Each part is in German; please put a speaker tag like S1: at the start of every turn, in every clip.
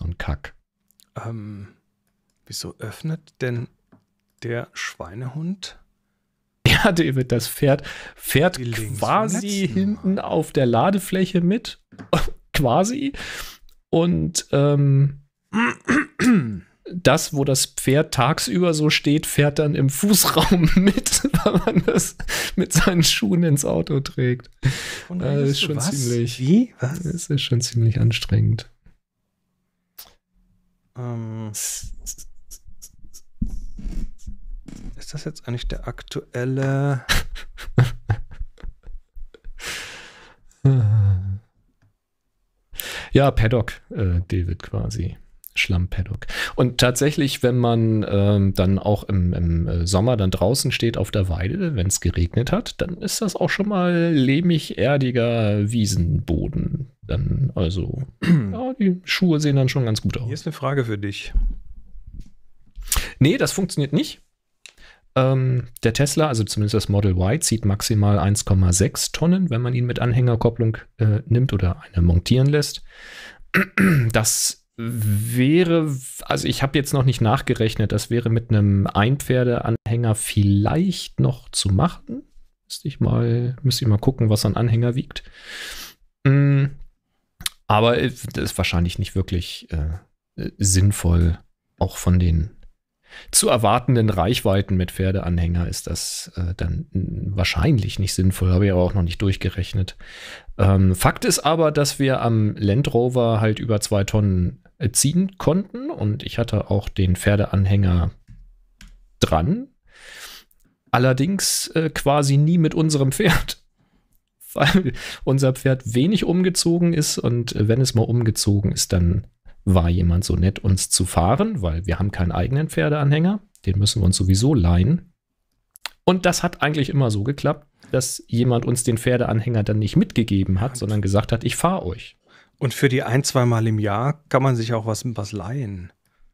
S1: So ein Kack. Ähm, wieso öffnet denn der Schweinehund? Ja, David, das Pferd fährt
S2: quasi hinten Mal. auf der Ladefläche mit. quasi. Und ähm, das, wo das Pferd tagsüber so steht, fährt dann im Fußraum mit, weil man das mit seinen Schuhen ins Auto trägt. Und das ist schon was? ziemlich. Wie? Was? Das ist schon ziemlich anstrengend.
S1: Ähm, ist das jetzt eigentlich der aktuelle? ja, Paddock,
S2: äh, David quasi. Schlammpaddock. Und tatsächlich, wenn man ähm, dann auch im, im, äh, Sommer dann draußen steht auf der Weide, wenn es geregnet hat, dann ist das auch schon mal lehmig-erdiger Wiesenboden. Dann, also, ja, die Schuhe sehen dann schon ganz gut aus. Hier
S1: ist eine Frage für dich.
S2: Nee, das funktioniert nicht. Ähm, der Tesla, also zumindest das Model Y, zieht maximal 1,6 Tonnen, wenn man ihn mit Anhängerkopplung äh, nimmt oder eine montieren lässt. Das wäre, also ich habe jetzt noch nicht nachgerechnet, das wäre mit einem Einpferdeanhänger vielleicht noch zu machen. Müsste ich mal, müsste ich mal gucken, was ein Anhänger wiegt. Mm, aber das ist wahrscheinlich nicht wirklich äh, sinnvoll. Auch von den zu erwartenden Reichweiten mit Pferdeanhänger ist das äh, dann wahrscheinlich nicht sinnvoll. Habe ich aber auch noch nicht durchgerechnet. Ähm, Fakt ist aber, dass wir am Land Rover halt über zwei Tonnen äh, ziehen konnten und ich hatte auch den Pferdeanhänger dran. Allerdings äh, quasi nie mit unserem Pferd. weil unser Pferd wenig umgezogen ist und wenn es mal umgezogen ist, dann war jemand so nett, uns zu fahren, weil wir haben keinen eigenen Pferdeanhänger. Den müssen wir uns sowieso leihen. Und das hat eigentlich immer so geklappt, dass jemand uns den Pferdeanhänger dann nicht mitgegeben hat, sondern gesagt hat, ich fahre euch. Und für die ein, zweimal im Jahr kann man sich auch was, was leihen.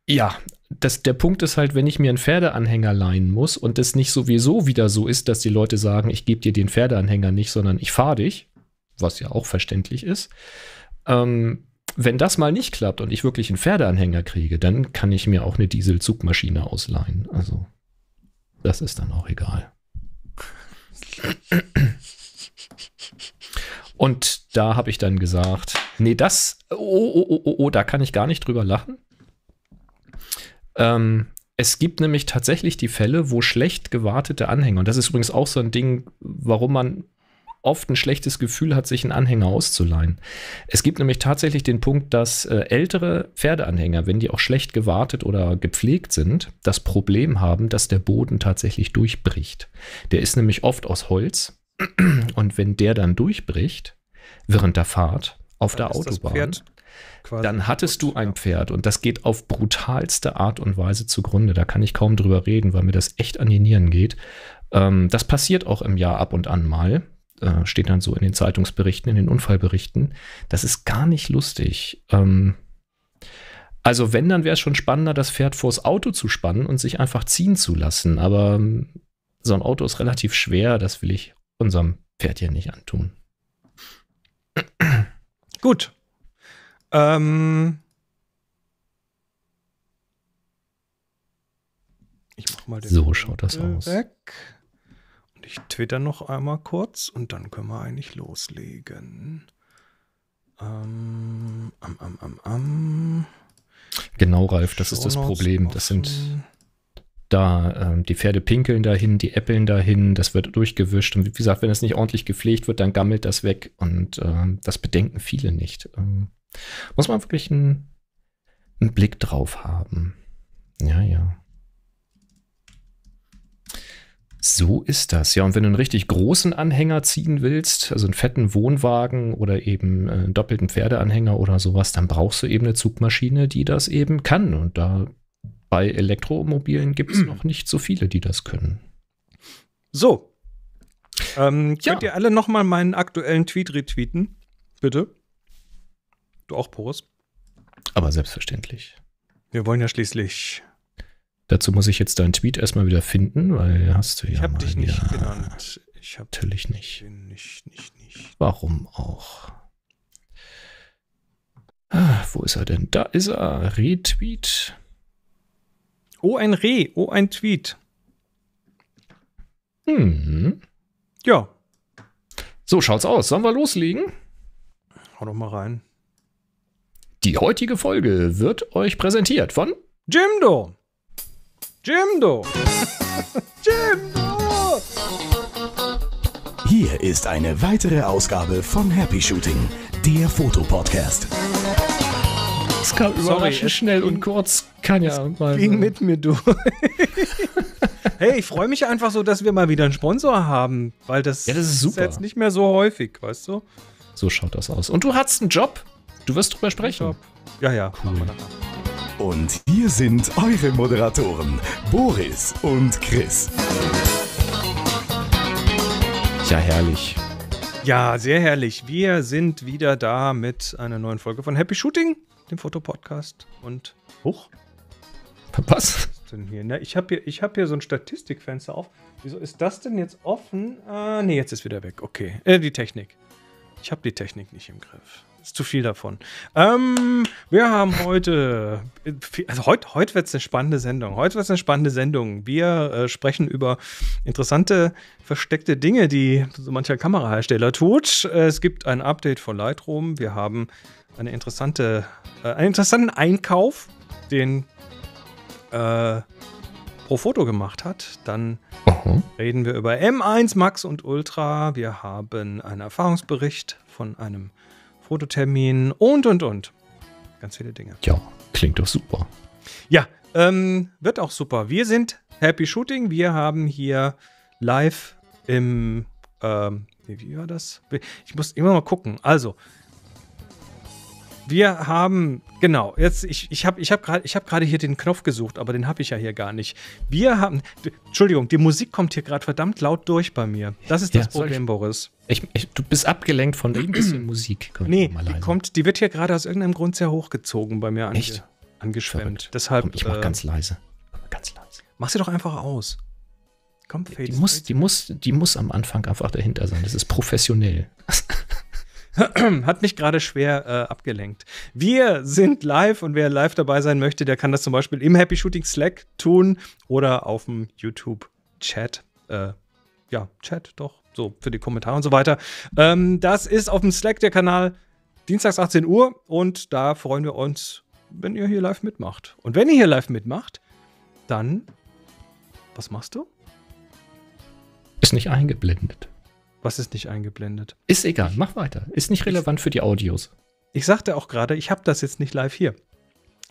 S2: Ja, das, der Punkt ist halt, wenn ich mir einen Pferdeanhänger leihen muss und es nicht sowieso wieder so ist, dass die Leute sagen, ich gebe dir den Pferdeanhänger nicht, sondern ich fahre dich, was ja auch verständlich ist. Ähm, wenn das mal nicht klappt und ich wirklich einen Pferdeanhänger kriege, dann kann ich mir auch eine Dieselzugmaschine ausleihen. Also, das ist dann auch egal. Und da habe ich dann gesagt, nee, das, oh, oh, oh, oh, da kann ich gar nicht drüber lachen. Ähm, es gibt nämlich tatsächlich die Fälle, wo schlecht gewartete Anhänger, und das ist übrigens auch so ein Ding, warum man oft ein schlechtes Gefühl hat, sich einen Anhänger auszuleihen. Es gibt nämlich tatsächlich den Punkt, dass äh, ältere Pferdeanhänger, wenn die auch schlecht gewartet oder gepflegt sind, das Problem haben, dass der Boden tatsächlich durchbricht. Der ist nämlich oft aus Holz und wenn der dann durchbricht, während der Fahrt auf dann der Autobahn quasi. Dann hattest du ein Pferd und das geht auf brutalste Art und Weise zugrunde. Da kann ich kaum drüber reden, weil mir das echt an die Nieren geht. Ähm, das passiert auch im Jahr ab und an mal. Äh, steht dann so in den Zeitungsberichten, in den Unfallberichten. Das ist gar nicht lustig. Ähm, also wenn, dann wäre es schon spannender, das Pferd vors Auto zu spannen und sich einfach ziehen zu lassen. Aber ähm, so ein Auto ist relativ schwer, das will ich unserem Pferd
S1: hier nicht antun. Gut. Ähm ich mach mal den so schaut das weg. aus. Und ich twitter noch einmal kurz und dann können wir eigentlich loslegen. Ähm, am, am, am, am.
S2: Genau, Ralf, das Shownotes ist das Problem. Das sind da, ähm, die Pferde pinkeln dahin, die äppeln dahin, das wird durchgewischt. Und wie gesagt, wenn es nicht ordentlich gepflegt wird, dann gammelt das weg. Und ähm, das bedenken viele nicht. Ähm, muss man wirklich einen, einen Blick drauf haben. Ja, ja. So ist das. Ja, und wenn du einen richtig großen Anhänger ziehen willst, also einen fetten Wohnwagen oder eben äh, einen doppelten Pferdeanhänger oder sowas, dann brauchst du eben eine Zugmaschine, die das eben kann. Und da bei Elektromobilen gibt es noch nicht so viele, die das können.
S1: So. Ähm, könnt ja. ihr alle nochmal meinen aktuellen Tweet retweeten? Bitte. Du auch, Porus? Aber
S2: selbstverständlich.
S1: Wir wollen ja schließlich.
S2: Dazu muss ich jetzt deinen Tweet erstmal wieder finden, weil hast du ja. Ich habe dich nicht ja,
S1: genannt. Ich habe natürlich nicht. Nicht, nicht, nicht. Warum auch? Ah, wo ist er denn? Da ist er. Retweet. Oh, ein Reh. Oh, ein Tweet. Mhm. Ja. So schaut's aus. Sollen wir loslegen? Hau doch mal rein.
S2: Die heutige Folge wird euch präsentiert von Jimdo. Jimdo.
S1: Jimdo. Hier ist eine weitere Ausgabe von Happy Shooting, der Fotopodcast.
S2: Es kam überraschend schnell und kurz. Kann ja mal. Ging mit mir durch.
S1: hey, ich freue mich einfach so, dass wir mal wieder einen Sponsor haben, weil das, ja, das ist, ist, jetzt nicht mehr so häufig, weißt du? So schaut das aus. Und du hattest einen Job. Du wirst drüber sprechen? Ja, ja. Cool. Und hier sind eure Moderatoren, Boris und Chris.
S3: Ja, herrlich. Ja,
S1: sehr herrlich. Wir sind wieder da mit einer neuen Folge von Happy Shooting, dem Fotopodcast. Und hoch. Was? ist denn hier? Ne? Ich habe hier, hab hier so ein Statistikfenster auf. Wieso ist das denn jetzt offen? Ah, nee, jetzt ist wieder weg. Okay. Äh, die Technik. Ich habe die Technik nicht im Griff ist zu viel davon. Ähm, wir haben heute, also heute, heute wird es eine spannende Sendung. Heute wird es eine spannende Sendung. Wir äh, sprechen über interessante, versteckte Dinge, die so mancher Kamerahersteller tut. es gibt ein Update von Lightroom. Wir haben eine interessante, äh, einen interessanten Einkauf, den äh, Profoto gemacht hat. Dann mhm. reden wir über M1 Max und Ultra. Wir haben einen Erfahrungsbericht von einem Fototermin und, und, und. Ganz viele Dinge. Ja, klingt doch super. Ja, ähm, wird auch super. Wir sind Happy Shooting. Wir haben hier live im. Ähm, wie war das? Ich muss immer mal gucken. Also, wir haben, genau, jetzt, ich, ich habe ich hab gerade hab hier den Knopf gesucht, aber den habe ich ja hier gar nicht. Wir haben, Entschuldigung, die Musik kommt hier gerade verdammt laut durch bei mir. Das ist das Problem, ich, Boris. Ich, ich, du bist abgelenkt von ein bisschen Musik. Nee, die, kommt, die wird hier gerade aus irgendeinem Grund sehr hochgezogen bei mir ange, Echt? angeschwemmt. Verrückt. Deshalb, Komm, ich mach äh, ganz leise. ganz leise. Mach sie
S2: doch einfach aus. Komm, Fade. Die, die muss, die, muss, die muss am Anfang einfach dahinter sein. Das ist professionell.
S1: Hat mich gerade schwer äh, abgelenkt. Wir sind live und wer live dabei sein möchte, der kann das zum Beispiel im Happy Shooting Slack tun oder auf dem YouTube Chat. Äh, ja, Chat doch so für die Kommentare und so weiter. Ähm, das ist auf dem Slack der Kanal dienstags 18 Uhr und da freuen wir uns, wenn ihr hier live mitmacht. Und wenn ihr hier live mitmacht, dann was machst du? Ist
S2: nicht eingeblendet.
S1: Was ist nicht eingeblendet? Ist egal, mach weiter. Ist nicht relevant für die Audios. Ich sagte auch gerade, ich habe das jetzt nicht live hier.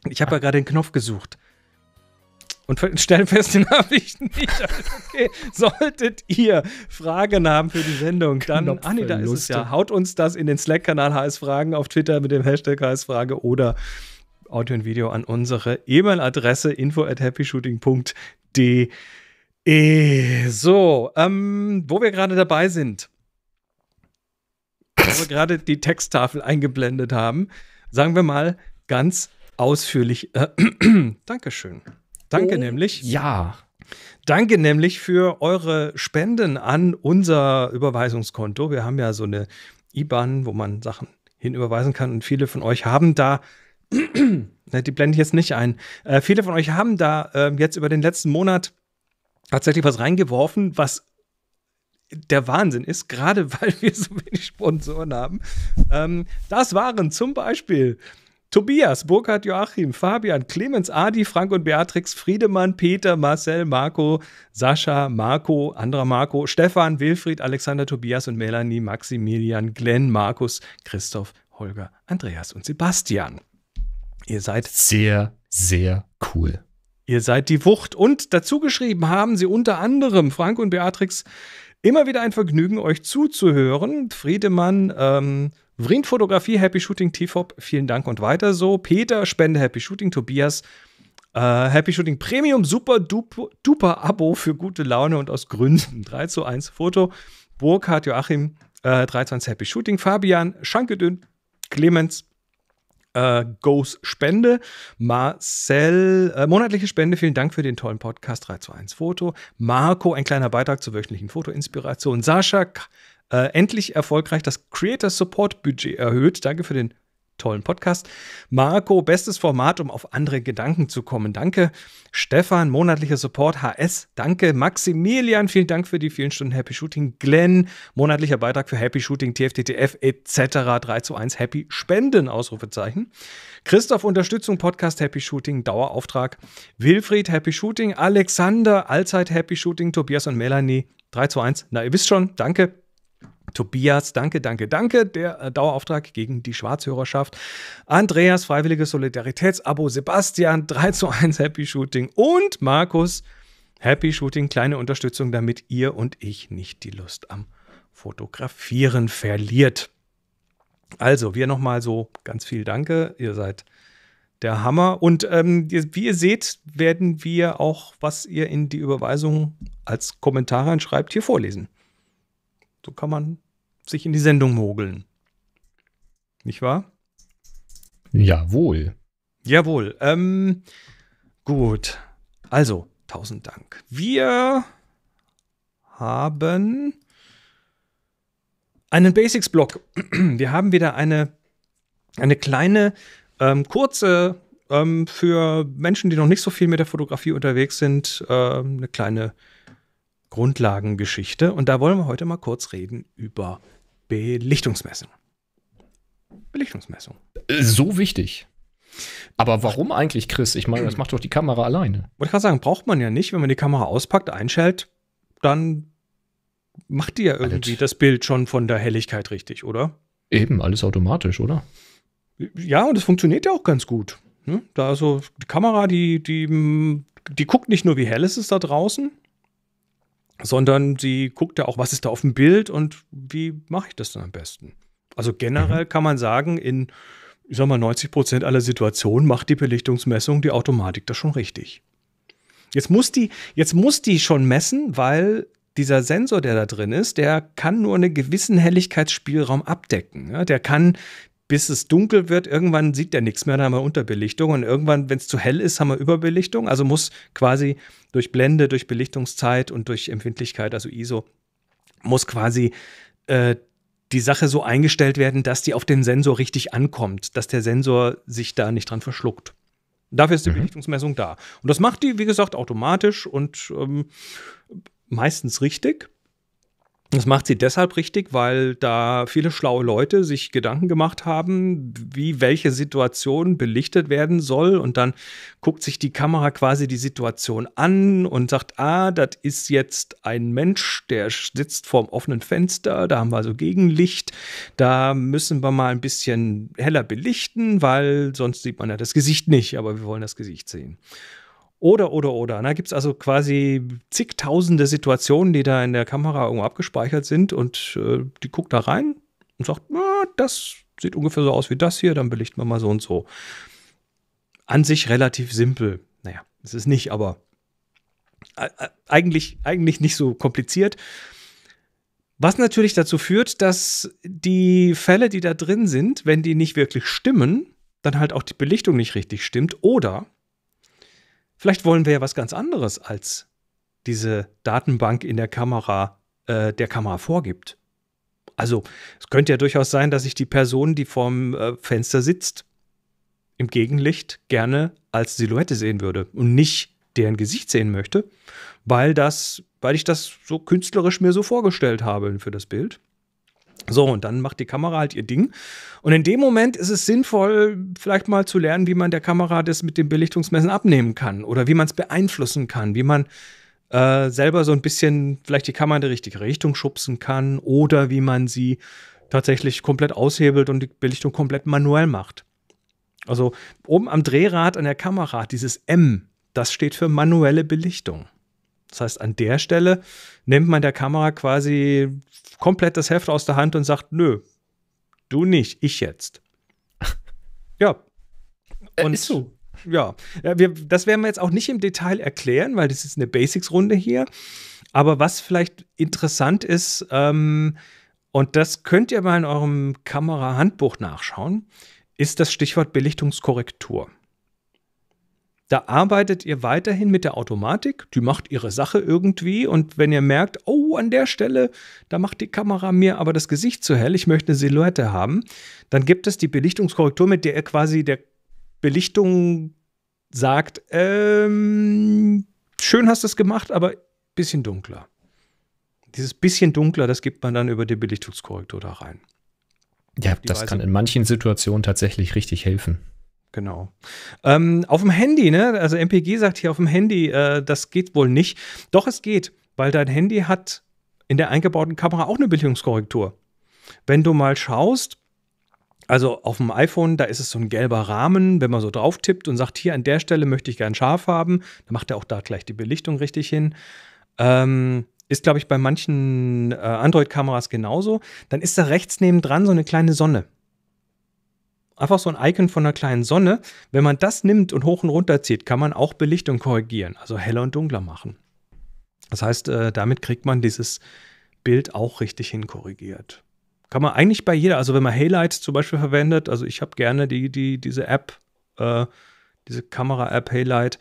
S1: Ich habe ah. ja gerade den Knopf gesucht und stellen fest, den habe ich nicht. Also, okay. Solltet ihr Fragen haben für die Sendung, dann, ah nee, da ist es ja. Haut uns das in den Slack-Kanal HS Fragen auf Twitter mit dem Hashtag HS Frage oder Audio und Video an unsere E-Mail-Adresse info at happyshooting.de. So, ähm, wo wir gerade dabei sind, wo wir gerade die Texttafel eingeblendet haben, sagen wir mal ganz ausführlich. Äh, Dankeschön. Danke oh, nämlich. Ja. Danke nämlich für eure Spenden an unser Überweisungskonto. Wir haben ja so eine IBAN, wo man Sachen hinüberweisen kann und viele von euch haben da ne, die blende ich jetzt nicht ein. Äh, viele von euch haben da äh, jetzt über den letzten Monat tatsächlich was reingeworfen, was der Wahnsinn ist, gerade weil wir so wenig Sponsoren haben. Ähm, das waren zum Beispiel Tobias, Burkhard, Joachim, Fabian, Clemens, Adi, Frank und Beatrix, Friedemann, Peter, Marcel, Marco, Sascha, Marco, anderer Marco, Stefan, Wilfried, Alexander, Tobias und Melanie, Maximilian, Glenn, Markus, Christoph, Holger, Andreas und Sebastian. Ihr seid
S2: sehr, sehr cool.
S1: Ihr seid die Wucht. Und dazu geschrieben haben sie unter anderem Frank und Beatrix immer wieder ein Vergnügen, euch zuzuhören. Friedemann, ähm, Vrind Fotografie, Happy Shooting, T-Fop, vielen Dank und weiter so. Peter, Spende, Happy Shooting, Tobias, äh, Happy Shooting Premium, super duper, duper Abo für gute Laune und aus Gründen. 3 zu 1 Foto. Burkhard, Joachim, äh, 3 zu 1 Happy Shooting, Fabian, Schankedünn, Clemens, äh, Goes Spende. Marcel, äh, monatliche Spende, vielen Dank für den tollen Podcast 3 zu 1 Foto. Marco, ein kleiner Beitrag zur wöchentlichen Fotoinspiration. Sascha, äh, endlich erfolgreich das Creator Support Budget erhöht. Danke für den tollen Podcast. Marco, bestes Format, um auf andere Gedanken zu kommen. Danke. Stefan, monatlicher Support, HS, danke. Maximilian, vielen Dank für die vielen Stunden Happy Shooting. Glenn, monatlicher Beitrag für Happy Shooting, TFTTF etc. 3 zu 1 Happy Spenden, Ausrufezeichen. Christoph, Unterstützung, Podcast Happy Shooting, Dauerauftrag. Wilfried, Happy Shooting. Alexander, Allzeit Happy Shooting. Tobias und Melanie, 3 zu 1. Na, ihr wisst schon, danke. Tobias, danke, danke, danke, der äh, Dauerauftrag gegen die Schwarzhörerschaft. Andreas, freiwilliges Solidaritätsabo. Sebastian, 3 zu 1 Happy Shooting. Und Markus, Happy Shooting, kleine Unterstützung, damit ihr und ich nicht die Lust am Fotografieren verliert. Also, wir nochmal so ganz viel Danke. Ihr seid der Hammer. Und ähm, wie ihr seht, werden wir auch, was ihr in die Überweisung als Kommentare schreibt, hier vorlesen. So kann man sich in die Sendung mogeln. Nicht wahr? Jawohl. Jawohl. Ähm, gut. Also, tausend Dank. Wir haben einen basics blog Wir haben wieder eine, eine kleine, ähm, kurze, ähm, für Menschen, die noch nicht so viel mit der Fotografie unterwegs sind, äh, eine kleine Grundlagengeschichte. Und da wollen wir heute mal kurz reden über Belichtungsmessung. Belichtungsmessung.
S2: So wichtig.
S1: Aber warum eigentlich, Chris? Ich meine, das macht doch die Kamera alleine. Wollte ich gerade sagen, braucht man ja nicht. Wenn man die Kamera auspackt, einschält, dann macht die ja irgendwie alles. das Bild schon von der Helligkeit richtig, oder?
S2: Eben, alles automatisch, oder?
S1: Ja, und es funktioniert ja auch ganz gut. Ne? Da also die Kamera, die, die, die guckt nicht nur, wie hell ist es ist da draußen, sondern sie guckt ja auch, was ist da auf dem Bild und wie mache ich das dann am besten. Also generell mhm. kann man sagen, in, ich sag mal, 90 Prozent aller Situationen macht die Belichtungsmessung die Automatik das schon richtig. Jetzt muss die, jetzt muss die schon messen, weil dieser Sensor, der da drin ist, der kann nur einen gewissen Helligkeitsspielraum abdecken. Ne? der kann bis es dunkel wird, irgendwann sieht der nichts mehr, dann haben wir Unterbelichtung und irgendwann, wenn es zu hell ist, haben wir Überbelichtung. Also muss quasi durch Blende, durch Belichtungszeit und durch Empfindlichkeit, also ISO, muss quasi äh, die Sache so eingestellt werden, dass die auf den Sensor richtig ankommt, dass der Sensor sich da nicht dran verschluckt. Dafür ist die mhm. Belichtungsmessung da. Und das macht die, wie gesagt, automatisch und ähm, meistens richtig. Das macht sie deshalb richtig, weil da viele schlaue Leute sich Gedanken gemacht haben, wie welche Situation belichtet werden soll. Und dann guckt sich die Kamera quasi die Situation an und sagt, ah, das ist jetzt ein Mensch, der sitzt vorm offenen Fenster, da haben wir also Gegenlicht, da müssen wir mal ein bisschen heller belichten, weil sonst sieht man ja das Gesicht nicht, aber wir wollen das Gesicht sehen. Oder, oder, oder. Da gibt es also quasi zigtausende Situationen, die da in der Kamera irgendwo abgespeichert sind und äh, die guckt da rein und sagt, na, das sieht ungefähr so aus wie das hier, dann belichten wir mal so und so. An sich relativ simpel. Naja, es ist nicht, aber äh, äh, eigentlich, eigentlich nicht so kompliziert. Was natürlich dazu führt, dass die Fälle, die da drin sind, wenn die nicht wirklich stimmen, dann halt auch die Belichtung nicht richtig stimmt oder Vielleicht wollen wir ja was ganz anderes, als diese Datenbank in der Kamera, äh, der Kamera vorgibt. Also, es könnte ja durchaus sein, dass ich die Person, die vorm äh, Fenster sitzt, im Gegenlicht gerne als Silhouette sehen würde und nicht deren Gesicht sehen möchte, weil das, weil ich das so künstlerisch mir so vorgestellt habe für das Bild. So, und dann macht die Kamera halt ihr Ding. Und in dem Moment ist es sinnvoll, vielleicht mal zu lernen, wie man der Kamera das mit dem Belichtungsmessen abnehmen kann oder wie man es beeinflussen kann, wie man äh, selber so ein bisschen vielleicht die Kamera in die richtige Richtung schubsen kann oder wie man sie tatsächlich komplett aushebelt und die Belichtung komplett manuell macht. Also oben am Drehrad an der Kamera, dieses M, das steht für manuelle Belichtung. Das heißt, an der Stelle nimmt man der Kamera quasi komplett das Heft aus der Hand und sagt, nö, du nicht, ich jetzt. Ja. Äh, und ist so. Ja, wir, das werden wir jetzt auch nicht im Detail erklären, weil das ist eine Basics-Runde hier. Aber was vielleicht interessant ist, ähm, und das könnt ihr mal in eurem Kamera-Handbuch nachschauen, ist das Stichwort Belichtungskorrektur. Da arbeitet ihr weiterhin mit der Automatik, die macht ihre Sache irgendwie und wenn ihr merkt, oh, an der Stelle, da macht die Kamera mir aber das Gesicht zu hell, ich möchte eine Silhouette haben, dann gibt es die Belichtungskorrektur, mit der ihr quasi der Belichtung sagt, ähm, schön hast du es gemacht, aber ein bisschen dunkler. Dieses bisschen dunkler, das gibt man dann über die Belichtungskorrektur da rein. Ja, das Weise. kann in
S2: manchen Situationen tatsächlich richtig helfen
S1: genau. Ähm, auf dem Handy, ne? Also MPG sagt hier auf dem Handy, äh, das geht wohl nicht. Doch es geht, weil dein Handy hat in der eingebauten Kamera auch eine Bildungskorrektur. Wenn du mal schaust, also auf dem iPhone, da ist es so ein gelber Rahmen, wenn man so drauf tippt und sagt, hier an der Stelle möchte ich gern scharf haben, dann macht er auch da gleich die Belichtung richtig hin. Ähm, ist, glaube ich, bei manchen äh, Android-Kameras genauso. Dann ist da rechts nebendran so eine kleine Sonne einfach so ein Icon von einer kleinen Sonne. Wenn man das nimmt und hoch und runter zieht, kann man auch Belichtung korrigieren, also heller und dunkler machen. Das heißt, äh, damit kriegt man dieses Bild auch richtig hinkorrigiert. Kann man eigentlich bei jeder, also wenn man Haylight zum Beispiel verwendet, also ich habe gerne die, die, diese App, äh, diese Kamera-App Haylight,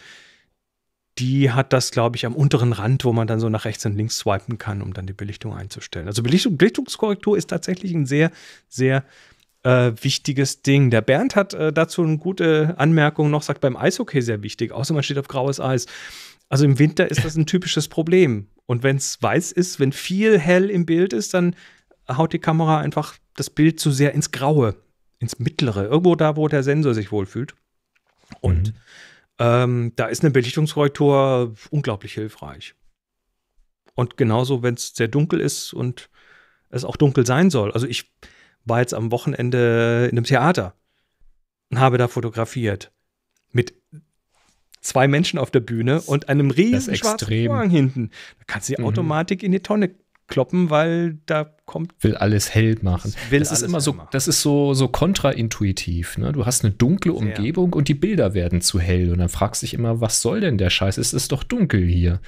S1: die hat das, glaube ich, am unteren Rand, wo man dann so nach rechts und links swipen kann, um dann die Belichtung einzustellen. Also Belichtungskorrektur ist tatsächlich ein sehr, sehr äh, wichtiges Ding. Der Bernd hat äh, dazu eine gute Anmerkung noch, sagt beim Eishockey sehr wichtig, außer man steht auf graues Eis. Also im Winter ist das ein typisches Problem. Und wenn es weiß ist, wenn viel hell im Bild ist, dann haut die Kamera einfach das Bild zu sehr ins Graue, ins Mittlere, irgendwo da, wo der Sensor sich wohlfühlt. Und mhm. ähm, da ist eine Belichtungskorrektur unglaublich hilfreich. Und genauso, wenn es sehr dunkel ist und es auch dunkel sein soll. Also ich war jetzt am Wochenende in einem Theater und habe da fotografiert. Mit zwei Menschen auf der Bühne und einem riesen schwarzen Vorhang hinten. Da kannst du die mhm. Automatik in die Tonne kloppen, weil da kommt. Will
S2: alles hell machen. Will das ist immer so, machen. das ist so, so kontraintuitiv. Ne? Du hast eine dunkle Umgebung ja. und die Bilder werden zu hell. Und dann fragst du dich immer, was soll denn der Scheiß? Es ist doch dunkel hier.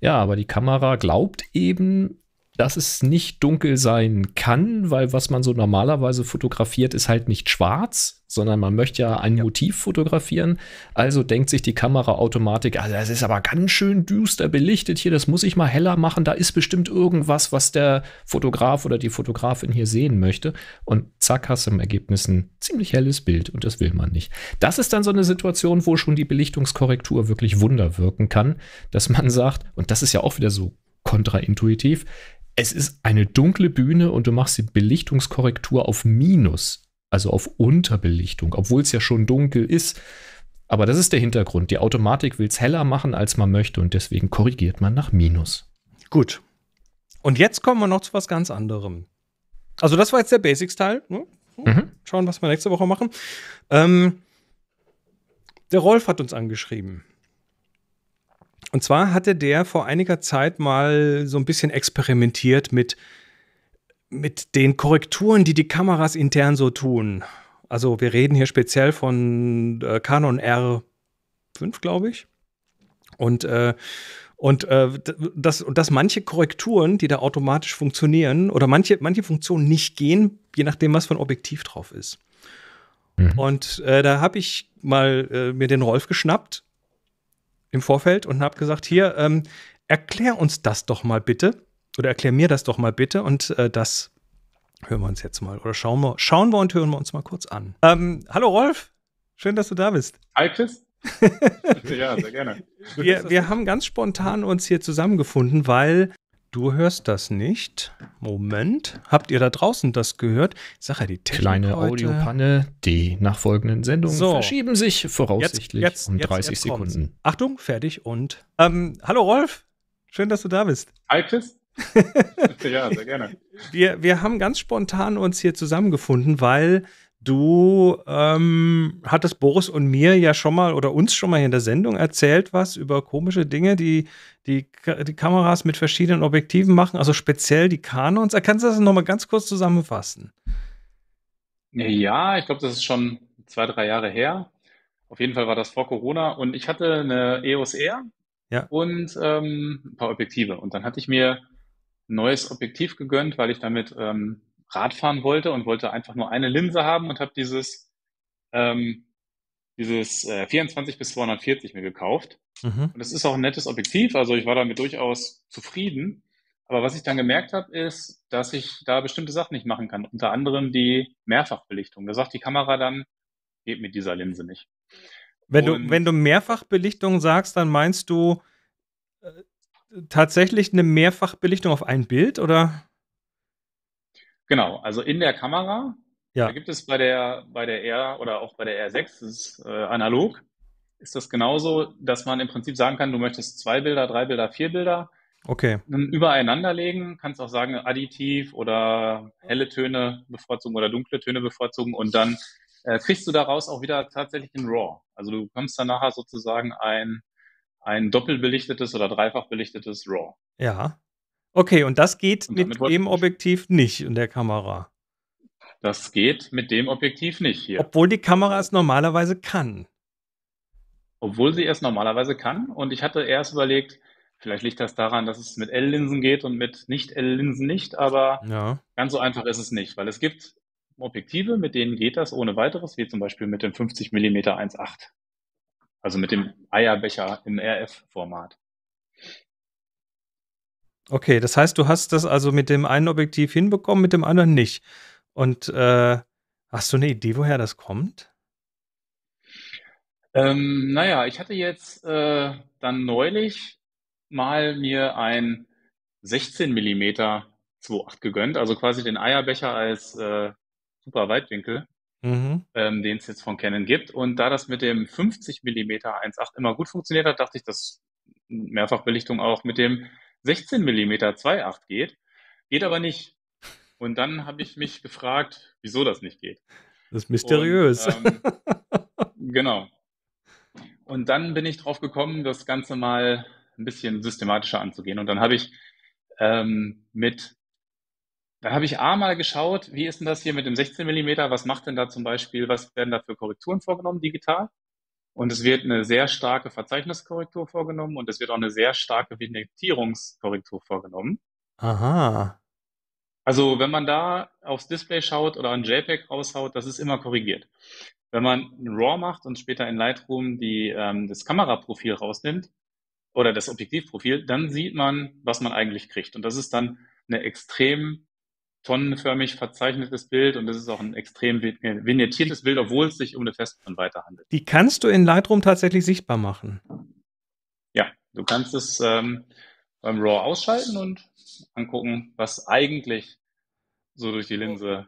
S2: Ja, aber die Kamera glaubt eben, dass es nicht dunkel sein kann, weil was man so normalerweise fotografiert, ist halt nicht schwarz, sondern man möchte ja ein ja. Motiv fotografieren. Also denkt sich die Kamera automatisch, also es ist aber ganz schön düster belichtet hier, das muss ich mal heller machen, da ist bestimmt irgendwas, was der Fotograf oder die Fotografin hier sehen möchte. Und zack, hast du im Ergebnis ein ziemlich helles Bild und das will man nicht. Das ist dann so eine Situation, wo schon die Belichtungskorrektur wirklich Wunder wirken kann, dass man sagt, und das ist ja auch wieder so kontraintuitiv, es ist eine dunkle Bühne und du machst die Belichtungskorrektur auf Minus, also auf Unterbelichtung, obwohl es ja schon dunkel ist. Aber das ist der Hintergrund. Die Automatik will es heller machen, als man möchte und deswegen korrigiert man nach Minus.
S1: Gut. Und jetzt kommen wir noch zu was ganz anderem. Also das war jetzt der Basics-Teil. Ne? Hm? Mhm. Schauen, was wir nächste Woche machen. Ähm, der Rolf hat uns angeschrieben. Und zwar hatte der vor einiger Zeit mal so ein bisschen experimentiert mit, mit den Korrekturen, die die Kameras intern so tun. Also wir reden hier speziell von äh, Canon R5, glaube ich. Und, äh, und äh, dass, dass manche Korrekturen, die da automatisch funktionieren, oder manche, manche Funktionen nicht gehen, je nachdem, was für ein Objektiv drauf ist. Mhm. Und äh, da habe ich mal äh, mir den Rolf geschnappt im Vorfeld und habe gesagt, hier, ähm, erklär uns das doch mal bitte oder erklär mir das doch mal bitte und äh, das hören wir uns jetzt mal oder schauen wir, schauen wir und hören wir uns mal kurz an. Ähm, hallo Rolf, schön, dass du da
S3: bist. Hi Chris. ja, sehr gerne.
S1: Wir, wir haben ganz spontan uns hier zusammengefunden, weil Du hörst das nicht. Moment. Habt ihr da draußen das gehört? Sache, ja, die Technik Kleine Audiopanne. Die
S2: nachfolgenden
S1: Sendungen so. verschieben sich voraussichtlich jetzt, jetzt, um 30 jetzt, Sekunden. Kommt's. Achtung, fertig und. Ähm, hallo Rolf. Schön, dass du da bist.
S3: Hi, Chris. ja, sehr gerne.
S1: Wir, wir haben ganz spontan uns hier zusammengefunden, weil Du ähm, hattest Boris und mir ja schon mal oder uns schon mal in der Sendung erzählt was über komische Dinge, die die, die Kameras mit verschiedenen Objektiven machen, also speziell die Kanons. Kannst du das nochmal ganz kurz zusammenfassen?
S3: Ja, ich glaube, das ist schon zwei, drei Jahre her. Auf jeden Fall war das vor Corona und ich hatte eine EOS R ja. und ähm, ein paar Objektive. Und dann hatte ich mir ein neues Objektiv gegönnt, weil ich damit ähm, Radfahren wollte und wollte einfach nur eine Linse haben und habe dieses, ähm, dieses äh, 24 bis 240 mir gekauft. Mhm. Und es ist auch ein nettes Objektiv, also ich war damit durchaus zufrieden. Aber was ich dann gemerkt habe, ist, dass ich da bestimmte Sachen nicht machen kann. Unter anderem die Mehrfachbelichtung. Da sagt die Kamera dann, geht mit dieser Linse nicht. Wenn du,
S1: wenn du Mehrfachbelichtung sagst, dann meinst du äh, tatsächlich eine Mehrfachbelichtung auf ein Bild oder?
S3: Genau, also in der Kamera. Ja. Da gibt es bei der, bei der R oder auch bei der R6, das ist äh, analog, ist das genauso, dass man im Prinzip sagen kann, du möchtest zwei Bilder, drei Bilder, vier Bilder okay. dann übereinander legen. Kannst auch sagen, additiv oder helle Töne bevorzugen oder dunkle Töne bevorzugen und dann äh, kriegst du daraus auch wieder tatsächlich ein RAW. Also du bekommst dann nachher sozusagen ein, ein doppelbelichtetes oder dreifach belichtetes RAW.
S1: Ja. Okay, und das geht und mit dem Objektiv nicht in der Kamera.
S3: Das geht mit dem Objektiv nicht hier.
S1: Obwohl die Kamera es normalerweise kann.
S3: Obwohl sie es normalerweise kann. Und ich hatte erst überlegt, vielleicht liegt das daran, dass es mit L-Linsen geht und mit Nicht-L-Linsen nicht, aber ja. ganz so einfach ist es nicht, weil es gibt Objektive, mit denen geht das ohne weiteres, wie zum Beispiel mit dem 50 mm 1.8. Also mit dem Eierbecher im RF-Format.
S1: Okay, das heißt, du hast das also mit dem einen Objektiv hinbekommen, mit dem anderen nicht. Und äh, hast du eine Idee, woher das kommt?
S3: Ähm, naja, ich hatte jetzt äh, dann neulich mal mir ein 16 mm 2.8 gegönnt, also quasi den Eierbecher als äh, super Weitwinkel, mhm. ähm, den es jetzt von Canon gibt. Und da das mit dem 50 mm 1.8 immer gut funktioniert hat, dachte ich, dass Mehrfachbelichtung auch mit dem 16 mm 2.8 geht, geht aber nicht. Und dann habe ich mich gefragt, wieso das nicht geht. Das ist mysteriös. Und, ähm, genau. Und dann bin ich drauf gekommen, das Ganze mal ein bisschen systematischer anzugehen. Und dann habe ich ähm, mit, dann habe ich A mal geschaut, wie ist denn das hier mit dem 16 mm? Was macht denn da zum Beispiel, was werden da für Korrekturen vorgenommen digital? Und es wird eine sehr starke Verzeichniskorrektur vorgenommen und es wird auch eine sehr starke Vignettierungskorrektur vorgenommen.
S2: Aha.
S3: Also wenn man da aufs Display schaut oder ein JPEG raushaut, das ist immer korrigiert. Wenn man ein RAW macht und später in Lightroom die, ähm, das Kameraprofil rausnimmt oder das Objektivprofil, dann sieht man, was man eigentlich kriegt. Und das ist dann eine extrem tonnenförmig verzeichnetes Bild und es ist auch ein extrem äh, vignettiertes Bild, obwohl es sich um eine Festbrennweite handelt.
S1: Die kannst du in Lightroom tatsächlich sichtbar machen.
S3: Ja, du kannst es ähm, beim RAW ausschalten und angucken, was eigentlich so durch die Linse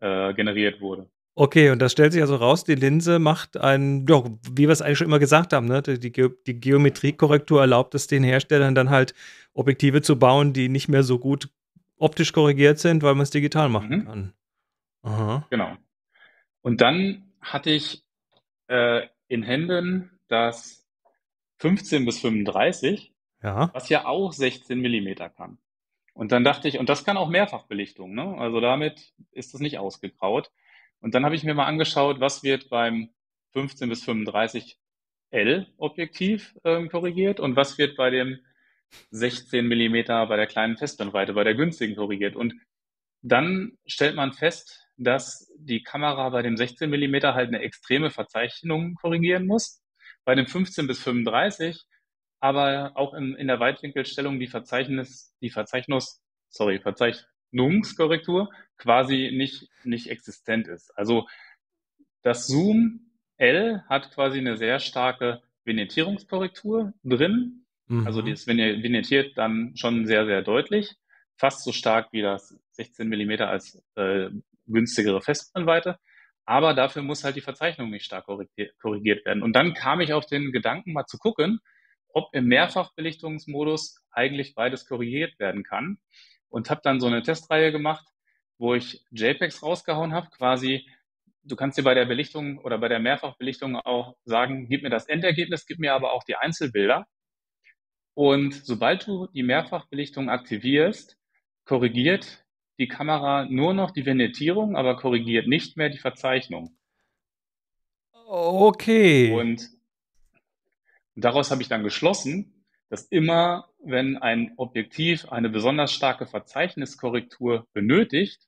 S3: äh, generiert wurde.
S1: Okay, und das stellt sich also raus, die Linse macht ein, ja, wie wir es eigentlich schon immer gesagt haben, ne? die, Ge die Geometriekorrektur erlaubt es den Herstellern dann halt Objektive zu bauen, die nicht mehr so gut optisch korrigiert sind, weil man es digital machen mhm. kann.
S3: Aha. Genau. Und dann hatte ich äh, in Händen das 15 bis 35, ja. was ja auch 16 Millimeter kann. Und dann dachte ich, und das kann auch Mehrfachbelichtung, ne? also damit ist das nicht ausgegraut. Und dann habe ich mir mal angeschaut, was wird beim 15 bis 35 L-Objektiv ähm, korrigiert und was wird bei dem 16 mm bei der kleinen Festbrennweite, bei der günstigen korrigiert. Und dann stellt man fest, dass die Kamera bei dem 16 mm halt eine extreme Verzeichnung korrigieren muss, bei dem 15 bis 35, aber auch in, in der Weitwinkelstellung die Verzeichnis, die Verzeichnus, sorry, Verzeichnungskorrektur quasi nicht, nicht existent ist. Also das Zoom L hat quasi eine sehr starke Vignettierungskorrektur drin, also mhm. Also das vignettiert dann schon sehr, sehr deutlich, fast so stark wie das 16 Millimeter als äh, günstigere Festbrennweite. Aber dafür muss halt die Verzeichnung nicht stark korrigiert werden. Und dann kam ich auf den Gedanken, mal zu gucken, ob im Mehrfachbelichtungsmodus eigentlich beides korrigiert werden kann. Und habe dann so eine Testreihe gemacht, wo ich JPEGs rausgehauen habe, quasi du kannst dir bei der Belichtung oder bei der Mehrfachbelichtung auch sagen, gib mir das Endergebnis, gib mir aber auch die Einzelbilder. Und sobald du die Mehrfachbelichtung aktivierst, korrigiert die Kamera nur noch die Vignettierung, aber korrigiert nicht mehr die Verzeichnung. Okay. Und daraus habe ich dann geschlossen, dass immer, wenn ein Objektiv eine besonders starke Verzeichniskorrektur benötigt,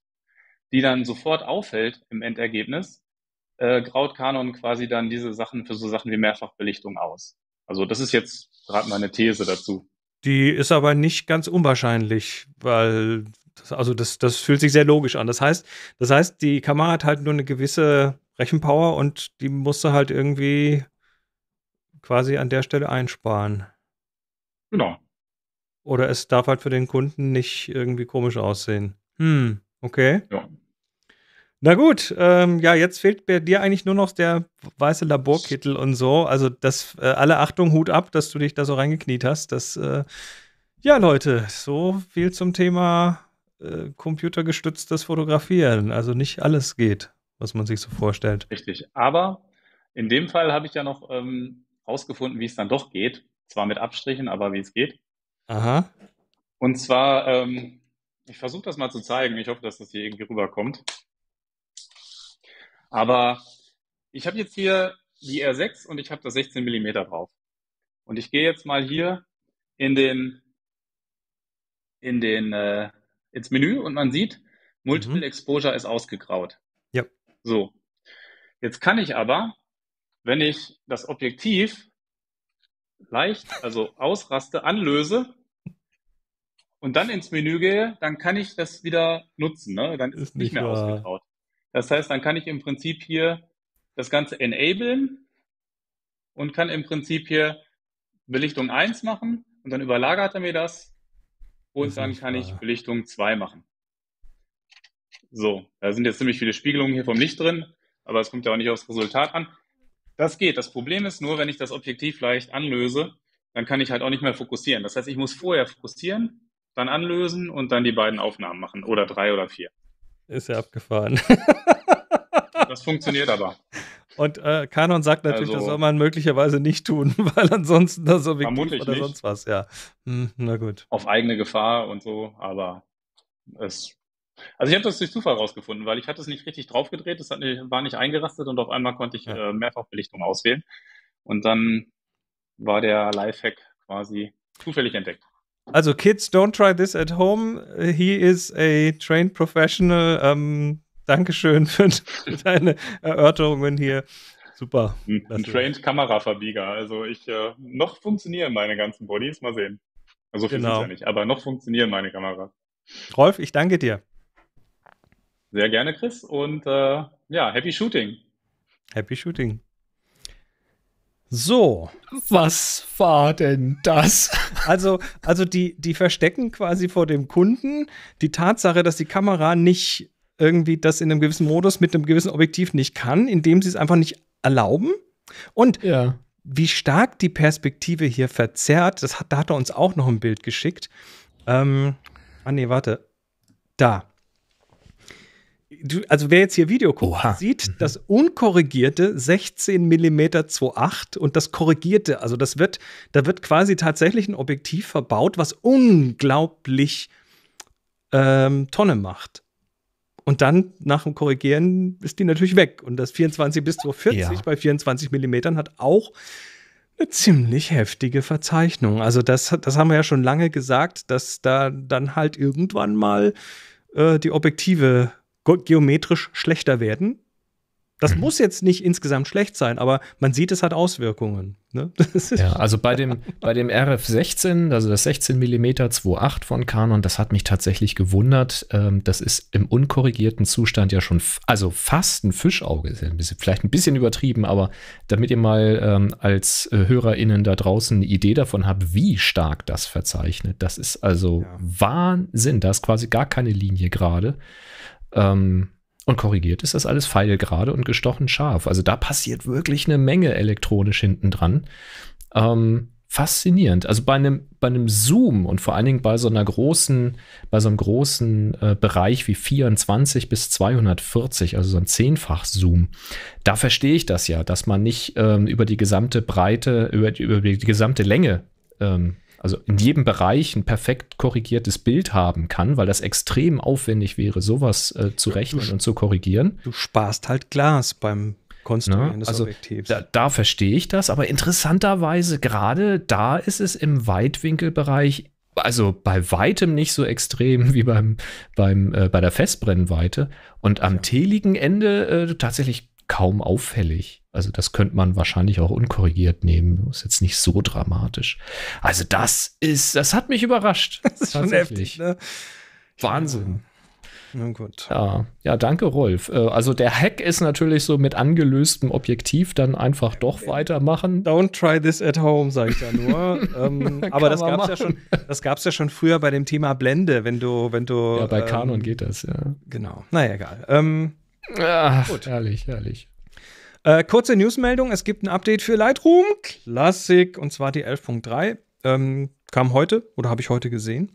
S3: die dann sofort auffällt im Endergebnis, äh, graut Canon quasi dann diese Sachen für so Sachen wie Mehrfachbelichtung aus. Also das ist jetzt gerade meine These dazu. Die ist aber
S1: nicht ganz unwahrscheinlich, weil das, also das, das fühlt sich sehr logisch an. Das heißt, das heißt, die Kamera hat halt nur eine gewisse Rechenpower und die musste halt irgendwie quasi an der Stelle einsparen. Genau. Oder es darf halt für den Kunden nicht irgendwie komisch aussehen. Hm, okay. Ja. Na gut, ähm, ja, jetzt fehlt bei dir eigentlich nur noch der weiße Laborkittel und so. Also, das, äh, alle Achtung, Hut ab, dass du dich da so reingekniet hast. Das, äh, ja, Leute, so viel zum Thema äh, computergestütztes Fotografieren. Also, nicht alles geht, was man sich so vorstellt.
S3: Richtig. Aber in dem Fall habe ich ja noch ähm, rausgefunden, wie es dann doch geht. Zwar mit Abstrichen, aber wie es geht. Aha. Und zwar, ähm, ich versuche das mal zu zeigen. Ich hoffe, dass das hier irgendwie rüberkommt. Aber ich habe jetzt hier die R6 und ich habe das 16 mm drauf. Und ich gehe jetzt mal hier in den, in den, äh, ins Menü und man sieht, Multiple mhm. Exposure ist ausgegraut. Ja. So. Jetzt kann ich aber, wenn ich das Objektiv leicht, also ausraste, anlöse und dann ins Menü gehe, dann kann ich das wieder nutzen. Ne? Dann ist, ist es nicht, nicht mehr wahr. ausgegraut. Das heißt, dann kann ich im Prinzip hier das Ganze enablen und kann im Prinzip hier Belichtung 1 machen und dann überlagert er mir das und das dann kann ich Belichtung 2 machen. So, da sind jetzt ziemlich viele Spiegelungen hier vom Licht drin, aber es kommt ja auch nicht aufs Resultat an. Das geht. Das Problem ist nur, wenn ich das Objektiv leicht anlöse, dann kann ich halt auch nicht mehr fokussieren. Das heißt, ich muss vorher fokussieren, dann anlösen und dann die beiden Aufnahmen machen oder drei oder vier
S1: ist er abgefahren.
S3: das funktioniert aber.
S1: Und äh, Kanon sagt natürlich, also, das soll man möglicherweise nicht tun, weil ansonsten da so Vermutlich oder nicht. sonst was,
S3: ja. Hm, na gut. Auf eigene Gefahr und so, aber es. Also ich habe das durch Zufall rausgefunden, weil ich hatte es nicht richtig draufgedreht, es nicht, war nicht eingerastet und auf einmal konnte ich ja. äh, Mehrfachbelichtung auswählen. Und dann war der Lifehack quasi zufällig entdeckt. Also,
S1: Kids, don't try this at home. He is a trained professional. Ähm, Dankeschön für deine Erörterungen hier. Super. Ein, ein trained
S3: Kameraverbieger. Also ich äh, noch funktionieren meine ganzen Bodies. Mal sehen. Also viel genau. ja nicht, aber noch funktionieren meine Kameras.
S1: Rolf, ich danke dir.
S3: Sehr gerne, Chris. Und äh, ja, happy shooting.
S1: Happy shooting. So. Was war denn das? Also, also die, die verstecken quasi vor dem Kunden die Tatsache, dass die Kamera nicht irgendwie das in einem gewissen Modus mit einem gewissen Objektiv nicht kann, indem sie es einfach nicht erlauben. Und ja. wie stark die Perspektive hier verzerrt, das hat, da hat er uns auch noch ein Bild geschickt. Ähm, ah nee, warte. Da du, also wer jetzt hier Video guckt, Oha. sieht mhm. das unkorrigierte 16 mm 2.8 und das korrigierte, also das wird, da wird quasi tatsächlich ein Objektiv verbaut, was unglaublich ähm, Tonne macht. Und dann nach dem Korrigieren ist die natürlich weg. Und das 24 bis 240 ja. bei 24 mm hat auch eine ziemlich heftige Verzeichnung. Also das, das haben wir ja schon lange gesagt, dass da dann halt irgendwann mal äh, die Objektive geometrisch schlechter werden. Das mhm. muss jetzt nicht insgesamt schlecht sein, aber man sieht, es hat Auswirkungen. Ne? Ja, also bei dem, bei dem
S2: RF16, also das 16 mm 2.8 von Canon, das hat mich tatsächlich gewundert. Ähm, das ist im unkorrigierten Zustand ja schon, also fast ein Fischauge, ist ja ein bisschen, vielleicht ein bisschen übertrieben, aber damit ihr mal ähm, als äh, HörerInnen da draußen eine Idee davon habt, wie stark das verzeichnet. Das ist also ja. Wahnsinn. Da ist quasi gar keine Linie gerade. Ähm, und korrigiert ist das alles feilgerade und gestochen scharf. Also da passiert wirklich eine Menge elektronisch hinten dran. Ähm, faszinierend. Also bei einem, bei einem Zoom und vor allen Dingen bei so einer großen, bei so einem großen äh, Bereich wie 24 bis 240, also so ein zehnfach Zoom, da verstehe ich das ja, dass man nicht ähm, über die gesamte Breite, über, über die gesamte Länge ähm, also in jedem Bereich ein perfekt korrigiertes Bild haben kann, weil das extrem aufwendig wäre, sowas äh, zu rechnen du, und zu
S1: korrigieren. Du sparst halt Glas beim Konstruieren Na, ne? des also Objektivs. Da, da verstehe ich das, aber interessanterweise gerade da ist es im Weitwinkelbereich also
S2: bei weitem nicht so extrem wie beim, beim, äh, bei der Festbrennweite. Und am ja. teligen Ende äh, tatsächlich kaum auffällig. Also das könnte man wahrscheinlich auch unkorrigiert nehmen. Ist jetzt nicht so dramatisch. Also das ist, das hat mich überrascht.
S1: Das ist schon heftig. Ne? Wahnsinn. Nun gut.
S2: Ja, ja, danke, Rolf. Äh, also der Hack ist natürlich so mit angelöstem Objektiv dann einfach doch weitermachen.
S1: Don't try this at home, sage ich da nur. ähm, aber das gab es ja schon, das gab's ja schon früher bei dem Thema Blende, wenn du, wenn du. Ja, bei Canon ähm, geht das, ja. Genau. Naja, egal. Ähm, Ach, Gut. herrlich, herrlich. Äh, kurze Newsmeldung: Es gibt ein Update für Lightroom Classic und zwar die 11.3. Ähm, kam heute oder habe ich heute gesehen.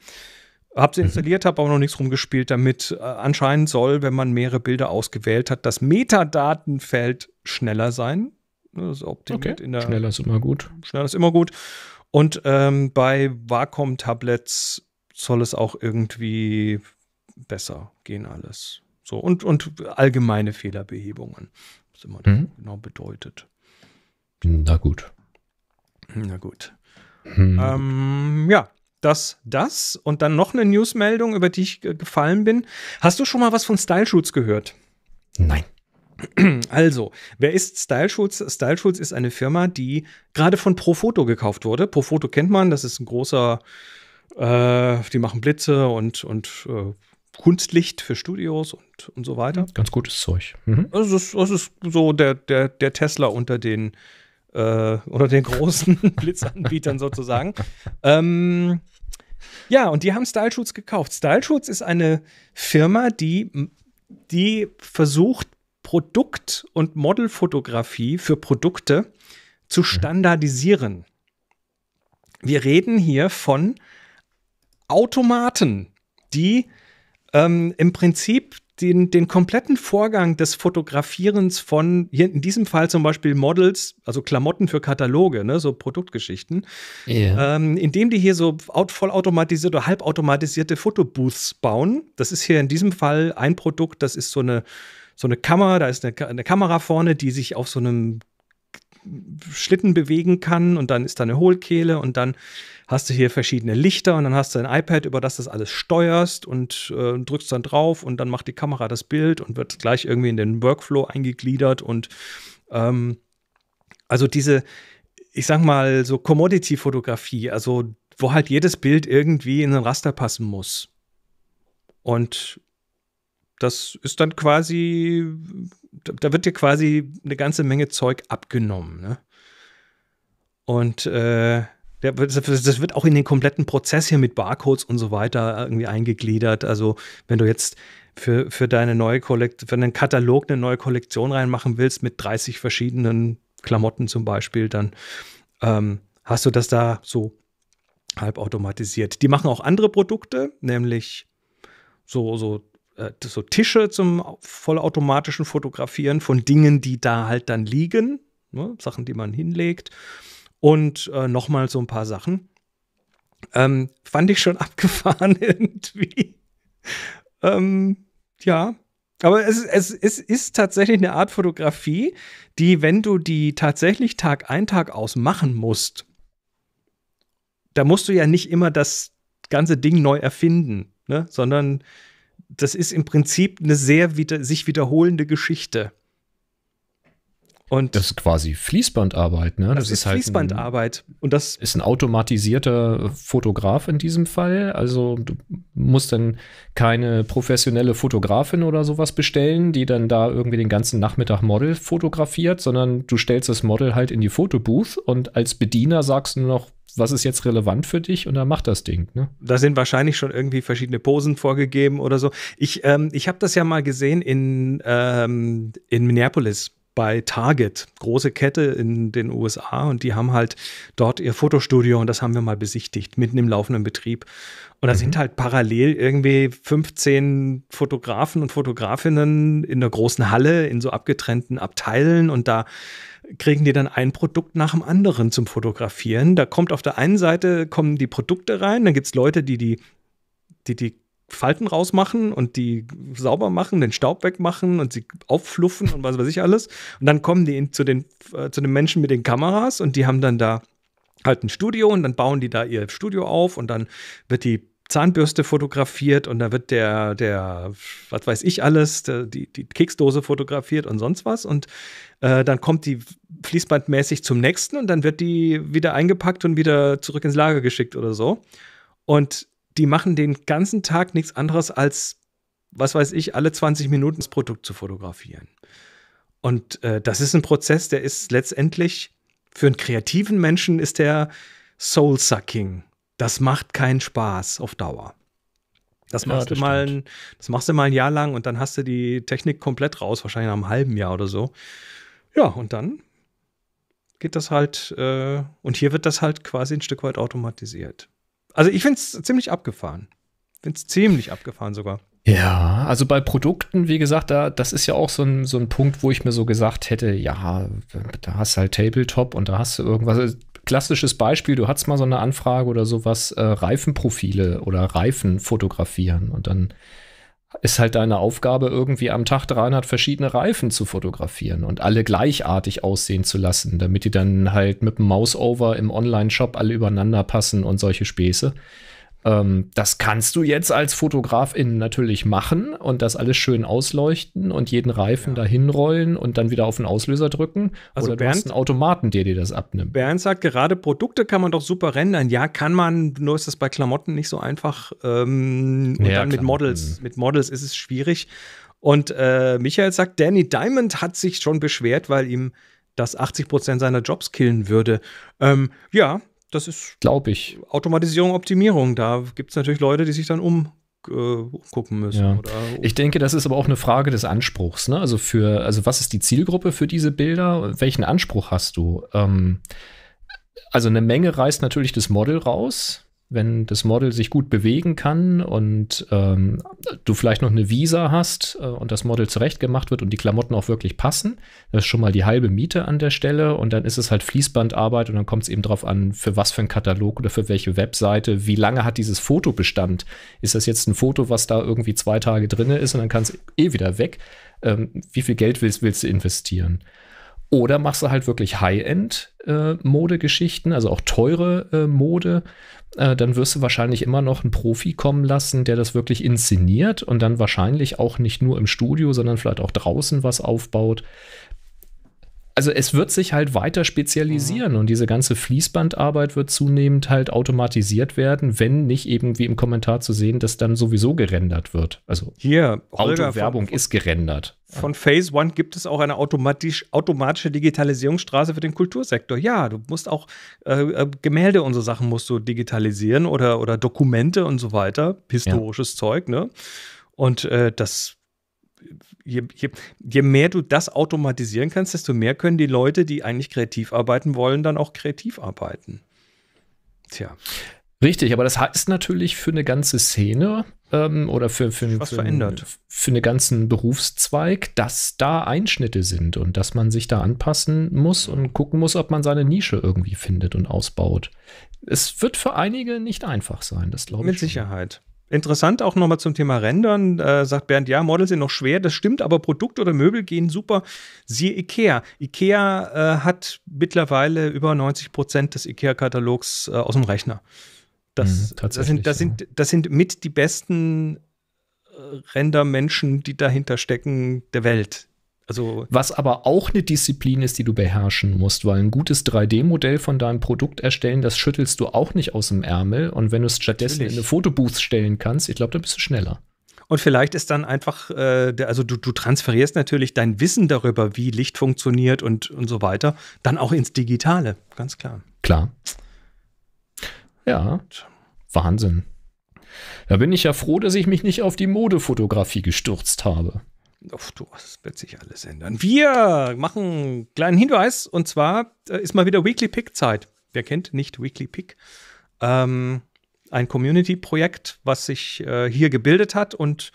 S1: Habe sie mhm. installiert, habe aber noch nichts rumgespielt damit. Äh, anscheinend soll, wenn man mehrere Bilder ausgewählt hat, das Metadatenfeld schneller sein. Das optimiert okay. in der schneller
S2: ist immer gut.
S1: Schneller ist immer gut. Und ähm, bei Wacom-Tablets soll es auch irgendwie besser gehen alles. So, und, und allgemeine Fehlerbehebungen, was immer das mhm. genau bedeutet. Na gut. Na gut. Mhm. Ähm, ja, das, das und dann noch eine Newsmeldung, über die ich gefallen bin. Hast du schon mal was von Styleshoots gehört? Nein. Also, wer ist StyleSchutz? StyleSchutz ist eine Firma, die gerade von Profoto gekauft wurde. Profoto kennt man, das ist ein großer, äh, die machen Blitze und, und äh, Kunstlicht für Studios und, und so weiter. Mhm. Ganz gutes
S2: Zeug. Mhm.
S1: Das, ist, das ist so der, der, der Tesla unter den, äh, unter den großen Blitzanbietern sozusagen. Ähm, ja, und die haben StyleShoots gekauft. StyleShoots ist eine Firma, die, die versucht, Produkt- und Modelfotografie für Produkte zu mhm. standardisieren. Wir reden hier von Automaten, die ähm, im Prinzip den, den kompletten Vorgang des Fotografierens von, hier in diesem Fall zum Beispiel Models, also Klamotten für Kataloge, ne, so Produktgeschichten, yeah. ähm, indem die hier so out, vollautomatisierte oder halbautomatisierte Fotobooths bauen. Das ist hier in diesem Fall ein Produkt, das ist so eine, so eine Kammer, da ist eine, eine Kamera vorne, die sich auf so einem Schlitten bewegen kann und dann ist da eine Hohlkehle und dann hast du hier verschiedene Lichter und dann hast du ein iPad, über das das alles steuerst und äh, drückst dann drauf und dann macht die Kamera das Bild und wird gleich irgendwie in den Workflow eingegliedert und ähm, also diese, ich sag mal, so Commodity-Fotografie, also wo halt jedes Bild irgendwie in den Raster passen muss. Und das ist dann quasi, da wird dir quasi eine ganze Menge Zeug abgenommen. Ne? Und äh, das wird auch in den kompletten Prozess hier mit Barcodes und so weiter irgendwie eingegliedert. Also wenn du jetzt für, für deine neue Kollektion, für einen Katalog eine neue Kollektion reinmachen willst mit 30 verschiedenen Klamotten zum Beispiel, dann ähm, hast du das da so halb automatisiert. Die machen auch andere Produkte, nämlich so, so, äh, so Tische zum vollautomatischen Fotografieren von Dingen, die da halt dann liegen, ne? Sachen, die man hinlegt und äh, nochmal so ein paar Sachen. Ähm, fand ich schon abgefahren irgendwie. Ähm, ja, aber es, es, es, ist tatsächlich eine Art Fotografie, die, wenn du die tatsächlich Tag ein, Tag aus machen musst, da musst du ja nicht immer das ganze Ding neu erfinden, ne? sondern das ist im Prinzip eine sehr wieder, sich wiederholende Geschichte.
S2: Und das ist quasi Fließbandarbeit, ne? Das, das ist, halt Fließbandarbeit. Ein, und das ist ein automatisierter Fotograf in diesem Fall. Also du musst dann keine professionelle Fotografin oder sowas bestellen, die dann da irgendwie den ganzen Nachmittag Model fotografiert, sondern du stellst das Model halt in die Fotobooth
S1: und als Bediener sagst du nur noch, was ist jetzt relevant für dich und dann
S2: macht das Ding. Ne? Da sind
S1: wahrscheinlich schon irgendwie verschiedene Posen vorgegeben oder so. Ich, ähm, ich habe das ja mal gesehen in, ähm, in Minneapolis bei Target, große Kette in den USA und die haben halt dort ihr Fotostudio und das haben wir mal besichtigt, mitten im laufenden Betrieb. Und da mhm. sind halt parallel irgendwie 15 Fotografen und Fotografinnen in der großen Halle, in so abgetrennten Abteilen und da kriegen die dann ein Produkt nach dem anderen zum Fotografieren. Da kommt auf der einen Seite kommen die Produkte rein, dann gibt es Leute, die die, die, die Falten rausmachen und die sauber machen, den Staub wegmachen und sie auffluffen und was weiß ich alles. Und dann kommen die in, zu, den, äh, zu den Menschen mit den Kameras und die haben dann da halt ein Studio und dann bauen die da ihr Studio auf und dann wird die Zahnbürste fotografiert und da wird der, der, was weiß ich alles, der, die, die Keksdose fotografiert und sonst was. Und äh, dann kommt die fließbandmäßig zum nächsten und dann wird die wieder eingepackt und wieder zurück ins Lager geschickt oder so. Und die machen den ganzen Tag nichts anderes als, was weiß ich, alle 20 Minuten das Produkt zu fotografieren. Und äh, das ist ein Prozess, der ist letztendlich für einen kreativen Menschen ist der Soul-Sucking. Das macht keinen Spaß auf Dauer. Das machst, ja, das du mal ein, das machst du mal ein Jahr lang und dann hast du die Technik komplett raus, wahrscheinlich nach einem halben Jahr oder so. Ja, und dann geht das halt, äh, und hier wird das halt quasi ein Stück weit automatisiert. Also ich finde es ziemlich abgefahren. Finde es ziemlich abgefahren sogar. Ja, also bei Produkten, wie gesagt, da, das
S2: ist ja auch so ein, so ein Punkt, wo ich mir so gesagt hätte, ja, da hast du halt Tabletop und da hast du irgendwas. Klassisches Beispiel, du hattest mal so eine Anfrage oder sowas, äh, Reifenprofile oder Reifen fotografieren und dann ist halt deine Aufgabe, irgendwie am Tag 300 verschiedene Reifen zu fotografieren und alle gleichartig aussehen zu lassen, damit die dann halt mit dem Mouseover im Online-Shop alle übereinander passen und solche Späße. Ähm, das kannst du jetzt als Fotografin natürlich machen und das alles schön ausleuchten und jeden Reifen ja. dahin rollen und dann wieder auf den Auslöser drücken. Also Oder Bernd, du hast einen Automaten, der dir das abnimmt.
S1: Bernd sagt, gerade Produkte kann man doch super rendern. Ja, kann man, nur ist das bei Klamotten nicht so einfach. Ähm, und ja, dann mit Klamotten. Models. Mhm. Mit Models ist es schwierig. Und äh, Michael sagt, Danny Diamond hat sich schon beschwert, weil ihm das 80% seiner Jobs killen würde. Ähm, ja, das ist, glaube ich, Automatisierung, Optimierung. Da gibt es natürlich Leute, die sich dann um äh, gucken müssen. Ja. ich denke, das ist aber auch eine Frage des Anspruchs.
S2: Ne? Also für, also was ist die Zielgruppe für diese Bilder? Welchen Anspruch hast du? Ähm, also eine Menge reißt natürlich das Model raus wenn das Model sich gut bewegen kann und ähm, du vielleicht noch eine Visa hast äh, und das Model zurechtgemacht wird und die Klamotten auch wirklich passen, das ist schon mal die halbe Miete an der Stelle und dann ist es halt Fließbandarbeit und dann kommt es eben darauf an, für was für einen Katalog oder für welche Webseite, wie lange hat dieses Foto Bestand? Ist das jetzt ein Foto, was da irgendwie zwei Tage drin ist und dann kann es eh wieder weg? Ähm, wie viel Geld willst, willst du investieren? Oder machst du halt wirklich High-End-Modegeschichten, äh, also auch teure äh, Mode, äh, dann wirst du wahrscheinlich immer noch einen Profi kommen lassen, der das wirklich inszeniert und dann wahrscheinlich auch nicht nur im Studio, sondern vielleicht auch draußen was aufbaut also es wird sich halt weiter spezialisieren mhm. und diese ganze Fließbandarbeit wird zunehmend halt automatisiert werden, wenn nicht eben wie im Kommentar zu sehen, dass dann sowieso gerendert wird. Also hier Autowerbung ist gerendert.
S1: Von Phase One gibt es auch eine automatisch, automatische Digitalisierungsstraße für den Kultursektor. Ja, du musst auch äh, äh, Gemälde und so Sachen musst du digitalisieren oder, oder Dokumente und so weiter, historisches ja. Zeug, ne? Und äh, das je, je, je, mehr du das automatisieren kannst, desto mehr können die Leute, die eigentlich kreativ arbeiten wollen, dann auch kreativ arbeiten. Tja. Richtig, aber das heißt natürlich für eine
S2: ganze Szene ähm, oder für, für, für, Was für, verändert. für einen ganzen Berufszweig, dass da Einschnitte sind und dass man sich da anpassen muss und gucken muss, ob man seine Nische
S1: irgendwie findet und ausbaut. Es wird für einige nicht einfach sein, das glaube ich. Mit schon. Sicherheit. Interessant auch nochmal zum Thema Rendern, äh, sagt Bernd, ja, Models sind noch schwer, das stimmt, aber Produkt oder Möbel gehen super. Siehe IKEA. IKEA äh, hat mittlerweile über 90 Prozent des IKEA-Katalogs äh, aus dem Rechner. Das, mhm, das, sind, das, sind, das sind mit die besten äh, Render-Menschen, die dahinter stecken, der Welt. Also
S2: Was aber auch eine Disziplin ist, die du beherrschen musst, weil ein gutes 3D-Modell von deinem Produkt erstellen, das schüttelst du auch nicht aus dem Ärmel. Und wenn du es stattdessen natürlich. in eine Fotobooth stellen kannst, ich glaube, da bist du schneller.
S1: Und vielleicht ist dann einfach, äh, also du, du, transferierst natürlich dein Wissen darüber, wie Licht funktioniert und, und so weiter, dann auch ins Digitale, ganz klar.
S2: Klar. Ja, Wahnsinn. Da bin ich ja froh, dass ich mich nicht auf die Modefotografie gestürzt habe.
S1: Uff, du, das wird sich alles ändern. Wir machen einen kleinen Hinweis und zwar äh, ist mal wieder Weekly Pick Zeit. Wer kennt nicht Weekly Pick? Ähm, ein Community-Projekt, was sich äh, hier gebildet hat und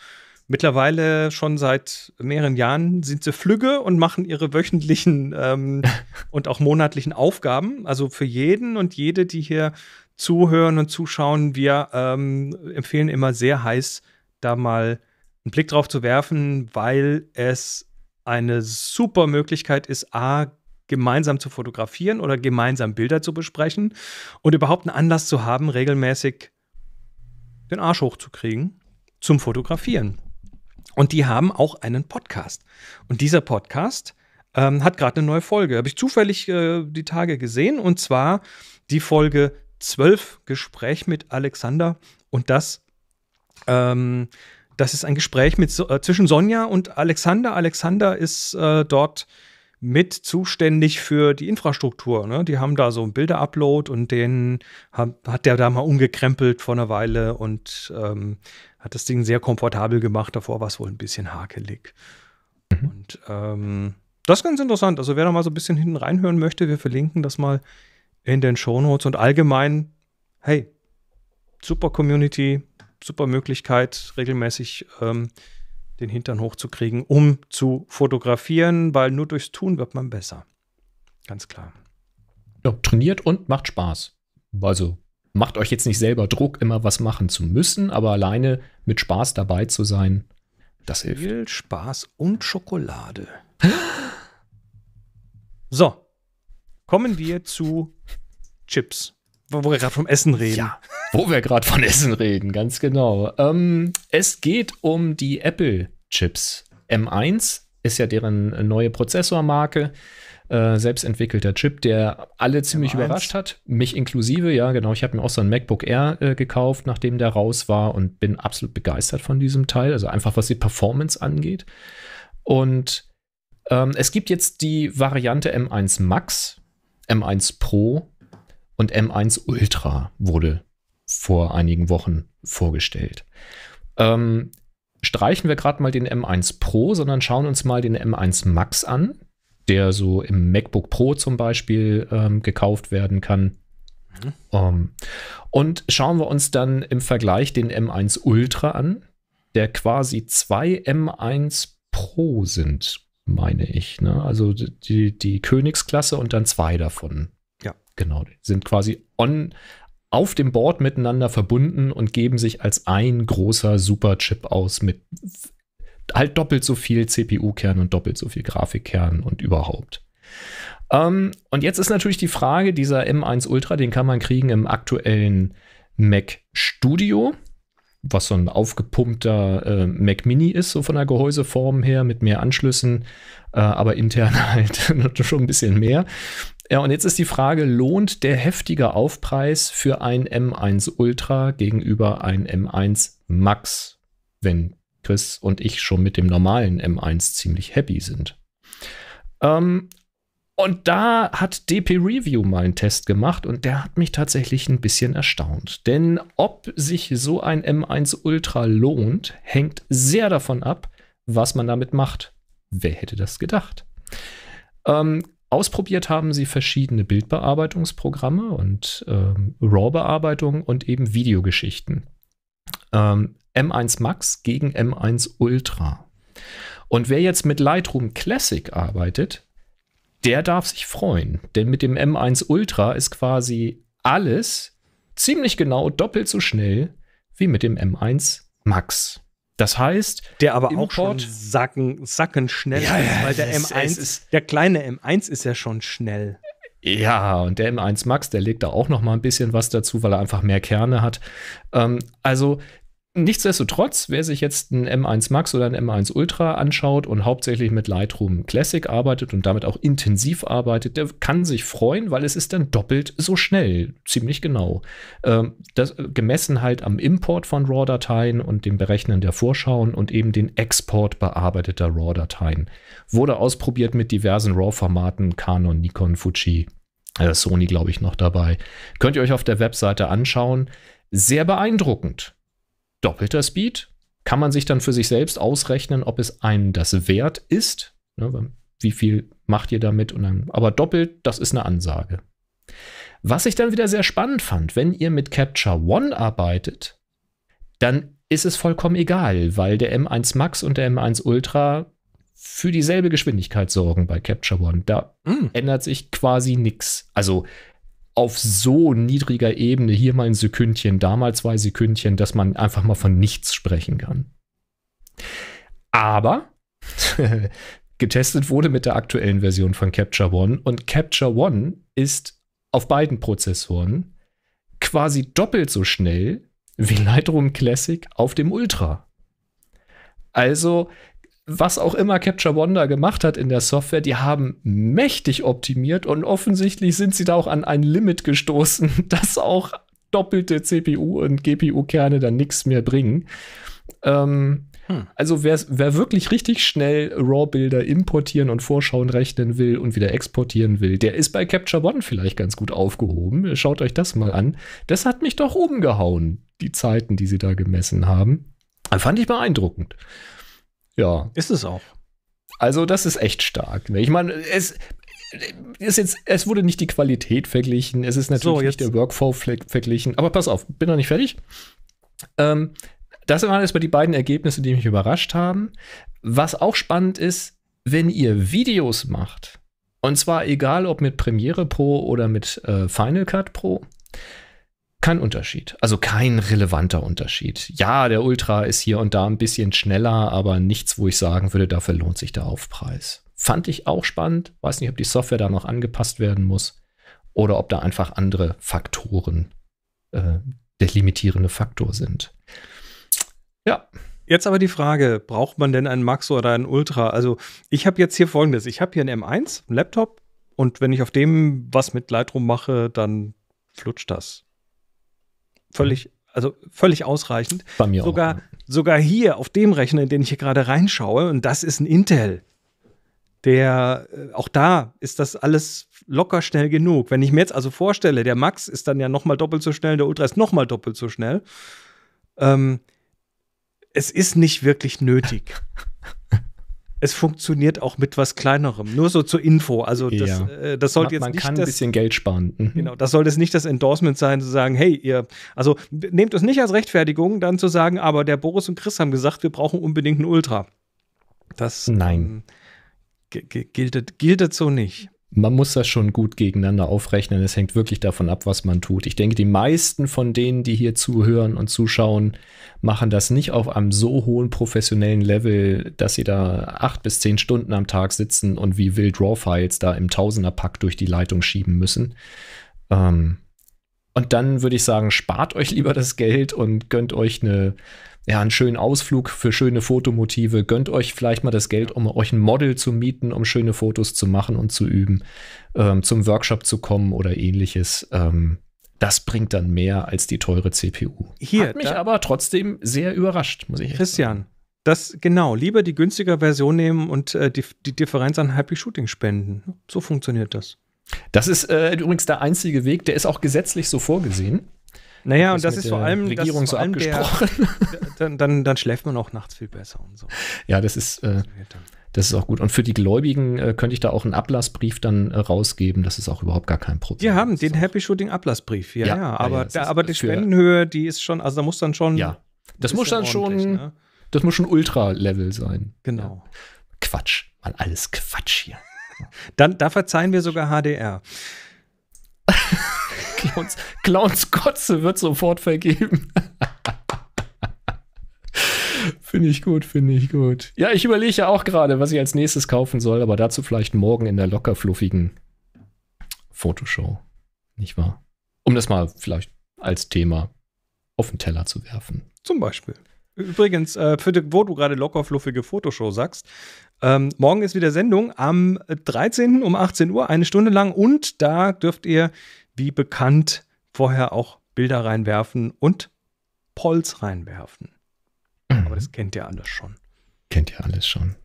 S1: mittlerweile schon seit mehreren Jahren sind sie flügge und machen ihre wöchentlichen ähm, und auch monatlichen Aufgaben. Also für jeden und jede, die hier zuhören und zuschauen, wir ähm, empfehlen immer sehr heiß, da mal zu einen Blick drauf zu werfen, weil es eine super Möglichkeit ist, A, gemeinsam zu fotografieren oder gemeinsam Bilder zu besprechen und überhaupt einen Anlass zu haben, regelmäßig den Arsch hochzukriegen zum Fotografieren. Und die haben auch einen Podcast. Und dieser Podcast ähm, hat gerade eine neue Folge. Habe ich zufällig äh, die Tage gesehen. Und zwar die Folge 12, Gespräch mit Alexander. Und das ähm, das ist ein Gespräch mit, äh, zwischen Sonja und Alexander. Alexander ist äh, dort mit zuständig für die Infrastruktur. Ne? Die haben da so einen Bilder-Upload und den hat, hat der da mal umgekrempelt vor einer Weile und ähm, hat das Ding sehr komfortabel gemacht. Davor war es wohl ein bisschen hakelig. Mhm. Und ähm, das ist ganz interessant. Also wer da mal so ein bisschen hinten reinhören möchte, wir verlinken das mal in den Shownotes und allgemein, hey, super Community, super Möglichkeit, regelmäßig ähm, den Hintern hochzukriegen, um zu fotografieren, weil nur durchs Tun wird man besser. Ganz klar.
S2: Ja, trainiert und macht Spaß. Also macht euch jetzt nicht selber Druck, immer was machen zu müssen, aber alleine mit Spaß dabei zu sein, das hilft. Viel Spaß und Schokolade. So, kommen wir zu Chips wo wir gerade vom Essen reden. Ja, wo wir gerade von Essen reden, ganz genau. Ähm, es geht um die Apple Chips. M1 ist ja deren neue Prozessormarke. Äh, selbstentwickelter Chip, der alle ziemlich M1. überrascht hat, mich inklusive. Ja, genau. Ich habe mir auch so ein MacBook Air äh, gekauft, nachdem der raus war und bin absolut begeistert von diesem Teil. Also einfach was die Performance angeht. Und ähm, es gibt jetzt die Variante M1 Max, M1 Pro und M1 Ultra wurde vor einigen Wochen vorgestellt. Ähm, streichen wir gerade mal den M1 Pro, sondern schauen uns mal den M1 Max an, der so im MacBook Pro zum Beispiel ähm, gekauft werden kann. Um, mhm. ähm, und schauen wir uns dann im Vergleich den M1 Ultra an, der quasi zwei M1 Pro sind, meine ich. Ne? Also die, die Königsklasse und dann zwei davon. Genau, die sind quasi on, auf dem Board miteinander verbunden und geben sich als ein großer Superchip aus mit halt doppelt so viel CPU-Kern und doppelt so viel Grafikkern und überhaupt. Um, ähm, und jetzt ist natürlich die Frage, dieser M1 Ultra, den kann man kriegen im aktuellen Mac Studio, was so ein aufgepumpter äh, Mac Mini ist, so von der Gehäuseform her, mit mehr Anschlüssen, äh, aber intern halt schon ein bisschen mehr. Ja, und jetzt ist die Frage, lohnt der heftige Aufpreis für ein M1 Ultra gegenüber ein M1 Max, wenn Chris und ich schon mit dem normalen M1 ziemlich happy sind? Ähm, und da hat DP Review mal einen Test gemacht und der hat mich tatsächlich ein bisschen erstaunt. Denn ob sich so ein M1 Ultra lohnt, hängt sehr davon ab, was man damit macht. Wer hätte das gedacht? Ähm, Ausprobiert haben sie verschiedene Bildbearbeitungsprogramme und ähm, RAW-Bearbeitung und eben Videogeschichten. Ähm, M1 Max gegen M1 Ultra. Und wer jetzt mit Lightroom Classic arbeitet, der darf sich freuen, denn mit dem M1 Ultra ist quasi alles ziemlich genau doppelt so schnell wie mit dem M1 Max. Das heißt, der aber Import, auch schon
S1: sacken, sacken schnell ja, ist, weil der M1, ist, der kleine M1 ist ja schon schnell.
S2: Ja, und der M1 Max, der legt da auch noch mal ein bisschen was dazu, weil er einfach mehr Kerne hat. Ähm, also Nichtsdestotrotz, wer sich jetzt ein M1 Max oder ein M1 Ultra anschaut und hauptsächlich mit Lightroom Classic arbeitet und damit auch intensiv arbeitet, der kann sich freuen, weil es ist dann doppelt so schnell, ziemlich genau. Ähm, das, äh, gemessen halt am Import von RAW-Dateien und dem Berechnen der Vorschauen und eben den Export bearbeiteter RAW-Dateien. Wurde ausprobiert mit diversen RAW-Formaten, Canon, Nikon, Fuji, äh, Sony glaube ich noch dabei. Könnt ihr euch auf der Webseite anschauen. Sehr beeindruckend doppelter Speed kann man sich dann für sich selbst ausrechnen, ob es einem das wert ist. Ne, wie viel macht ihr damit? Dann, aber doppelt, das ist eine Ansage. Was ich dann wieder sehr spannend fand, wenn ihr mit Capture One arbeitet, dann ist es vollkommen egal, weil der M1 Max und der M1 Ultra für dieselbe Geschwindigkeit sorgen bei Capture One. Da mm. ändert sich quasi nichts. Also auf so niedriger Ebene, hier mal ein Sekündchen, da mal zwei Sekündchen, dass man einfach mal von nichts sprechen kann. Aber getestet wurde mit der aktuellen Version von Capture One und Capture One ist auf beiden Prozessoren quasi doppelt so schnell wie Lightroom Classic auf dem Ultra. Also was auch immer Capture One da gemacht hat in der Software, die haben mächtig optimiert und offensichtlich sind sie da auch an ein Limit gestoßen, dass auch doppelte CPU- und GPU-Kerne dann nichts mehr bringen. Ähm, hm. Also wer, wer wirklich richtig schnell RAW-Bilder importieren und Vorschauen rechnen will und wieder exportieren will, der ist bei Capture One vielleicht ganz gut aufgehoben. Schaut euch das mal an. Das hat mich doch umgehauen, die Zeiten, die sie da gemessen haben. Fand ich beeindruckend. Ja. Ist es auch. Also, das ist echt stark. Ne? Ich meine, es, ist jetzt, es wurde nicht die Qualität verglichen, es ist natürlich so, nicht der Workflow verglichen, aber pass auf, bin noch nicht fertig. Ähm, das waren jetzt mal die beiden Ergebnisse, die mich überrascht haben. Was auch spannend ist, wenn ihr Videos macht, und zwar egal ob mit Premiere Pro oder mit äh, Final Cut Pro, kein Unterschied. Also kein relevanter Unterschied. Ja, der Ultra ist hier und da ein bisschen schneller, aber nichts, wo ich sagen würde, dafür lohnt sich der Aufpreis. Fand ich auch spannend. Weiß nicht, ob die Software da noch angepasst werden muss oder ob da einfach andere Faktoren äh, der limitierende Faktor sind.
S1: Ja. Jetzt aber die Frage, braucht man denn einen Max oder einen Ultra? Also ich habe jetzt hier folgendes. Ich habe hier einen M1, einen Laptop und wenn ich auf dem was mit Lightroom mache, dann flutscht das. Völlig, also völlig ausreichend. Bei mir sogar, auch. Sogar hier auf dem Rechner, in den ich hier gerade reinschaue, und das ist ein Intel. Der, äh, auch da ist das alles locker schnell genug. Wenn ich mir jetzt also vorstelle, der Max ist dann ja nochmal doppelt so schnell, der Ultra ist nochmal doppelt so schnell. Ähm, es ist nicht wirklich nötig. es funktioniert auch mit was kleinerem. Nur so zur Info. Also das, ja. äh, das sollte man, jetzt man nicht kann das, ein bisschen Geld
S2: sparen. Mhm. Genau,
S1: das sollte jetzt nicht das Endorsement sein, zu sagen, hey, ihr, also nehmt es nicht als Rechtfertigung, dann zu sagen, aber der Boris und Chris haben gesagt, wir brauchen unbedingt ein Ultra. Das Nein. Ähm, gilt, gilt so nicht
S2: man muss das schon gut gegeneinander aufrechnen. Es hängt wirklich davon ab, was man tut. Ich denke, die meisten von denen, die hier zuhören und zuschauen, machen das nicht auf einem so hohen professionellen Level, dass sie da acht bis zehn Stunden am Tag sitzen und wie wild Raw-Files da im Tausenderpack durch die Leitung schieben müssen. Ähm, und dann würde ich sagen, spart euch lieber das Geld und gönnt euch eine ja, einen schönen Ausflug für schöne Fotomotive. Gönnt euch vielleicht mal das Geld, um euch ein Model zu mieten, um schöne Fotos zu machen und zu üben, ähm, zum Workshop zu kommen oder ähnliches. Ähm, das bringt dann mehr als die teure CPU.
S1: Hier, Hat mich aber trotzdem sehr überrascht, muss ich Christian, sagen. Christian. das genau, lieber die günstige Version nehmen und äh, die, die Differenz an Happy Shooting spenden. So funktioniert das. Das ist äh, übrigens der einzige Weg, der ist auch gesetzlich so vorgesehen. Naja, und das ist vor allem Regierung vor allem so abgesprochen. Der, dann, dann, dann, schläft man auch nachts viel besser und so.
S2: Ja, das ist, äh, das ist auch gut. Und für die Gläubigen äh, könnte ich da auch einen Ablassbrief dann äh, rausgeben. Das ist auch überhaupt gar kein Problem. Wir
S1: haben den Happy Shooting Ablassbrief, ja, ja. ja aber, ja, da, aber die Spendenhöhe, die ist schon, also da muss dann schon. Ja, das muss dann schon, ne? das muss schon Ultra-Level sein. Genau. Quatsch, mal alles Quatsch hier. dann, da verzeihen wir sogar HDR. Clowns, Clowns Kotze wird sofort vergeben.
S2: finde ich gut, finde ich gut. Ja, ich überlege ja auch gerade, was ich als nächstes kaufen soll, aber dazu vielleicht morgen in der locker fluffigen Fotoshow. Nicht wahr? Um das mal vielleicht als Thema auf den Teller zu werfen. Zum Beispiel.
S1: Übrigens, äh, für, wo du gerade locker fluffige Fotoshow sagst, ähm, morgen ist wieder Sendung am 13. um 18 Uhr, eine Stunde lang. Und da dürft ihr wie bekannt, vorher auch Bilder reinwerfen und Polls reinwerfen. Mhm. Aber das mhm. kennt ihr alles schon. Kennt ihr alles schon.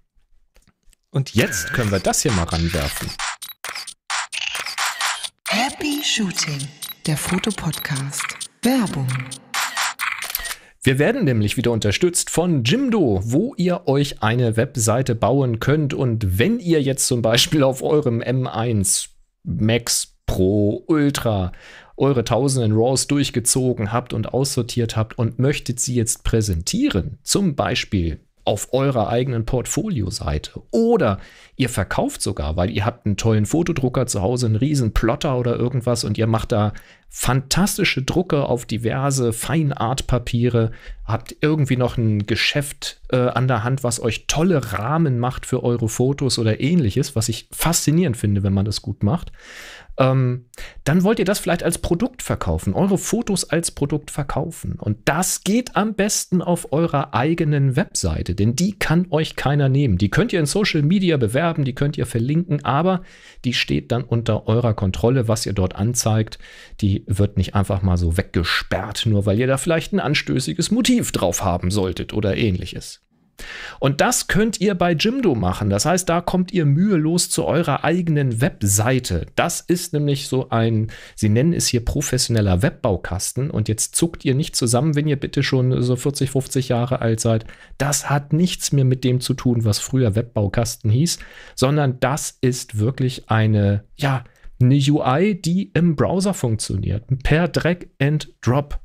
S1: Und
S2: jetzt können wir das hier mal ranwerfen.
S3: Happy Shooting, der Fotopodcast. Werbung.
S2: Wir werden nämlich wieder unterstützt von Jimdo, wo ihr euch eine Webseite bauen könnt. Und wenn ihr jetzt zum Beispiel auf eurem M1 Max Pro Ultra eure tausenden Raws durchgezogen habt und aussortiert habt und möchtet sie jetzt präsentieren, zum Beispiel auf eurer eigenen Portfolioseite oder Ihr verkauft sogar, weil ihr habt einen tollen Fotodrucker zu Hause, einen riesen Plotter oder irgendwas und ihr macht da fantastische Drucke auf diverse Feinartpapiere, habt irgendwie noch ein Geschäft äh, an der Hand, was euch tolle Rahmen macht für eure Fotos oder ähnliches, was ich faszinierend finde, wenn man das gut macht. Ähm, dann wollt ihr das vielleicht als Produkt verkaufen, eure Fotos als Produkt verkaufen. Und das geht am besten auf eurer eigenen Webseite, denn die kann euch keiner nehmen. Die könnt ihr in Social Media bewerben bewerben, die könnt ihr verlinken, aber die steht dann unter eurer Kontrolle, was ihr dort anzeigt. Die wird nicht einfach mal so weggesperrt, nur weil ihr da vielleicht ein anstößiges Motiv drauf haben solltet oder ähnliches. Und das könnt ihr bei Jimdo machen. Das heißt, da kommt ihr mühelos zu eurer eigenen Webseite. Das ist nämlich so ein, sie nennen es hier professioneller Webbaukasten. Und jetzt zuckt ihr nicht zusammen, wenn ihr bitte schon so 40, 50 Jahre alt seid. Das hat nichts mehr mit dem zu tun, was früher Webbaukasten hieß, sondern das ist wirklich eine, ja, eine UI, die im Browser funktioniert. Per Drag and Drop.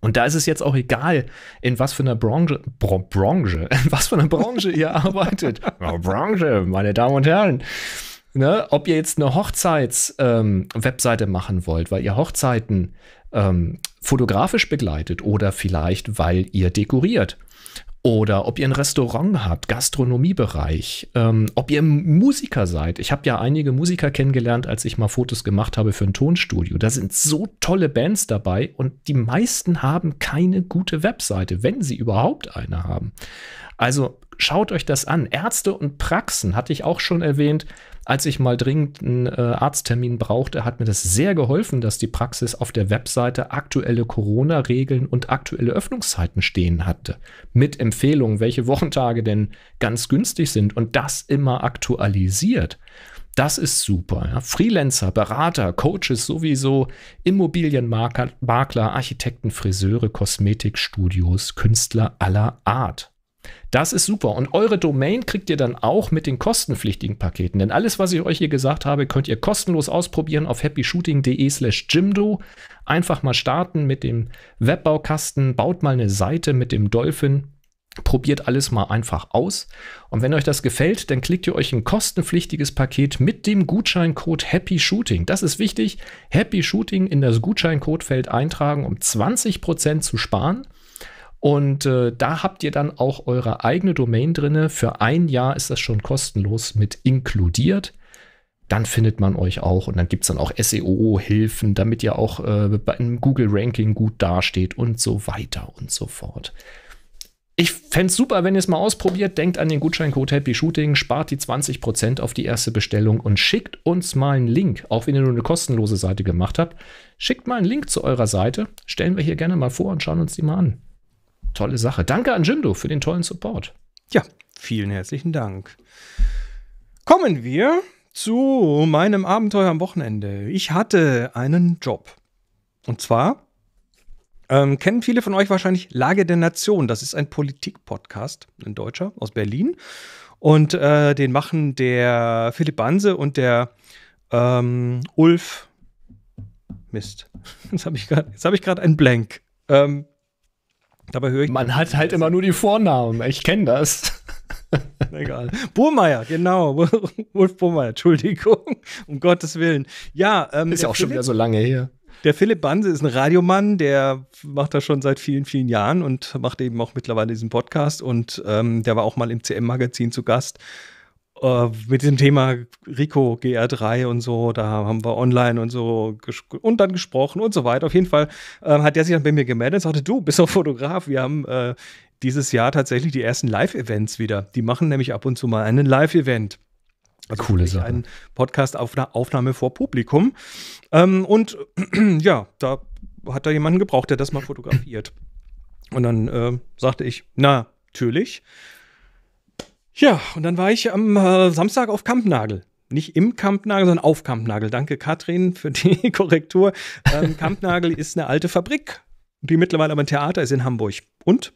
S2: Und da ist es jetzt auch egal, in was für einer Branche, Br Branche, was für einer Branche ihr arbeitet. Branche, meine Damen und Herren. Ne, ob ihr jetzt eine Hochzeits-Webseite ähm, machen wollt, weil ihr Hochzeiten ähm, fotografisch begleitet oder vielleicht, weil ihr dekoriert oder ob ihr ein Restaurant habt, Gastronomiebereich, ähm, ob ihr Musiker seid. Ich habe ja einige Musiker kennengelernt, als ich mal Fotos gemacht habe für ein Tonstudio. Da sind so tolle Bands dabei und die meisten haben keine gute Webseite, wenn sie überhaupt eine haben. Also schaut euch das an. Ärzte und Praxen hatte ich auch schon erwähnt. Als ich mal dringend einen äh, Arzttermin brauchte, hat mir das sehr geholfen, dass die Praxis auf der Webseite aktuelle Corona-Regeln und aktuelle Öffnungszeiten stehen hatte. Mit Empfehlungen, welche Wochentage denn ganz günstig sind und das immer aktualisiert. Das ist super. Ja. Freelancer, Berater, Coaches sowieso, Immobilienmakler, Architekten, Friseure, Kosmetikstudios, Künstler aller Art. Das ist super. Und eure Domain kriegt ihr dann auch mit den kostenpflichtigen Paketen. Denn alles, was ich euch hier gesagt habe, könnt ihr kostenlos ausprobieren auf happyshooting.de slash Jimdo. Einfach mal starten mit dem Webbaukasten, baut mal eine Seite mit dem Dolphin, Probiert alles mal einfach aus. Und wenn euch das gefällt, dann klickt ihr euch ein kostenpflichtiges Paket mit dem Gutscheincode Happy Shooting. Das ist wichtig. Happy Shooting in das Gutscheincodefeld eintragen, um 20% zu sparen. Und äh, da habt ihr dann auch eure eigene Domain drinne. Für ein Jahr ist das schon kostenlos mit inkludiert. Dann findet man euch auch und dann gibt es dann auch SEO-Hilfen, damit ihr auch äh, beim Google-Ranking gut dasteht und so weiter und so fort. Ich fände es super, wenn ihr es mal ausprobiert. Denkt an den Gutscheincode Happy Shooting, spart die 20% auf die erste Bestellung und schickt uns mal einen Link, auch wenn ihr nur eine kostenlose Seite gemacht habt. Schickt mal einen Link zu eurer Seite, stellen wir hier gerne mal vor und schauen uns die mal an tolle
S1: Sache. Danke an Jimdo für den tollen Support. Ja, vielen herzlichen Dank. Kommen wir zu meinem Abenteuer am Wochenende. Ich hatte einen Job. Und zwar ähm, kennen viele von euch wahrscheinlich Lage der Nation. Das ist ein Politik-Podcast, ein Deutscher aus Berlin. Und äh, den machen der Philipp Banse und der ähm, Ulf. Mist. Jetzt habe ich gerade hab einen Blank. Ähm, Dabei höre ich. Man hat halt immer nur die Vornamen. Ich kenne das. Egal. Burmeier, genau. Wolf Burmeier, Entschuldigung. Um Gottes Willen. Ja, ähm, ist ja auch schon wieder so lange her. Der Philipp Banse ist ein Radiomann, der macht das schon seit vielen, vielen Jahren und macht eben auch mittlerweile diesen Podcast. Und ähm, der war auch mal im CM-Magazin zu Gast. Äh, mit dem Thema Rico GR3 und so, da haben wir online und so und dann gesprochen und so weiter. Auf jeden Fall äh, hat der sich dann bei mir gemeldet und sagte, du bist doch Fotograf, wir haben äh, dieses Jahr tatsächlich die ersten Live-Events wieder. Die machen nämlich ab und zu mal einen Live-Event. Also Coole Sache. Ein Podcast auf einer Aufnahme vor Publikum. Ähm, und ja, da hat er jemanden gebraucht, der das mal fotografiert. Und dann äh, sagte ich, na, natürlich. Ja, und dann war ich am äh, Samstag auf Kampnagel. Nicht im Kampnagel, sondern auf Kampnagel. Danke, Katrin, für die Korrektur. Ähm, Kampnagel ist eine alte Fabrik, die mittlerweile aber ein Theater ist in Hamburg. Und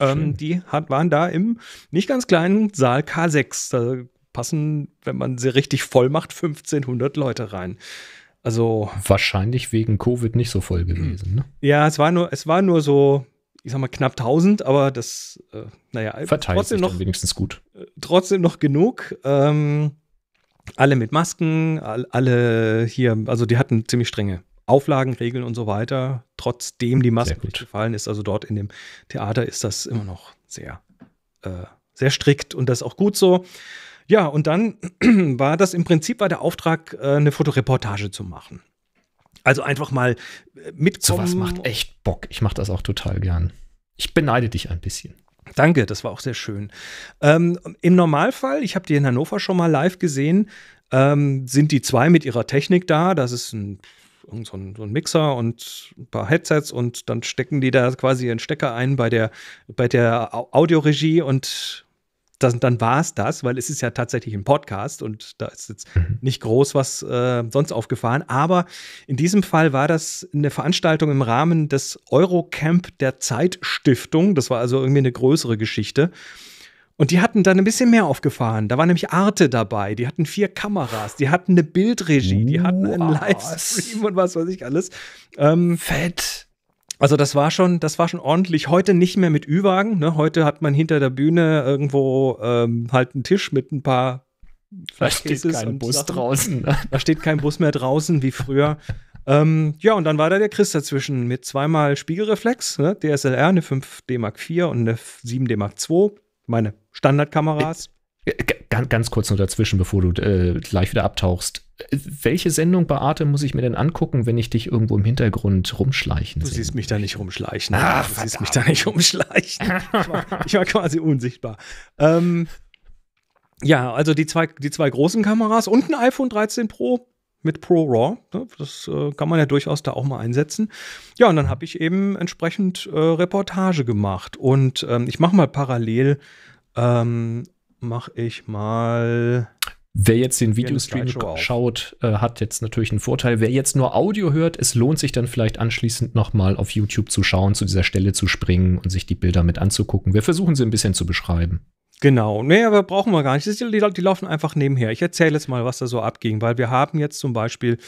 S1: ähm, die hat, waren da im nicht ganz kleinen Saal K6. Da passen, wenn man sie richtig voll macht, 1500 Leute rein. Also
S2: wahrscheinlich wegen Covid nicht so voll gewesen. Ne?
S1: Ja, es war nur, es war nur so ich sag mal, knapp 1000, aber das, äh, naja, Verteilt trotzdem noch, wenigstens gut. Äh, trotzdem noch genug. Ähm, alle mit Masken, alle hier, also die hatten ziemlich strenge Auflagen, Regeln und so weiter, trotzdem die Maskenpflicht gefallen ist. Also dort in dem Theater ist das immer noch sehr, äh, sehr strikt und das auch gut so. Ja, und dann war das im Prinzip war der Auftrag, äh, eine Fotoreportage zu machen. Also einfach mal äh, mitkommen. Sowas macht echt Bock. Ich mache das auch total gern. Ich beneide dich ein bisschen. Danke, das war auch sehr schön. Ähm, Im Normalfall, ich habe die in Hannover schon mal live gesehen, ähm, sind die zwei mit ihrer Technik da. Das ist ein, so ein, so ein Mixer und ein paar Headsets und dann stecken die da quasi ihren Stecker ein bei der, bei der Audioregie und das, dann war es das, weil es ist ja tatsächlich ein Podcast und da ist jetzt mhm. nicht groß was äh, sonst aufgefahren. Aber in diesem Fall war das eine Veranstaltung im Rahmen des Eurocamp der Zeitstiftung. Das war also irgendwie eine größere Geschichte. Und die hatten dann ein bisschen mehr aufgefahren. Da war nämlich Arte dabei. Die hatten vier Kameras, die hatten eine Bildregie, die hatten einen Livestream und was weiß ich alles. Ähm, Fett. Also das war schon, das war schon ordentlich. Heute nicht mehr mit Ü-Wagen. Ne? Heute hat man hinter der Bühne irgendwo ähm, halt einen Tisch mit ein paar.
S2: Da steht kein Bus Sachen. draußen.
S1: Ne? Da steht kein Bus mehr draußen wie früher. ähm, ja, und dann war da der Chris dazwischen mit zweimal Spiegelreflex, ne? DSLR, eine 5D Mark IV und eine 7D Mark II. Meine Standardkameras. Äh, ganz, ganz
S2: kurz nur dazwischen, bevor du äh, gleich wieder abtauchst welche Sendung bei Arte muss ich mir denn angucken, wenn ich dich irgendwo im Hintergrund rumschleichen sehe? Ah, du siehst mich da nicht rumschleichen. Ach, du siehst mich da nicht
S3: rumschleichen. Ich war,
S1: ich war quasi unsichtbar. Ähm, ja, also die zwei, die zwei großen Kameras und ein iPhone 13 Pro mit Pro Raw. Ne, das äh, kann man ja durchaus da auch mal einsetzen. Ja, und dann habe ich eben entsprechend äh, Reportage gemacht. Und ähm, ich mache mal parallel, ähm, mache ich mal Wer jetzt den Videostream schaut, äh, hat jetzt natürlich einen Vorteil. Wer jetzt nur Audio
S2: hört, es lohnt sich dann vielleicht anschließend nochmal auf YouTube zu schauen, zu dieser Stelle zu springen und sich die Bilder mit anzugucken. Wir versuchen sie ein bisschen zu beschreiben.
S1: Genau, nee, aber brauchen wir gar nicht. Die, die laufen einfach nebenher. Ich erzähle jetzt mal, was da so abging, weil wir haben jetzt zum Beispiel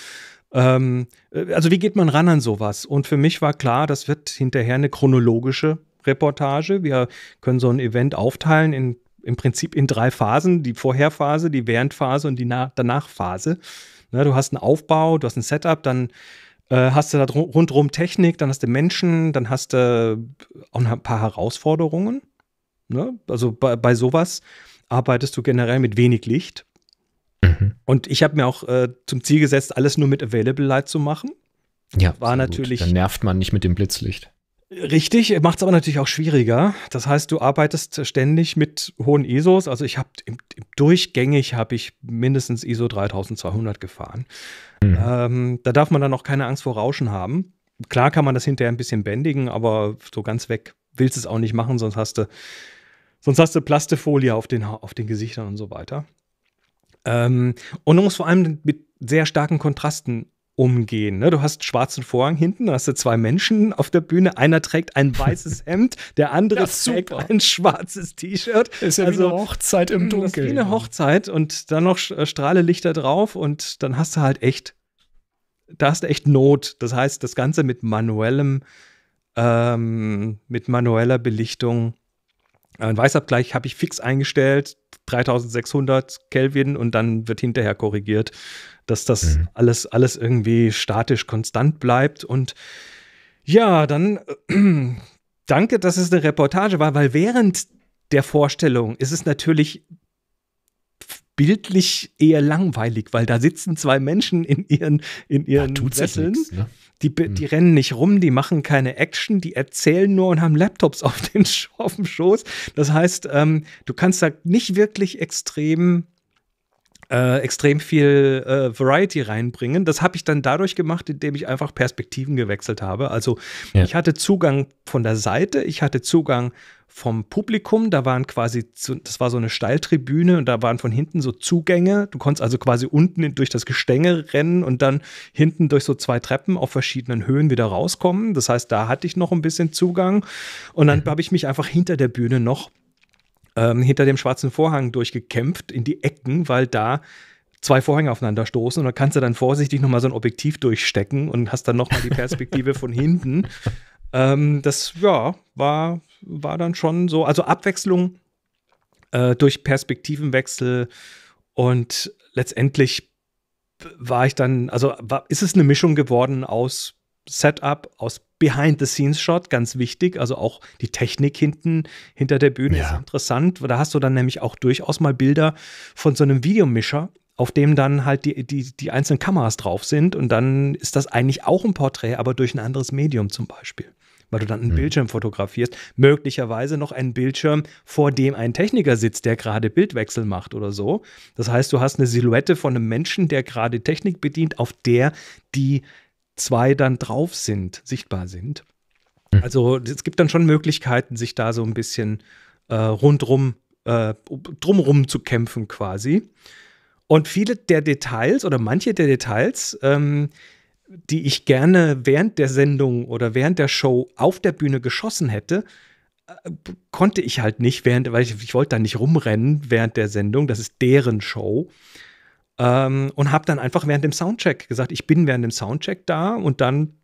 S1: ähm, äh, also wie geht man ran an sowas? Und für mich war klar, das wird hinterher eine chronologische Reportage. Wir können so ein Event aufteilen in im Prinzip in drei Phasen, die Vorherphase, die Währendphase und die Na Danachphase. Ne, du hast einen Aufbau, du hast ein Setup, dann äh, hast du da rundherum Technik, dann hast du Menschen, dann hast du auch ein paar Herausforderungen. Ne? Also bei, bei sowas arbeitest du generell mit wenig Licht. Mhm. Und ich habe mir auch äh, zum Ziel gesetzt, alles nur mit Available Light zu machen. Ja, war absolut. natürlich. Dann
S2: nervt man nicht mit dem Blitzlicht.
S1: Richtig, macht es aber natürlich auch schwieriger. Das heißt, du arbeitest ständig mit hohen ISOs. Also ich habe durchgängig habe ich mindestens ISO 3200 gefahren. Mhm. Ähm, da darf man dann auch keine Angst vor Rauschen haben. Klar kann man das hinterher ein bisschen bändigen, aber so ganz weg willst du es auch nicht machen, sonst hast du, sonst hast du Plastefolie auf den, auf den Gesichtern und so weiter. Ähm, und du musst vor allem mit sehr starken Kontrasten umgehen. Ne? Du hast schwarzen Vorhang hinten, hast du zwei Menschen auf der Bühne. Einer trägt ein weißes Hemd, der andere ja, trägt ein schwarzes T-Shirt. Ist ja also, wie eine also, Hochzeit im Dunkeln. Hm, das ist wie eine Hochzeit und dann noch äh, Strahlelichter drauf und dann hast du halt echt, da hast du echt Not. Das heißt, das Ganze mit manuellem, ähm, mit manueller Belichtung. Äh, ein Weißabgleich habe ich fix eingestellt. 3600 Kelvin und dann wird hinterher korrigiert, dass das mhm. alles, alles irgendwie statisch konstant bleibt. Und ja, dann äh, danke, dass es eine Reportage war, weil während der Vorstellung ist es natürlich bildlich eher langweilig, weil da sitzen zwei Menschen in ihren, in ihren ja, Sesseln. Nichts, ne? Die, die hm. rennen nicht rum, die machen keine Action, die erzählen nur und haben Laptops auf, den, auf dem Schoß. Das heißt, ähm, du kannst da nicht wirklich extrem äh, extrem viel äh, Variety reinbringen. Das habe ich dann dadurch gemacht, indem ich einfach Perspektiven gewechselt habe. Also ja. ich hatte Zugang von der Seite, ich hatte Zugang vom Publikum, da waren quasi, zu, das war so eine Steiltribüne und da waren von hinten so Zugänge. Du konntest also quasi unten durch das Gestänge rennen und dann hinten durch so zwei Treppen auf verschiedenen Höhen wieder rauskommen. Das heißt, da hatte ich noch ein bisschen Zugang und dann mhm. habe ich mich einfach hinter der Bühne noch ähm, hinter dem schwarzen Vorhang durchgekämpft in die Ecken, weil da zwei Vorhänge aufeinander stoßen und da kannst du dann vorsichtig nochmal so ein Objektiv durchstecken und hast dann nochmal die Perspektive von hinten. Ähm, das, ja, war, war dann schon so. Also Abwechslung äh, durch Perspektivenwechsel und letztendlich war ich dann, also war, ist es eine Mischung geworden aus Setup, aus Behind-the-Scenes-Shot, ganz wichtig. Also auch die Technik hinten, hinter der Bühne ja. ist interessant. Da hast du dann nämlich auch durchaus mal Bilder von so einem Videomischer, auf dem dann halt die, die, die einzelnen Kameras drauf sind. Und dann ist das eigentlich auch ein Porträt, aber durch ein anderes Medium zum Beispiel. Weil du dann einen mhm. Bildschirm fotografierst, möglicherweise noch einen Bildschirm, vor dem ein Techniker sitzt, der gerade Bildwechsel macht oder so. Das heißt, du hast eine Silhouette von einem Menschen, der gerade Technik bedient, auf der die zwei dann drauf sind, sichtbar sind. Hm. Also es gibt dann schon Möglichkeiten, sich da so ein bisschen äh, rundrum, äh, drumrum zu kämpfen quasi. Und viele der Details oder manche der Details, ähm, die ich gerne während der Sendung oder während der Show auf der Bühne geschossen hätte, äh, konnte ich halt nicht während, weil ich, ich wollte da nicht rumrennen während der Sendung. Das ist deren Show. Ähm, und habe dann einfach während dem Soundcheck gesagt, ich bin während dem Soundcheck da und dann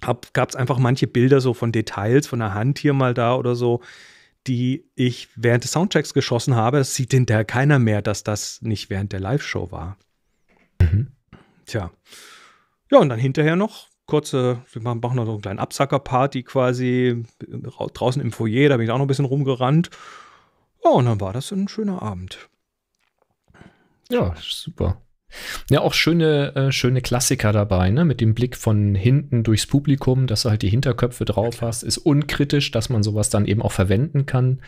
S1: gab es einfach manche Bilder so von Details, von der Hand hier mal da oder so, die ich während des Soundchecks geschossen habe. Das sieht hinterher keiner mehr, dass das nicht während der Live-Show war. Mhm. Tja. Ja, und dann hinterher noch kurze, wir machen noch so einen kleinen Absacker-Party quasi äh, draußen im Foyer, da bin ich auch noch ein bisschen rumgerannt. Ja, und dann war das ein schöner Abend.
S2: Ja, super. Ja, auch schöne, äh, schöne Klassiker dabei, ne? Mit dem Blick von hinten durchs Publikum, dass du halt die Hinterköpfe drauf hast, ist unkritisch, dass man sowas dann eben auch verwenden kann.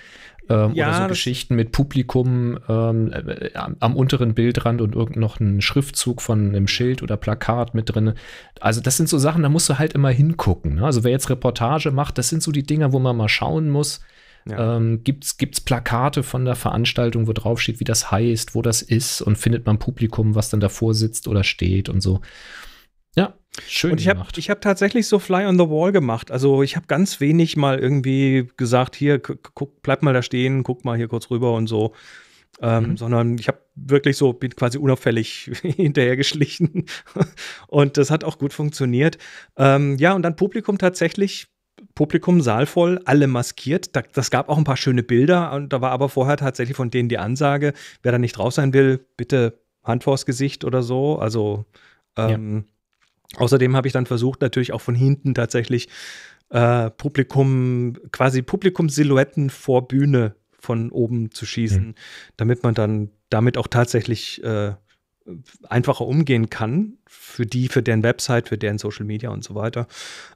S2: Ähm, ja, oder so Geschichten mit Publikum ähm, äh, am unteren Bildrand und irgend noch einen Schriftzug von einem Schild oder Plakat mit drin. Also das sind so Sachen, da musst du halt immer hingucken. Ne? Also wer jetzt Reportage macht, das sind so die Dinger, wo man mal schauen muss, ja. Ähm, gibt's, gibt's Plakate von der Veranstaltung, wo drauf steht, wie das heißt, wo das ist und findet man Publikum, was dann davor sitzt oder steht und so. Ja, schön und ich gemacht.
S1: Hab, habe tatsächlich so Fly on the Wall gemacht. Also ich habe ganz wenig mal irgendwie gesagt, hier, guck, bleib mal da stehen, guck mal hier kurz rüber und so. Ähm, mhm. Sondern ich habe wirklich so, bin quasi unauffällig hinterhergeschlichen. und das hat auch gut funktioniert. Ähm, ja, und dann Publikum tatsächlich Publikum, Saal voll, alle maskiert. das gab auch ein paar schöne Bilder und da war aber vorher tatsächlich von denen die Ansage, wer da nicht drauf sein will, bitte Hand vors Gesicht oder so. Also ähm, ja. außerdem habe ich dann versucht, natürlich auch von hinten tatsächlich äh, Publikum, quasi Publikumssilhouetten vor Bühne von oben zu schießen, mhm. damit man dann damit auch tatsächlich äh, einfacher umgehen kann, für die, für deren Website, für deren Social Media und so weiter.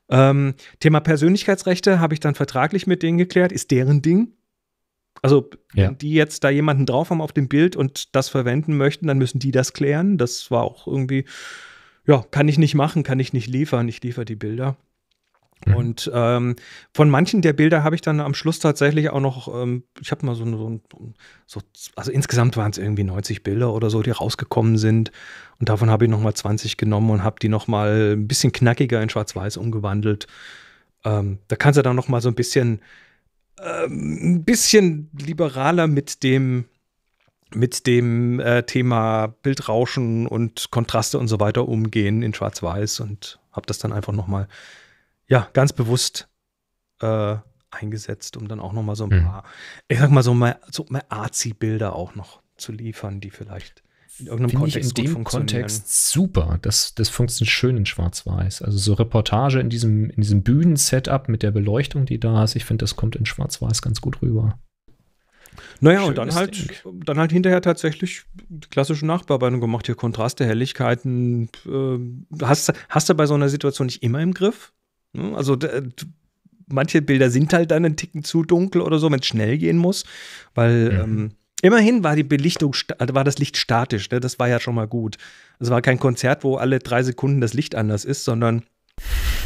S1: Ähm, Thema Persönlichkeitsrechte habe ich dann vertraglich mit denen geklärt, ist deren Ding. Also, ja. wenn die jetzt da jemanden drauf haben auf dem Bild und das verwenden möchten, dann müssen die das klären. Das war auch irgendwie, ja, kann ich nicht machen, kann ich nicht liefern, ich liefere die Bilder. Mhm. Und ähm, von manchen der Bilder habe ich dann am Schluss tatsächlich auch noch, ähm, ich habe mal so, so, so, also insgesamt waren es irgendwie 90 Bilder oder so, die rausgekommen sind. Und davon habe ich nochmal 20 genommen und habe die nochmal ein bisschen knackiger in Schwarz-Weiß umgewandelt. Ähm, da kannst du dann nochmal so ein bisschen, äh, ein bisschen liberaler mit dem, mit dem äh, Thema Bildrauschen und Kontraste und so weiter umgehen in Schwarz-Weiß und habe das dann einfach nochmal mal ja, ganz bewusst äh, eingesetzt, um dann auch noch mal so ein mhm. paar, ich sag mal so mal, so mal Azi-Bilder auch noch zu liefern, die vielleicht in irgendeinem Find Kontext ich in dem Kontext
S2: super. Das, das funktioniert schön in Schwarz-Weiß. Also so Reportage in diesem, in diesem Bühnen-Setup mit der Beleuchtung, die da ist, ich finde, das kommt in Schwarz-Weiß ganz gut rüber.
S1: Naja, Schönes und dann halt, dann halt hinterher tatsächlich klassische Nachbearbeitung gemacht, hier Kontraste, Helligkeiten. Äh, hast, hast du bei so einer Situation nicht immer im Griff? Ne? Also manche Bilder sind halt dann einen Ticken zu dunkel oder so, wenn es schnell gehen muss, weil mhm. ähm, immerhin war die Belichtung, also war das Licht statisch, ne? das war ja schon mal gut. Es war kein Konzert, wo alle drei Sekunden das Licht anders ist, sondern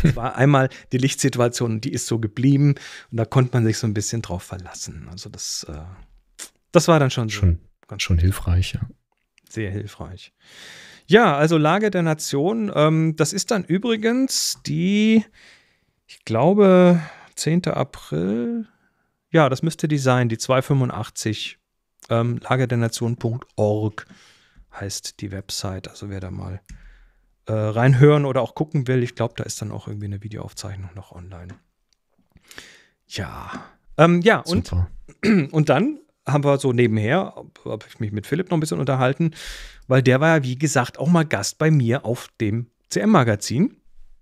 S1: es war einmal die Lichtsituation, die ist so geblieben und da konnte man sich so ein bisschen drauf verlassen. Also das, äh, das war dann schon, schon ganz schon hilfreich, ja. Sehr hilfreich. Ja, also Lage der Nation. Ähm, das ist dann übrigens die, ich glaube, 10. April. Ja, das müsste die sein, die 285. Ähm, Lage der Nation.org heißt die Website. Also wer da mal äh, reinhören oder auch gucken will, ich glaube, da ist dann auch irgendwie eine Videoaufzeichnung noch online. Ja. Ähm, ja, und, und dann haben wir so nebenher, habe ich mich mit Philipp noch ein bisschen unterhalten, weil der war ja, wie gesagt, auch mal Gast bei mir auf dem CM-Magazin.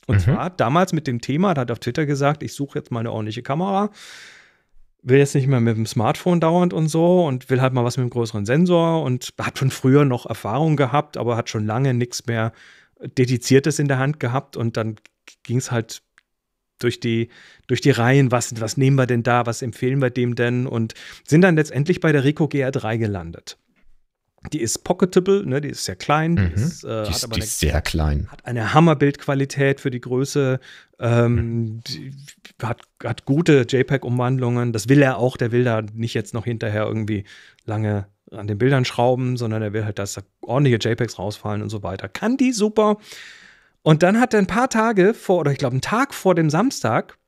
S1: Und mhm. zwar damals mit dem Thema, da hat auf Twitter gesagt, ich suche jetzt mal eine ordentliche Kamera, will jetzt nicht mehr mit dem Smartphone dauernd und so und will halt mal was mit einem größeren Sensor und hat schon früher noch Erfahrung gehabt, aber hat schon lange nichts mehr Dediziertes in der Hand gehabt und dann ging es halt durch die, durch die Reihen, was, was nehmen wir denn da, was empfehlen wir dem denn und sind dann letztendlich bei der Rico GR3 gelandet. Die ist pocketable, ne, die ist sehr klein. Mhm. Die ist, äh, die ist, die eine, sehr klein. Hat eine Hammerbildqualität für die Größe. Ähm, mhm. die hat, hat gute JPEG-Umwandlungen. Das will er auch. Der will da nicht jetzt noch hinterher irgendwie lange an den Bildern schrauben, sondern er will halt, dass da ordentliche JPEGs rausfallen und so weiter. Kann die super. Und dann hat er ein paar Tage vor, oder ich glaube, einen Tag vor dem Samstag,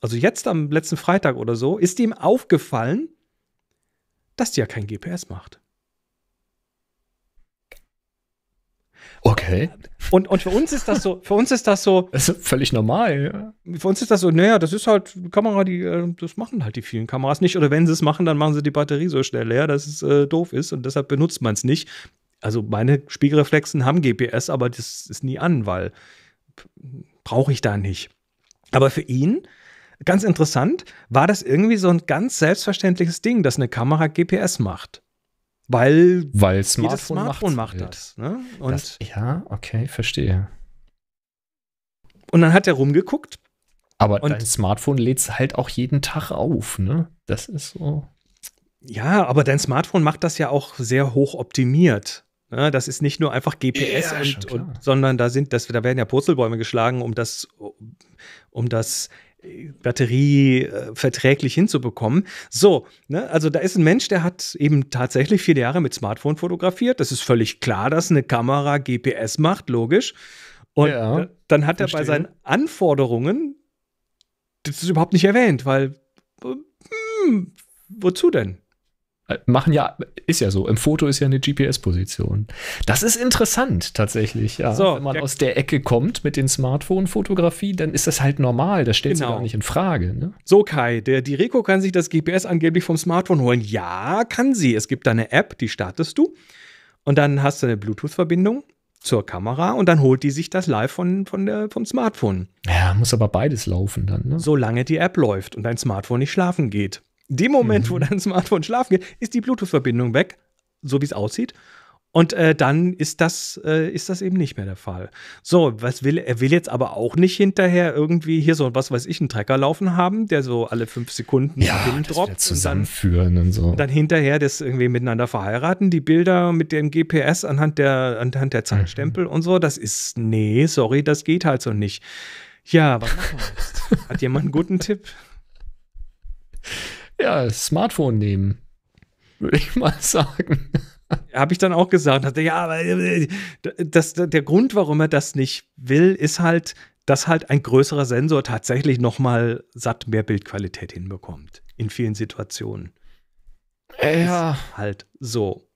S1: also jetzt am letzten Freitag oder so, ist ihm aufgefallen, dass die ja kein GPS macht. Okay. Und, und für uns ist das so, für uns ist das so. Das ist völlig normal. Ja. Für uns ist das so, naja, das ist halt Kamera, die, äh, das machen halt die vielen Kameras nicht. Oder wenn sie es machen, dann machen sie die Batterie so schnell leer, dass es äh, doof ist und deshalb benutzt man es nicht also meine Spiegelreflexen haben GPS, aber das ist nie an, weil brauche ich da nicht. Aber für ihn, ganz interessant, war das irgendwie so ein ganz selbstverständliches Ding, dass eine Kamera GPS macht.
S2: Weil, weil Smartphone jedes Smartphone
S1: macht, halt. das. Ne? Und das,
S2: ja, okay, verstehe.
S1: Und dann hat er rumgeguckt. Aber dein Smartphone lädt es halt auch jeden Tag auf, ne? Das ist so. Ja, aber dein Smartphone macht das ja auch sehr hoch optimiert. Ja, ne, das ist nicht nur einfach GPS, ja, und, und, sondern da sind, das, da werden ja Purzelbäume geschlagen, um das, um das äh, Batterie äh, verträglich hinzubekommen. So, ne? also da ist ein Mensch, der hat eben tatsächlich viele Jahre mit Smartphone fotografiert. Das ist völlig klar, dass eine Kamera GPS macht, logisch. Und ja, dann hat verstehe. er bei seinen Anforderungen das ist überhaupt nicht erwähnt, weil äh, hm, wozu denn? Äh, machen ja, ist ja so, im Foto ist ja eine GPS-Position.
S2: Das ist interessant tatsächlich, ja. So, Wenn man ja. aus der Ecke kommt mit den Smartphone-Fotografie,
S1: dann ist das halt normal, das stellt genau. du gar nicht in Frage. Ne? So Kai, der Direko kann sich das GPS angeblich vom Smartphone holen. Ja, kann sie. Es gibt da eine App, die startest du und dann hast du eine Bluetooth-Verbindung zur Kamera und dann holt die sich das live von, von der, vom Smartphone. Ja, muss aber beides laufen dann. Ne? Solange die App läuft und dein Smartphone nicht schlafen geht dem Moment, mhm. wo dein Smartphone schlafen geht, ist die Bluetooth-Verbindung weg, so wie es aussieht. Und äh, dann ist das, äh, ist das eben nicht mehr der Fall. So, was will, er will jetzt aber auch nicht hinterher irgendwie hier so, was weiß ich, einen Trecker laufen haben, der so alle fünf Sekunden ja, Pin droppt.
S2: Zusammenführen und, dann, und so. Und dann
S1: hinterher das irgendwie miteinander verheiraten, die Bilder mit dem GPS anhand der, anhand der Zeitstempel mhm. und so. Das ist, nee, sorry, das geht halt so nicht. Ja, was machen wir jetzt? Hat jemand einen guten Tipp? ja, Smartphone nehmen. Würde ich mal sagen. Habe ich dann auch gesagt. Dachte, ja, äh, das, der Grund, warum er das nicht will, ist halt, dass halt ein größerer Sensor tatsächlich nochmal satt mehr Bildqualität hinbekommt. In vielen Situationen. Äh, ja. Ist halt so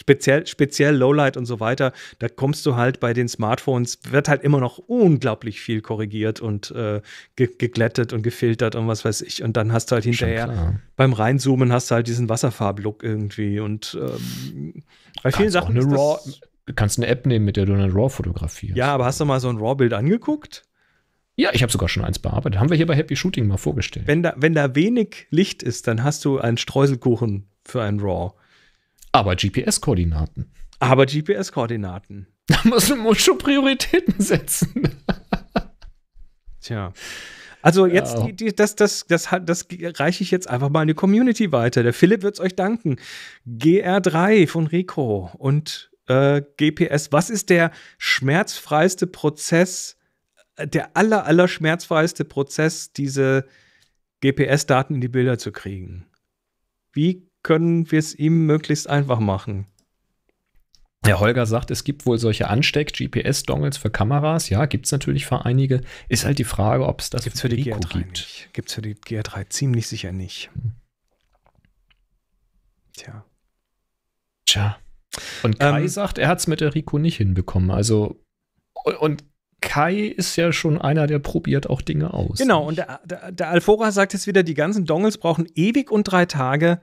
S1: speziell, speziell Lowlight und so weiter, da kommst du halt bei den Smartphones, wird halt immer noch unglaublich viel korrigiert und äh, ge geglättet und gefiltert und was weiß ich. Und dann hast du halt hinterher beim Reinzoomen hast du halt diesen Wasserfarblook irgendwie. Und ähm, bei vielen Sachen. Eine du
S2: kannst eine App nehmen, mit der du eine RAW fotografierst.
S1: Ja, aber hast du mal so ein RAW-Bild angeguckt? Ja, ich habe sogar schon eins bearbeitet. Haben wir hier bei Happy Shooting mal vorgestellt. Wenn da, wenn da wenig Licht ist, dann hast du einen Streuselkuchen für ein RAW. Aber GPS-Koordinaten. Aber GPS-Koordinaten. Da muss man schon Prioritäten setzen. Tja. Also jetzt, ja. die, die, das, das, das, das, das reiche ich jetzt einfach mal in die Community weiter. Der Philipp wird es euch danken. GR3 von Rico und äh, GPS. Was ist der schmerzfreiste Prozess, äh, der aller, aller schmerzfreiste Prozess, diese GPS-Daten in die Bilder zu kriegen? Wie können wir es ihm möglichst einfach machen.
S2: Herr Holger sagt, es gibt wohl solche Ansteck-GPS-Dongles für Kameras. Ja, gibt es natürlich für einige.
S1: Ist halt die Frage, ob es das gibt's für die, die GR3 gibt. Gibt es für die GR3 ziemlich sicher nicht. Hm. Tja. Tja. Und
S2: Kai ähm, sagt, er hat es mit der Rico nicht hinbekommen. Also, und, Kai ist ja schon einer, der probiert auch Dinge
S1: aus. Genau, und der, der, der Alfora sagt jetzt wieder, die ganzen Dongles brauchen ewig und drei Tage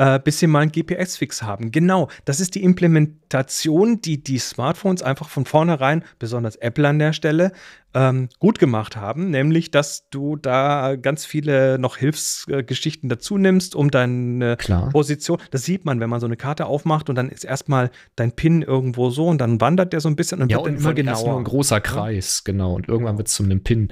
S1: äh, bis sie mal einen GPS-Fix haben. Genau, das ist die Implementation, die die Smartphones einfach von vornherein, besonders Apple an der Stelle, ähm, gut gemacht haben, nämlich dass du da ganz viele noch Hilfsgeschichten dazu nimmst, um deine Klar. Position. Das sieht man, wenn man so eine Karte aufmacht und dann ist erstmal dein Pin irgendwo so und dann wandert der so ein bisschen und ja, wird und dann immer genau, genauer. Nur ein
S2: großer Kreis, genau. Und irgendwann wird es zu einem Pin.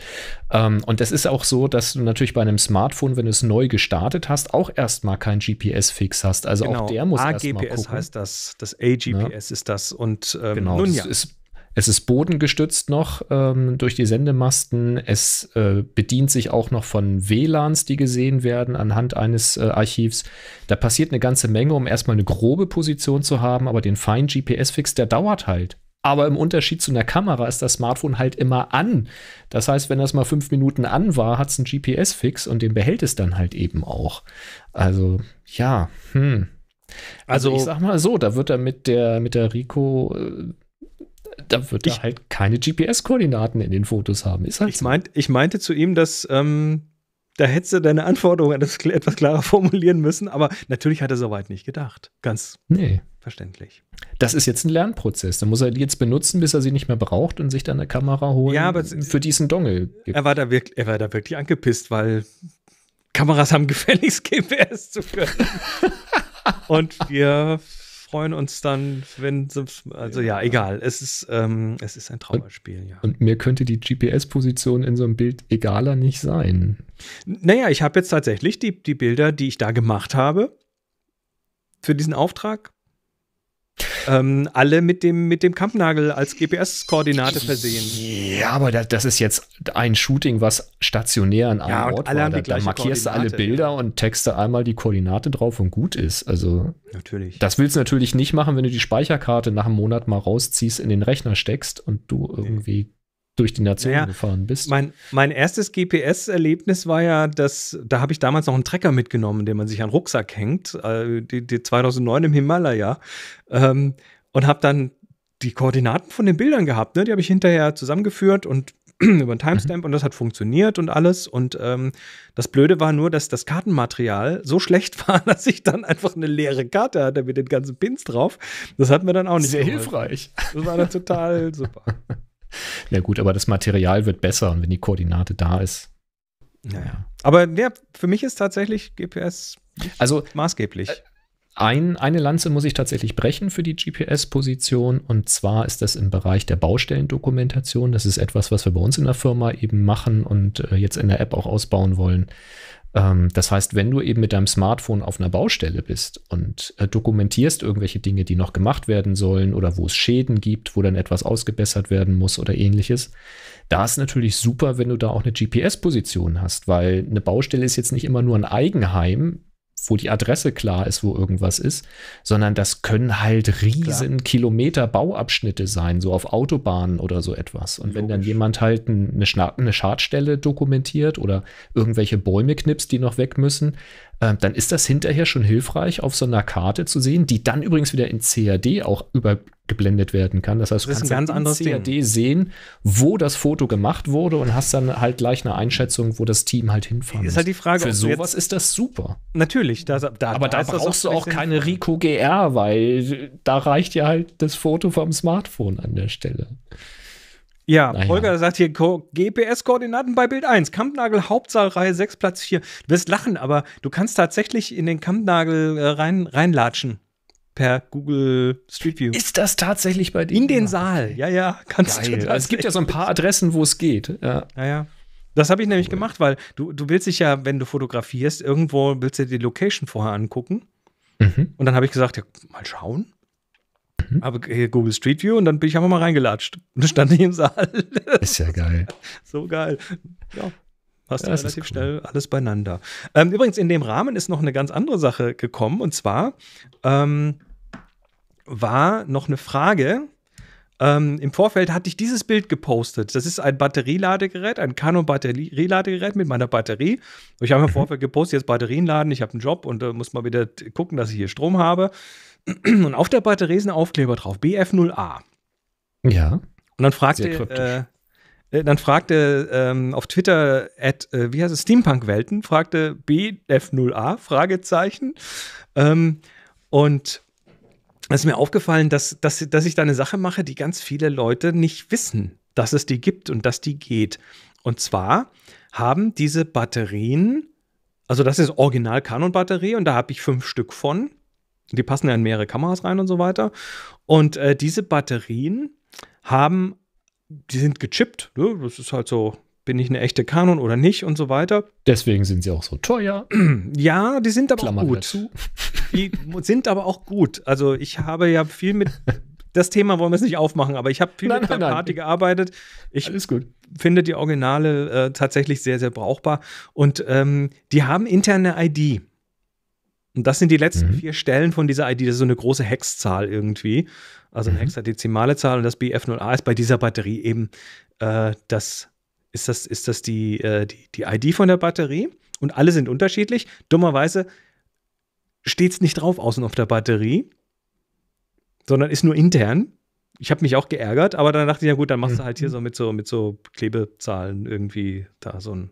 S2: Ähm, und das ist auch so, dass du natürlich bei einem Smartphone, wenn du es neu gestartet hast, auch erstmal kein GPS-Fix hast. Also genau. auch der muss erstmal gucken. AGPS
S1: heißt das, das AGPS ja. Ne? ist das und ähm, genau, nun ja. ist
S2: es ist bodengestützt noch ähm, durch die Sendemasten. Es äh, bedient sich auch noch von WLANs, die gesehen werden anhand eines äh, Archivs. Da passiert eine ganze Menge, um erstmal eine grobe Position zu haben, aber den feinen GPS-Fix, der dauert halt. Aber im Unterschied zu einer Kamera ist das Smartphone halt immer an. Das heißt, wenn das mal fünf Minuten an war, hat es einen GPS-Fix und den behält es dann halt eben auch. Also, ja, hm. Also, also, ich sag mal so, da wird er mit der, mit der Rico äh, da wird ich, er halt keine GPS-Koordinaten in den Fotos
S1: haben. Ist halt ich, so. meint, ich meinte zu ihm, dass ähm, da hättest du deine Anforderungen etwas klarer formulieren müssen, aber natürlich hat er soweit nicht gedacht. Ganz nee. verständlich.
S2: Das ist jetzt ein Lernprozess. Da muss er die jetzt benutzen, bis er sie nicht mehr braucht und sich dann eine Kamera holen, ja, aber für
S1: diesen Dongel. Er war, da wirklich, er war da wirklich angepisst, weil Kameras haben gefälligst GPS zu können. und wir freuen uns dann, wenn. Also ja, ja egal. Es ist, ähm, es ist ein Trauerspiel, und,
S2: ja. Und mir könnte die GPS-Position in so einem Bild egaler nicht sein.
S1: Naja, ich habe jetzt tatsächlich die, die Bilder, die ich da gemacht habe, für diesen Auftrag ähm, alle mit dem, mit dem Kampnagel als GPS-Koordinate versehen. Ja, aber das, das, ist
S2: jetzt ein Shooting, was stationär an einem ja, Ort alle war. Da, da, markierst du alle Bilder und texte einmal die Koordinate drauf und gut ist. Also natürlich. Das willst du natürlich nicht machen, wenn du die Speicherkarte nach einem Monat mal rausziehst, in den Rechner steckst und du irgendwie nee durch die Nation naja,
S1: gefahren bist. Mein, mein erstes GPS-Erlebnis war ja, dass da habe ich damals noch einen Trecker mitgenommen, den man sich an den Rucksack hängt, äh, die, die 2009 im Himalaya, ähm, und habe dann die Koordinaten von den Bildern gehabt. Ne? Die habe ich hinterher zusammengeführt und über einen Timestamp mhm. und das hat funktioniert und alles. Und ähm, das Blöde war nur, dass das Kartenmaterial so schlecht war, dass ich dann einfach eine leere Karte hatte mit den ganzen Pins drauf. Das hat mir dann auch nicht. Sehr geholfen. hilfreich. Das war dann total super
S2: ja gut, aber das Material wird besser und wenn die Koordinate da ist. Naja.
S1: Aber ja, für mich ist tatsächlich
S2: GPS
S1: also, maßgeblich. Äh,
S2: ein, eine Lanze muss ich tatsächlich brechen für die GPS-Position und zwar ist das im Bereich der Baustellendokumentation. Das ist etwas, was wir bei uns in der Firma eben machen und äh, jetzt in der App auch ausbauen wollen. Ähm, das heißt, wenn du eben mit deinem Smartphone auf einer Baustelle bist und äh, dokumentierst irgendwelche Dinge, die noch gemacht werden sollen oder wo es Schäden gibt, wo dann etwas ausgebessert werden muss oder ähnliches, da ist natürlich super, wenn du da auch eine GPS-Position hast, weil eine Baustelle ist jetzt nicht immer nur ein Eigenheim, wo die Adresse klar ist, wo irgendwas ist, sondern das können halt riesen klar. Kilometer Bauabschnitte sein, so auf Autobahnen oder so etwas. Und Logisch. wenn dann jemand halt eine, Schadstelle dokumentiert oder irgendwelche Bäume knipst, die noch weg müssen, ähm, dann ist das hinterher schon hilfreich, auf so einer Karte zu sehen, die dann übrigens wieder in CAD auch übergeblendet werden kann. Das heißt, du das kannst ganz in CAD Ding. sehen, wo das Foto gemacht wurde und hast dann halt gleich eine Einschätzung, wo das Team halt hinfahren ist. Halt muss. halt die Frage, Für sowas ist das super.
S1: Natürlich. Da, da, Aber da, da brauchst du auch
S2: keine Rico GR, weil da reicht ja halt das Foto vom Smartphone an der Stelle.
S1: Ja, naja. Holger sagt hier GPS-Koordinaten bei Bild 1, Kampnagel Hauptsaal Reihe 6 Platz 4. Du wirst lachen, aber du kannst tatsächlich in den Kampnagel äh, rein, reinlatschen per Google Street View. Ist das tatsächlich bei dir? In den Saal, ja, ja, kannst Geil. du. Also es gibt ja so ein paar Adressen, wo es geht. Ja, ja. Das habe ich nämlich cool. gemacht, weil du, du willst dich ja, wenn du fotografierst, irgendwo willst du dir die Location vorher angucken. Mhm. Und dann habe ich gesagt, ja, mal schauen. Mhm. Habe Google Street View und dann bin ich einfach mal reingelatscht. Und dann stand ich im Saal. Ist ja geil. so geil. Ja. Hast du ja, relativ cool. schnell alles beieinander. Ähm, übrigens, in dem Rahmen ist noch eine ganz andere Sache gekommen. Und zwar ähm, war noch eine Frage. Ähm, Im Vorfeld hatte ich dieses Bild gepostet. Das ist ein Batterieladegerät, ein Canon-Batterieladegerät mit meiner Batterie. Ich habe im mhm. Vorfeld gepostet, jetzt Batterien laden, ich habe einen Job und äh, muss mal wieder gucken, dass ich hier Strom habe. Und auf der Batterie ist ein Aufkleber drauf, BF0A. Ja. Und dann fragte, äh, äh, dann fragte ähm, auf Twitter at, äh, wie heißt es, Steampunk-Welten, fragte BF0A, Fragezeichen. Ähm, und es ist mir aufgefallen, dass, dass, dass ich da eine Sache mache, die ganz viele Leute nicht wissen, dass es die gibt und dass die geht. Und zwar haben diese Batterien, also das ist Original-Canon-Batterie und da habe ich fünf Stück von. Die passen ja in mehrere Kameras rein und so weiter. Und äh, diese Batterien haben, die sind gechippt. Ne? Das ist halt so, bin ich eine echte Canon oder nicht und so weiter. Deswegen sind sie auch so teuer. Ja, die sind aber Klammer auch gut. Die sind aber auch gut. Also ich habe ja viel mit das Thema wollen wir es nicht aufmachen, aber ich habe viel nein, mit der Party nein. gearbeitet. Ich Alles gut. finde die Originale äh, tatsächlich sehr, sehr brauchbar. Und ähm, die haben interne ID. Und das sind die letzten mhm. vier Stellen von dieser ID. Das ist so eine große Hexzahl irgendwie. Also eine mhm. hexadezimale Zahl und das BF0A ist bei dieser Batterie eben äh, das, ist das, ist das die, äh, die, die ID von der Batterie. Und alle sind unterschiedlich. Dummerweise steht es nicht drauf außen auf der Batterie, sondern ist nur intern. Ich habe mich auch geärgert, aber dann dachte ich, ja gut, dann machst du halt hier mhm. so mit so, mit so Klebezahlen irgendwie da so ein.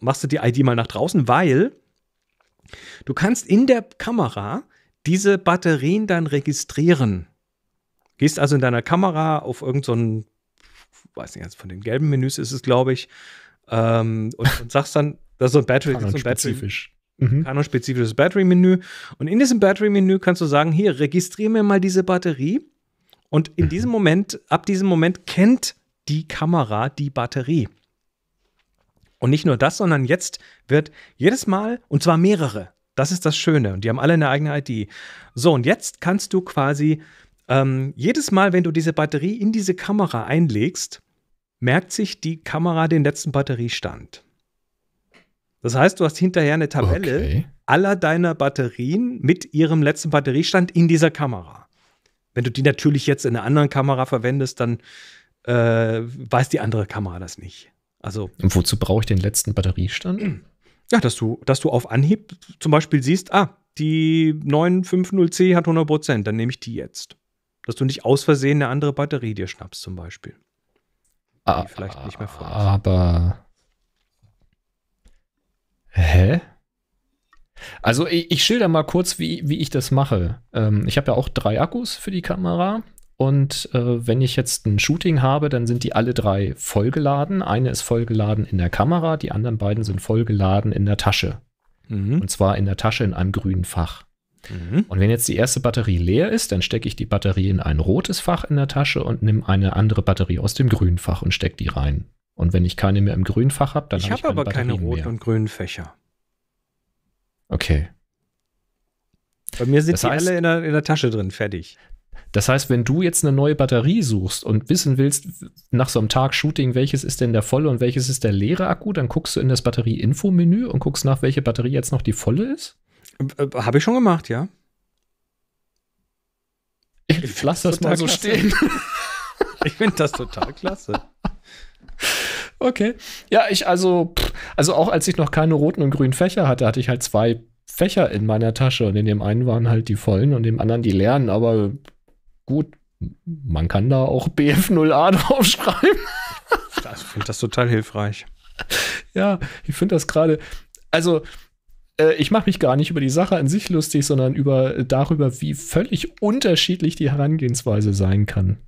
S1: Machst du die ID mal nach draußen, weil Du kannst in der Kamera diese Batterien dann registrieren. Gehst also in deiner Kamera auf irgendeinen, so weiß nicht, also von den gelben Menüs ist es, glaube ich, ähm, und, und, sagst dann, das ist so ein Battery. Canon so ein spezifisch. Battery, mhm. spezifisches Battery-Menü. Und in diesem Battery-Menü kannst du sagen, hier, registriere mir mal diese Batterie. Und in mhm. diesem Moment, ab diesem Moment kennt die Kamera die Batterie. Und nicht nur das, sondern jetzt wird jedes Mal, und zwar mehrere, das ist das Schöne, und die haben alle eine eigene ID. So, und jetzt kannst du quasi ähm, jedes Mal, wenn du diese Batterie in diese Kamera einlegst, merkt sich die Kamera den letzten Batteriestand. Das heißt, du hast hinterher eine Tabelle okay. aller deiner Batterien mit ihrem letzten Batteriestand in dieser Kamera. Wenn du die natürlich jetzt in einer anderen Kamera verwendest, dann äh, weiß die andere Kamera das nicht. Also.
S2: Und wozu brauche ich den letzten Batteriestand?
S1: Ja, dass du, dass du auf Anhieb zum Beispiel siehst, ah, die 950C hat 100 Prozent, dann nehme ich die jetzt. Dass du nicht aus Versehen eine andere Batterie dir schnappst, zum Beispiel. Ah, die vielleicht nicht mehr vor. Aber.
S2: Hä? Also ich, ich schilder mal kurz, wie, wie ich das mache. Ähm, ich habe ja auch drei Akkus für die Kamera. Und äh, wenn ich jetzt ein Shooting habe, dann sind die alle drei vollgeladen. Eine ist vollgeladen in der Kamera, die anderen beiden sind vollgeladen in der Tasche. Mhm. Und zwar in der Tasche in einem grünen Fach. Mhm. Und wenn jetzt die erste Batterie leer ist, dann stecke ich die Batterie in ein rotes Fach in der Tasche und nehme eine andere Batterie aus dem grünen Fach und stecke die rein. Und wenn ich keine mehr im grünen Fach habe, dann habe ich. hab ich habe aber Batterien keine roten und
S1: grünen Fächer. Okay. Bei mir sind das heißt, alle in der, in der Tasche drin, fertig. Das
S2: heißt, wenn du jetzt eine neue Batterie suchst und wissen willst, nach so einem Tag Shooting, welches ist denn der volle und welches ist der leere Akku, dann guckst du in das Batterie-Info-Menü und guckst nach, welche Batterie jetzt noch die volle
S1: ist? Äh, äh, habe ich schon gemacht, ja. Ich lasse das, das mal so klasse. stehen. ich finde das total klasse.
S2: Okay. Ja, ich also, also auch als ich noch keine roten und grünen Fächer hatte, hatte ich halt zwei Fächer in meiner Tasche und in dem einen waren halt die vollen und dem anderen die leeren, aber gut, man kann da auch BF0A draufschreiben.
S1: ich finde das total hilfreich.
S2: Ja, ich finde das gerade, also äh, ich mache mich gar nicht über die Sache an sich lustig, sondern über äh, darüber, wie völlig unterschiedlich die Herangehensweise sein kann.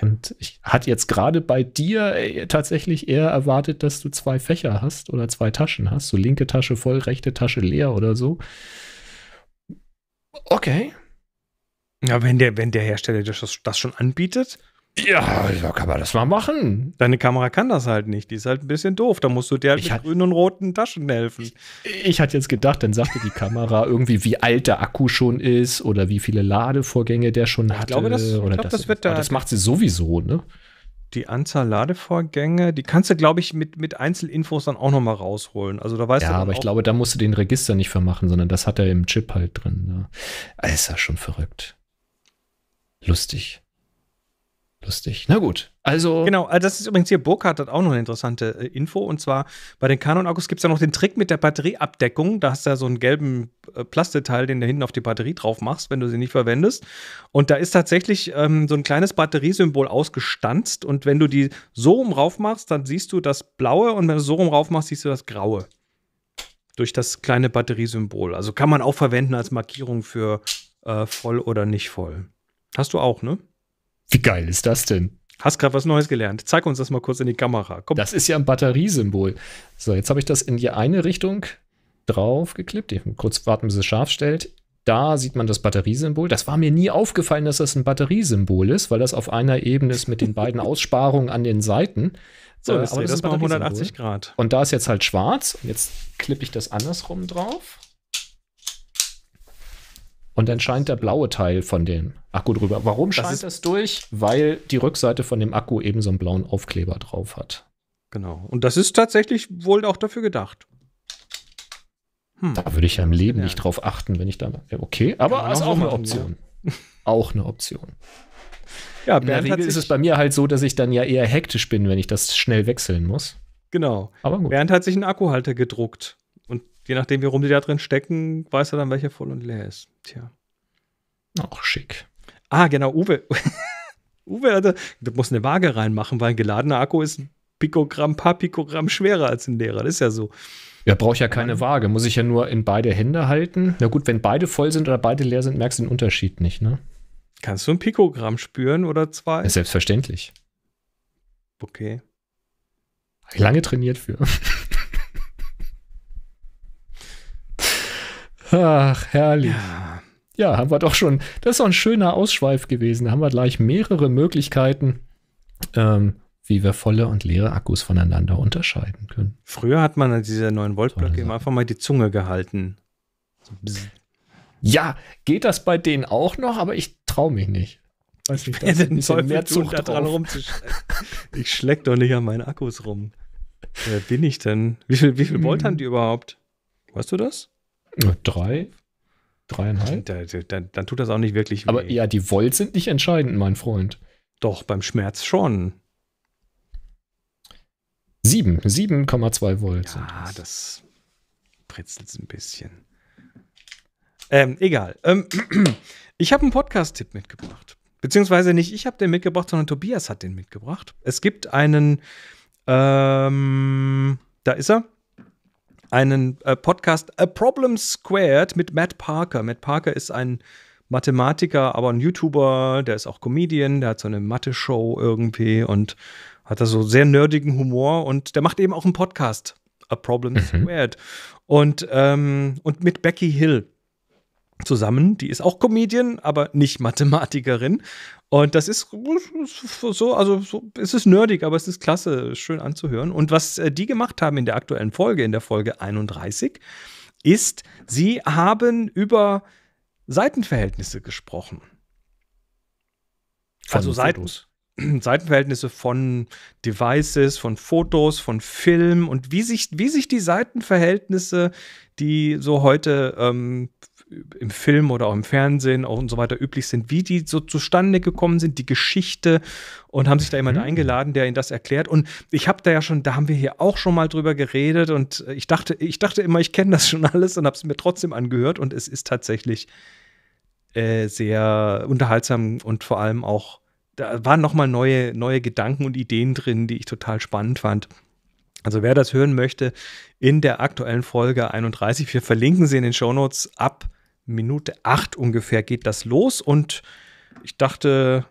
S2: Und ich hatte jetzt gerade bei dir äh, tatsächlich eher erwartet, dass du zwei Fächer hast oder zwei Taschen hast. So linke Tasche voll, rechte Tasche leer oder so.
S1: Okay, ja, wenn der, wenn der Hersteller das, das schon anbietet. Ja, da kann man das mal machen. Deine Kamera kann das halt nicht. Die ist halt ein bisschen doof. Da musst du dir halt ich mit hat, grünen und roten Taschen helfen. Ich, ich hatte jetzt gedacht, dann sagte
S2: die Kamera irgendwie, wie alt der Akku schon ist oder wie viele Ladevorgänge der schon hat. Ich glaube, das, ich glaub, das, das wird da. Das macht
S1: sie sowieso, ne? Die Anzahl Ladevorgänge, die kannst du, glaube ich, mit, mit Einzelinfos dann auch nochmal rausholen. Also da weißt ja, du aber ich glaube, da musst du den Register nicht vermachen,
S2: sondern das hat er im Chip halt drin. Ne? Ist ja schon verrückt.
S1: Lustig. Lustig. Na gut. Also. Genau, also das ist übrigens hier, Burkhardt hat auch noch eine interessante äh, Info. Und zwar bei den Canon-Akkus gibt es ja noch den Trick mit der Batterieabdeckung. Da hast du ja so einen gelben äh, Plasteteil, den du hinten auf die Batterie drauf machst, wenn du sie nicht verwendest. Und da ist tatsächlich ähm, so ein kleines Batteriesymbol ausgestanzt. Und wenn du die so rum rauf machst, dann siehst du das blaue. Und wenn du so rum rauf machst, siehst du das graue. Durch das kleine Batteriesymbol. Also kann man auch verwenden als Markierung für äh, voll oder nicht voll. Hast du auch, ne?
S2: Wie geil ist das denn?
S1: Hast gerade was Neues gelernt. Zeig uns das mal kurz in die Kamera. Komm. Das ist
S2: ja ein Batteriesymbol. So, jetzt habe ich das in die eine Richtung draufgeklippt. Ich muss kurz warten, bis es scharf stellt. Da sieht man das Batteriesymbol. Das war mir nie aufgefallen, dass das ein Batteriesymbol ist, weil das auf einer Ebene ist mit den beiden Aussparungen an den Seiten. So, äh, aber das, das ist mal 180 Grad. Und da ist jetzt halt schwarz. Und jetzt klippe ich das andersrum drauf. Und dann scheint der blaue Teil von dem Akku drüber. Warum scheint das, das durch? Weil die Rückseite von dem Akku eben so einen blauen Aufkleber drauf hat. Genau.
S1: Und das ist tatsächlich wohl auch dafür gedacht.
S2: Hm. Da würde ich ja im Leben ja. nicht drauf achten, wenn ich da. Okay, aber ist auch, auch eine Option. Ja. Auch eine Option. Ja, Bernd In der Regel ist es bei mir halt so, dass ich dann ja eher hektisch bin, wenn ich das schnell wechseln muss.
S1: Genau. Aber gut. Bernd hat sich einen Akkuhalter gedruckt je nachdem, wie rum die da drin stecken, weiß er dann, welcher voll und leer ist. Tja. Auch schick. Ah, genau, Uwe. Uwe hatte, du musst eine Waage reinmachen, weil ein geladener Akku ist ein Pikogramm, paar Pikogramm schwerer als ein leerer. Das ist ja so. Ja, brauche ich ja keine Waage. Muss ich ja nur in beide Hände
S2: halten. Na gut, wenn beide voll sind oder beide leer sind, merkst du den Unterschied nicht, ne?
S1: Kannst du ein Pikogramm spüren oder zwei? Ja,
S2: selbstverständlich. Okay. Lange trainiert für. Ach, herrlich. Ja. ja, haben wir doch schon. Das ist doch ein schöner Ausschweif gewesen. Da haben wir gleich mehrere Möglichkeiten, ähm, wie wir volle und leere Akkus voneinander unterscheiden können.
S1: Früher hat man an dieser 9-Volt-Blöcke immer einfach mal die Zunge gehalten. So ja, geht das bei denen auch noch, aber ich traue mich nicht. Weiß nicht, da ist ein bisschen mehr Zug da dran ich schleck doch nicht an meinen Akkus rum. Wer bin ich denn? Wie viel, wie viel Volt hm. haben die überhaupt? Weißt du das? Drei? Dreieinhalb? Da, da, dann tut das auch nicht wirklich weh. Aber ja, die Volt sind nicht entscheidend,
S2: mein Freund. Doch, beim Schmerz schon. Sieben. 7,2 Volt. Ja,
S1: das. das pritzelt ein bisschen. Ähm, egal. Ähm, ich habe einen Podcast-Tipp mitgebracht. Beziehungsweise nicht ich habe den mitgebracht, sondern Tobias hat den mitgebracht. Es gibt einen, ähm, da ist er, einen äh, Podcast A Problem Squared mit Matt Parker. Matt Parker ist ein Mathematiker, aber ein YouTuber, der ist auch Comedian, der hat so eine Mathe-Show irgendwie und hat da so sehr nerdigen Humor und der macht eben auch einen Podcast. A Problem mhm. Squared. Und, ähm, und mit Becky Hill zusammen. Die ist auch Comedian, aber nicht Mathematikerin. Und das ist so, also so, es ist nerdig, aber es ist klasse, schön anzuhören. Und was äh, die gemacht haben in der aktuellen Folge, in der Folge 31, ist, sie haben über Seitenverhältnisse gesprochen. Von also Seiten. Seitenverhältnisse von Devices, von Fotos, von Film und wie sich, wie sich die Seitenverhältnisse, die so heute ähm, im Film oder auch im Fernsehen und so weiter üblich sind, wie die so zustande gekommen sind, die Geschichte und haben sich da jemand mhm. eingeladen, der ihnen das erklärt. Und ich habe da ja schon, da haben wir hier auch schon mal drüber geredet und äh, ich dachte, ich dachte immer, ich kenne das schon alles und habe es mir trotzdem angehört und es ist tatsächlich äh, sehr unterhaltsam und vor allem auch, da waren nochmal neue, neue Gedanken und Ideen drin, die ich total spannend fand. Also wer das hören möchte, in der aktuellen Folge 31, wir verlinken sie in den Shownotes ab Minute 8 ungefähr geht das los und ich dachte,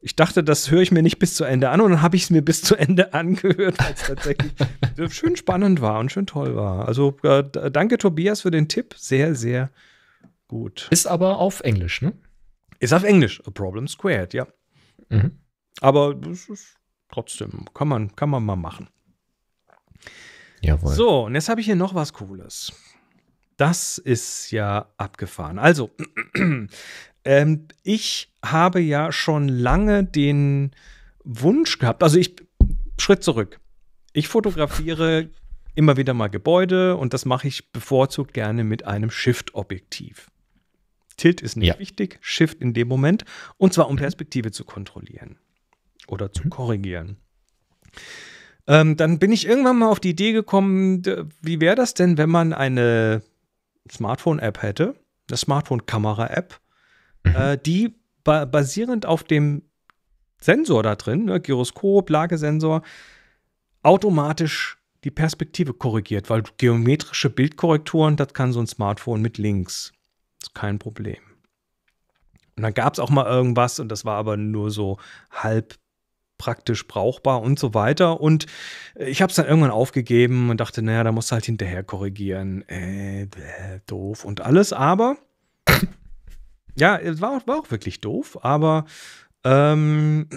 S1: ich dachte, das höre ich mir nicht bis zu Ende an und dann habe ich es mir bis zu Ende angehört, weil es tatsächlich schön spannend war und schön toll war. Also äh, danke Tobias für den Tipp, sehr, sehr gut. Ist aber auf Englisch, ne? Ist auf Englisch, A Problem Squared, ja. Mhm. Aber trotzdem, kann man, kann man mal machen. Jawohl. So, und jetzt habe ich hier noch was Cooles. Das ist ja abgefahren. Also, ähm, ich habe ja schon lange den Wunsch gehabt, also ich, Schritt zurück. Ich fotografiere immer wieder mal Gebäude und das mache ich bevorzugt gerne mit einem Shift-Objektiv. Tilt ist nicht ja. wichtig, Shift in dem Moment, und zwar um mhm. Perspektive zu kontrollieren oder zu mhm. korrigieren. Ähm, dann bin ich irgendwann mal auf die Idee gekommen, wie wäre das denn, wenn man eine Smartphone-App hätte, eine Smartphone-Kamera-App, mhm. äh, die ba basierend auf dem Sensor da drin, ne, Gyroskop, Lagesensor, automatisch die Perspektive korrigiert, weil geometrische Bildkorrekturen, das kann so ein Smartphone mit links. Ist kein Problem. Und dann gab es auch mal irgendwas, und das war aber nur so halb praktisch brauchbar und so weiter. Und ich habe es dann irgendwann aufgegeben und dachte, naja, da musst du halt hinterher korrigieren. Äh, bläh, doof und alles. Aber ja, es war, war auch wirklich doof. Aber ähm,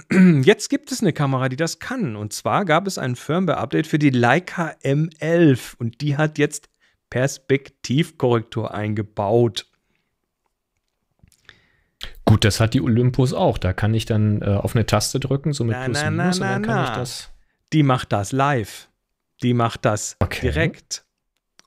S1: jetzt gibt es eine Kamera, die das kann. Und zwar gab es ein Firmware-Update für die Leica M11 und die hat jetzt Perspektivkorrektur eingebaut. Gut, das hat die Olympus auch. Da kann ich
S2: dann äh, auf eine Taste drücken, so mit na, Plus na, und
S1: Minus, na, und dann kann ich das. Die macht das live. Die macht das okay. direkt.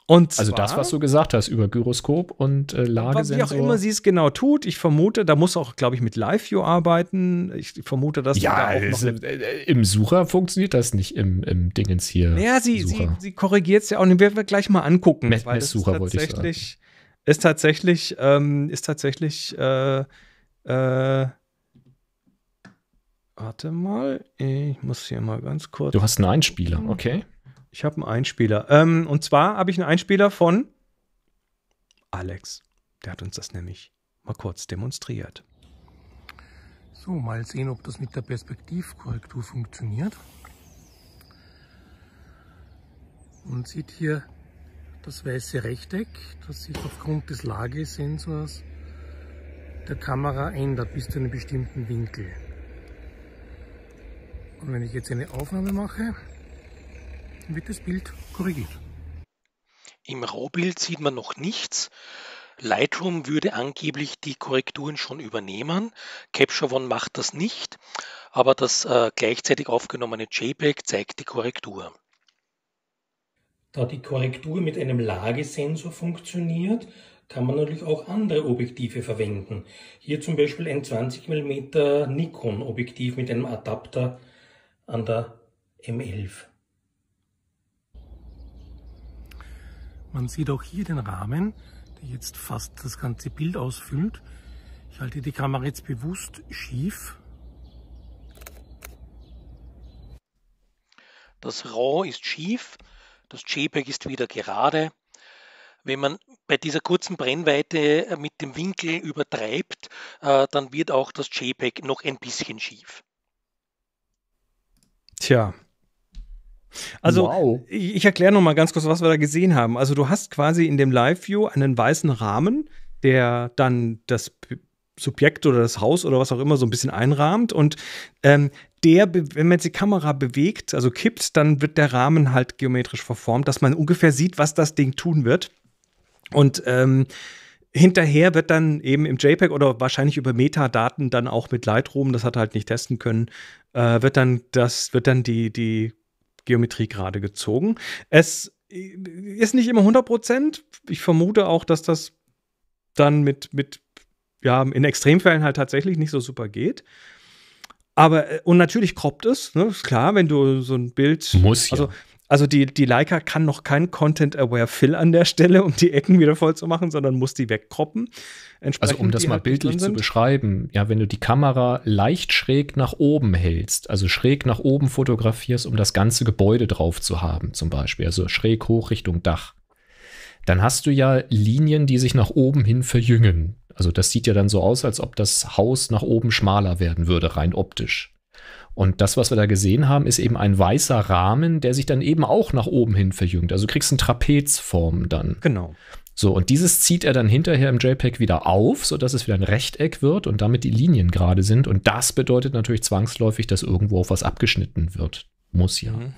S1: Und zwar, also das, was du gesagt hast
S2: über Gyroskop und äh, Lagesensor. Wie auch immer
S1: sie es genau tut, ich vermute, da muss auch, glaube ich, mit Live-View arbeiten. Ich vermute, dass ja, da ist, äh, äh,
S2: im Sucher funktioniert das nicht im, im Dingens hier. Ja, naja, sie, sie, sie
S1: korrigiert es ja auch. Den werden wir gleich mal angucken. Mess, Messsucher wollte ich sagen. Ist tatsächlich, ähm, ist tatsächlich, äh, äh, warte mal, ich muss hier mal ganz kurz. Du hast einen Einspieler, okay. Ich habe einen Einspieler. Ähm, und zwar habe ich einen Einspieler von Alex. Der hat uns das nämlich mal kurz demonstriert. So, mal sehen, ob das mit der Perspektivkorrektur funktioniert. Man sieht hier das weiße Rechteck, das sich aufgrund des Lagesensors der Kamera ändert bis zu einem bestimmten Winkel. Und wenn ich jetzt eine Aufnahme mache,
S3: wird das Bild korrigiert.
S1: Im Rohbild sieht man noch nichts. Lightroom würde angeblich die Korrekturen schon übernehmen. Capture One macht das nicht, aber das äh, gleichzeitig aufgenommene JPEG zeigt die Korrektur. Da die Korrektur mit einem Lagesensor funktioniert, kann man natürlich auch andere Objektive verwenden. Hier zum Beispiel ein 20 mm Nikon Objektiv mit einem Adapter an der M11. Man sieht auch hier den Rahmen, der jetzt fast das ganze Bild ausfüllt. Ich halte die Kamera jetzt bewusst schief. Das RAW ist schief, das JPEG ist wieder gerade. Wenn man bei dieser kurzen Brennweite äh, mit dem Winkel übertreibt, äh, dann wird auch das JPEG noch ein bisschen schief. Tja, also wow. ich erkläre noch mal ganz kurz, was wir da gesehen haben. Also du hast quasi in dem Live View einen weißen Rahmen, der dann das Subjekt oder das Haus oder was auch immer so ein bisschen einrahmt und ähm, der, wenn man jetzt die Kamera bewegt, also kippt, dann wird der Rahmen halt geometrisch verformt, dass man ungefähr sieht, was das Ding tun wird. Und ähm, hinterher wird dann eben im JPEG oder wahrscheinlich über Metadaten dann auch mit Lightroom, das hat er halt nicht testen können, äh, wird dann das, wird dann die, die Geometrie gerade gezogen. Es äh, ist nicht immer 100 Prozent. Ich vermute auch, dass das dann mit, mit ja, in Extremfällen halt tatsächlich nicht so super geht. Aber, äh, und natürlich kroppt es, ne? ist klar, wenn du so ein Bild. Muss ja. Also, also die, die Leica kann noch kein Content-Aware-Fill an der Stelle, um die Ecken wieder voll zu machen, sondern muss die wegkroppen. Also um das mal halt bildlich zu beschreiben, ja, wenn du die Kamera leicht
S2: schräg nach oben hältst, also schräg nach oben fotografierst, um das ganze Gebäude drauf zu haben, zum Beispiel, also schräg hoch Richtung Dach, dann hast du ja Linien, die sich nach oben hin verjüngen. Also das sieht ja dann so aus, als ob das Haus nach oben schmaler werden würde, rein optisch. Und das, was wir da gesehen haben, ist eben ein weißer Rahmen, der sich dann eben auch nach oben hin verjüngt. Also du kriegst eine Trapezform dann. Genau. So, und dieses zieht er dann hinterher im JPEG wieder auf, sodass es wieder ein Rechteck wird und damit die Linien gerade sind. Und das bedeutet natürlich zwangsläufig, dass irgendwo auf was abgeschnitten wird. Muss ja. Mhm.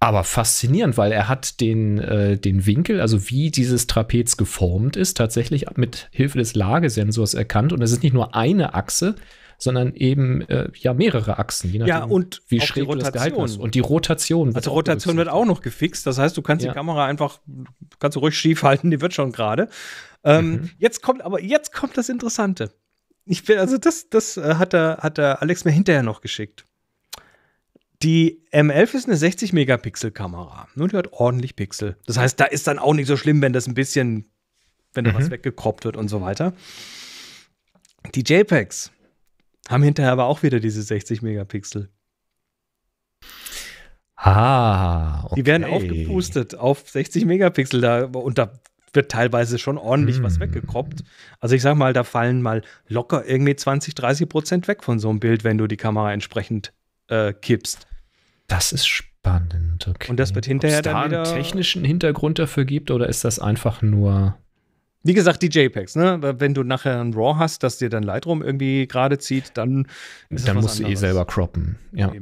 S2: Aber faszinierend, weil er hat den, äh, den Winkel, also wie dieses Trapez geformt ist, tatsächlich mit Hilfe des Lagesensors erkannt. Und es ist nicht nur eine Achse, sondern eben äh, ja mehrere Achsen, je nachdem, ja, und wie schräg du das gehalten ist. Und die
S1: Rotation. Also Rotation wird auch noch gefixt. Das heißt, du kannst ja. die Kamera einfach, kannst du ruhig schief halten, die wird schon gerade. Ähm, mhm. Jetzt kommt, aber jetzt kommt das Interessante. Ich bin, also das, das äh, hat der, hat der Alex mir hinterher noch geschickt. Die M11 ist eine 60 Megapixel Kamera. Nur die hat ordentlich Pixel. Das heißt, da ist dann auch nicht so schlimm, wenn das ein bisschen, wenn da mhm. was weggekroppt wird und so weiter. Die JPEGs haben hinterher aber auch wieder diese 60 Megapixel.
S2: Ah,
S1: okay. Die werden aufgepustet auf 60 Megapixel da und da wird teilweise schon ordentlich mm. was mhm. weggekroppt. Also ich sag mal, da fallen mal locker irgendwie 20, 30 Prozent weg von so einem Bild, wenn du die Kamera entsprechend äh, kippst. Das ist spannend. Okay. Und das wird hinterher dann da einen
S2: technischen Hintergrund dafür gibt oder ist das einfach nur
S1: wie gesagt, die JPEGs, ne? Wenn du nachher ein RAW hast, das dir dann Lightroom irgendwie gerade zieht, dann ist Dann musst du eh
S2: selber croppen. Ja.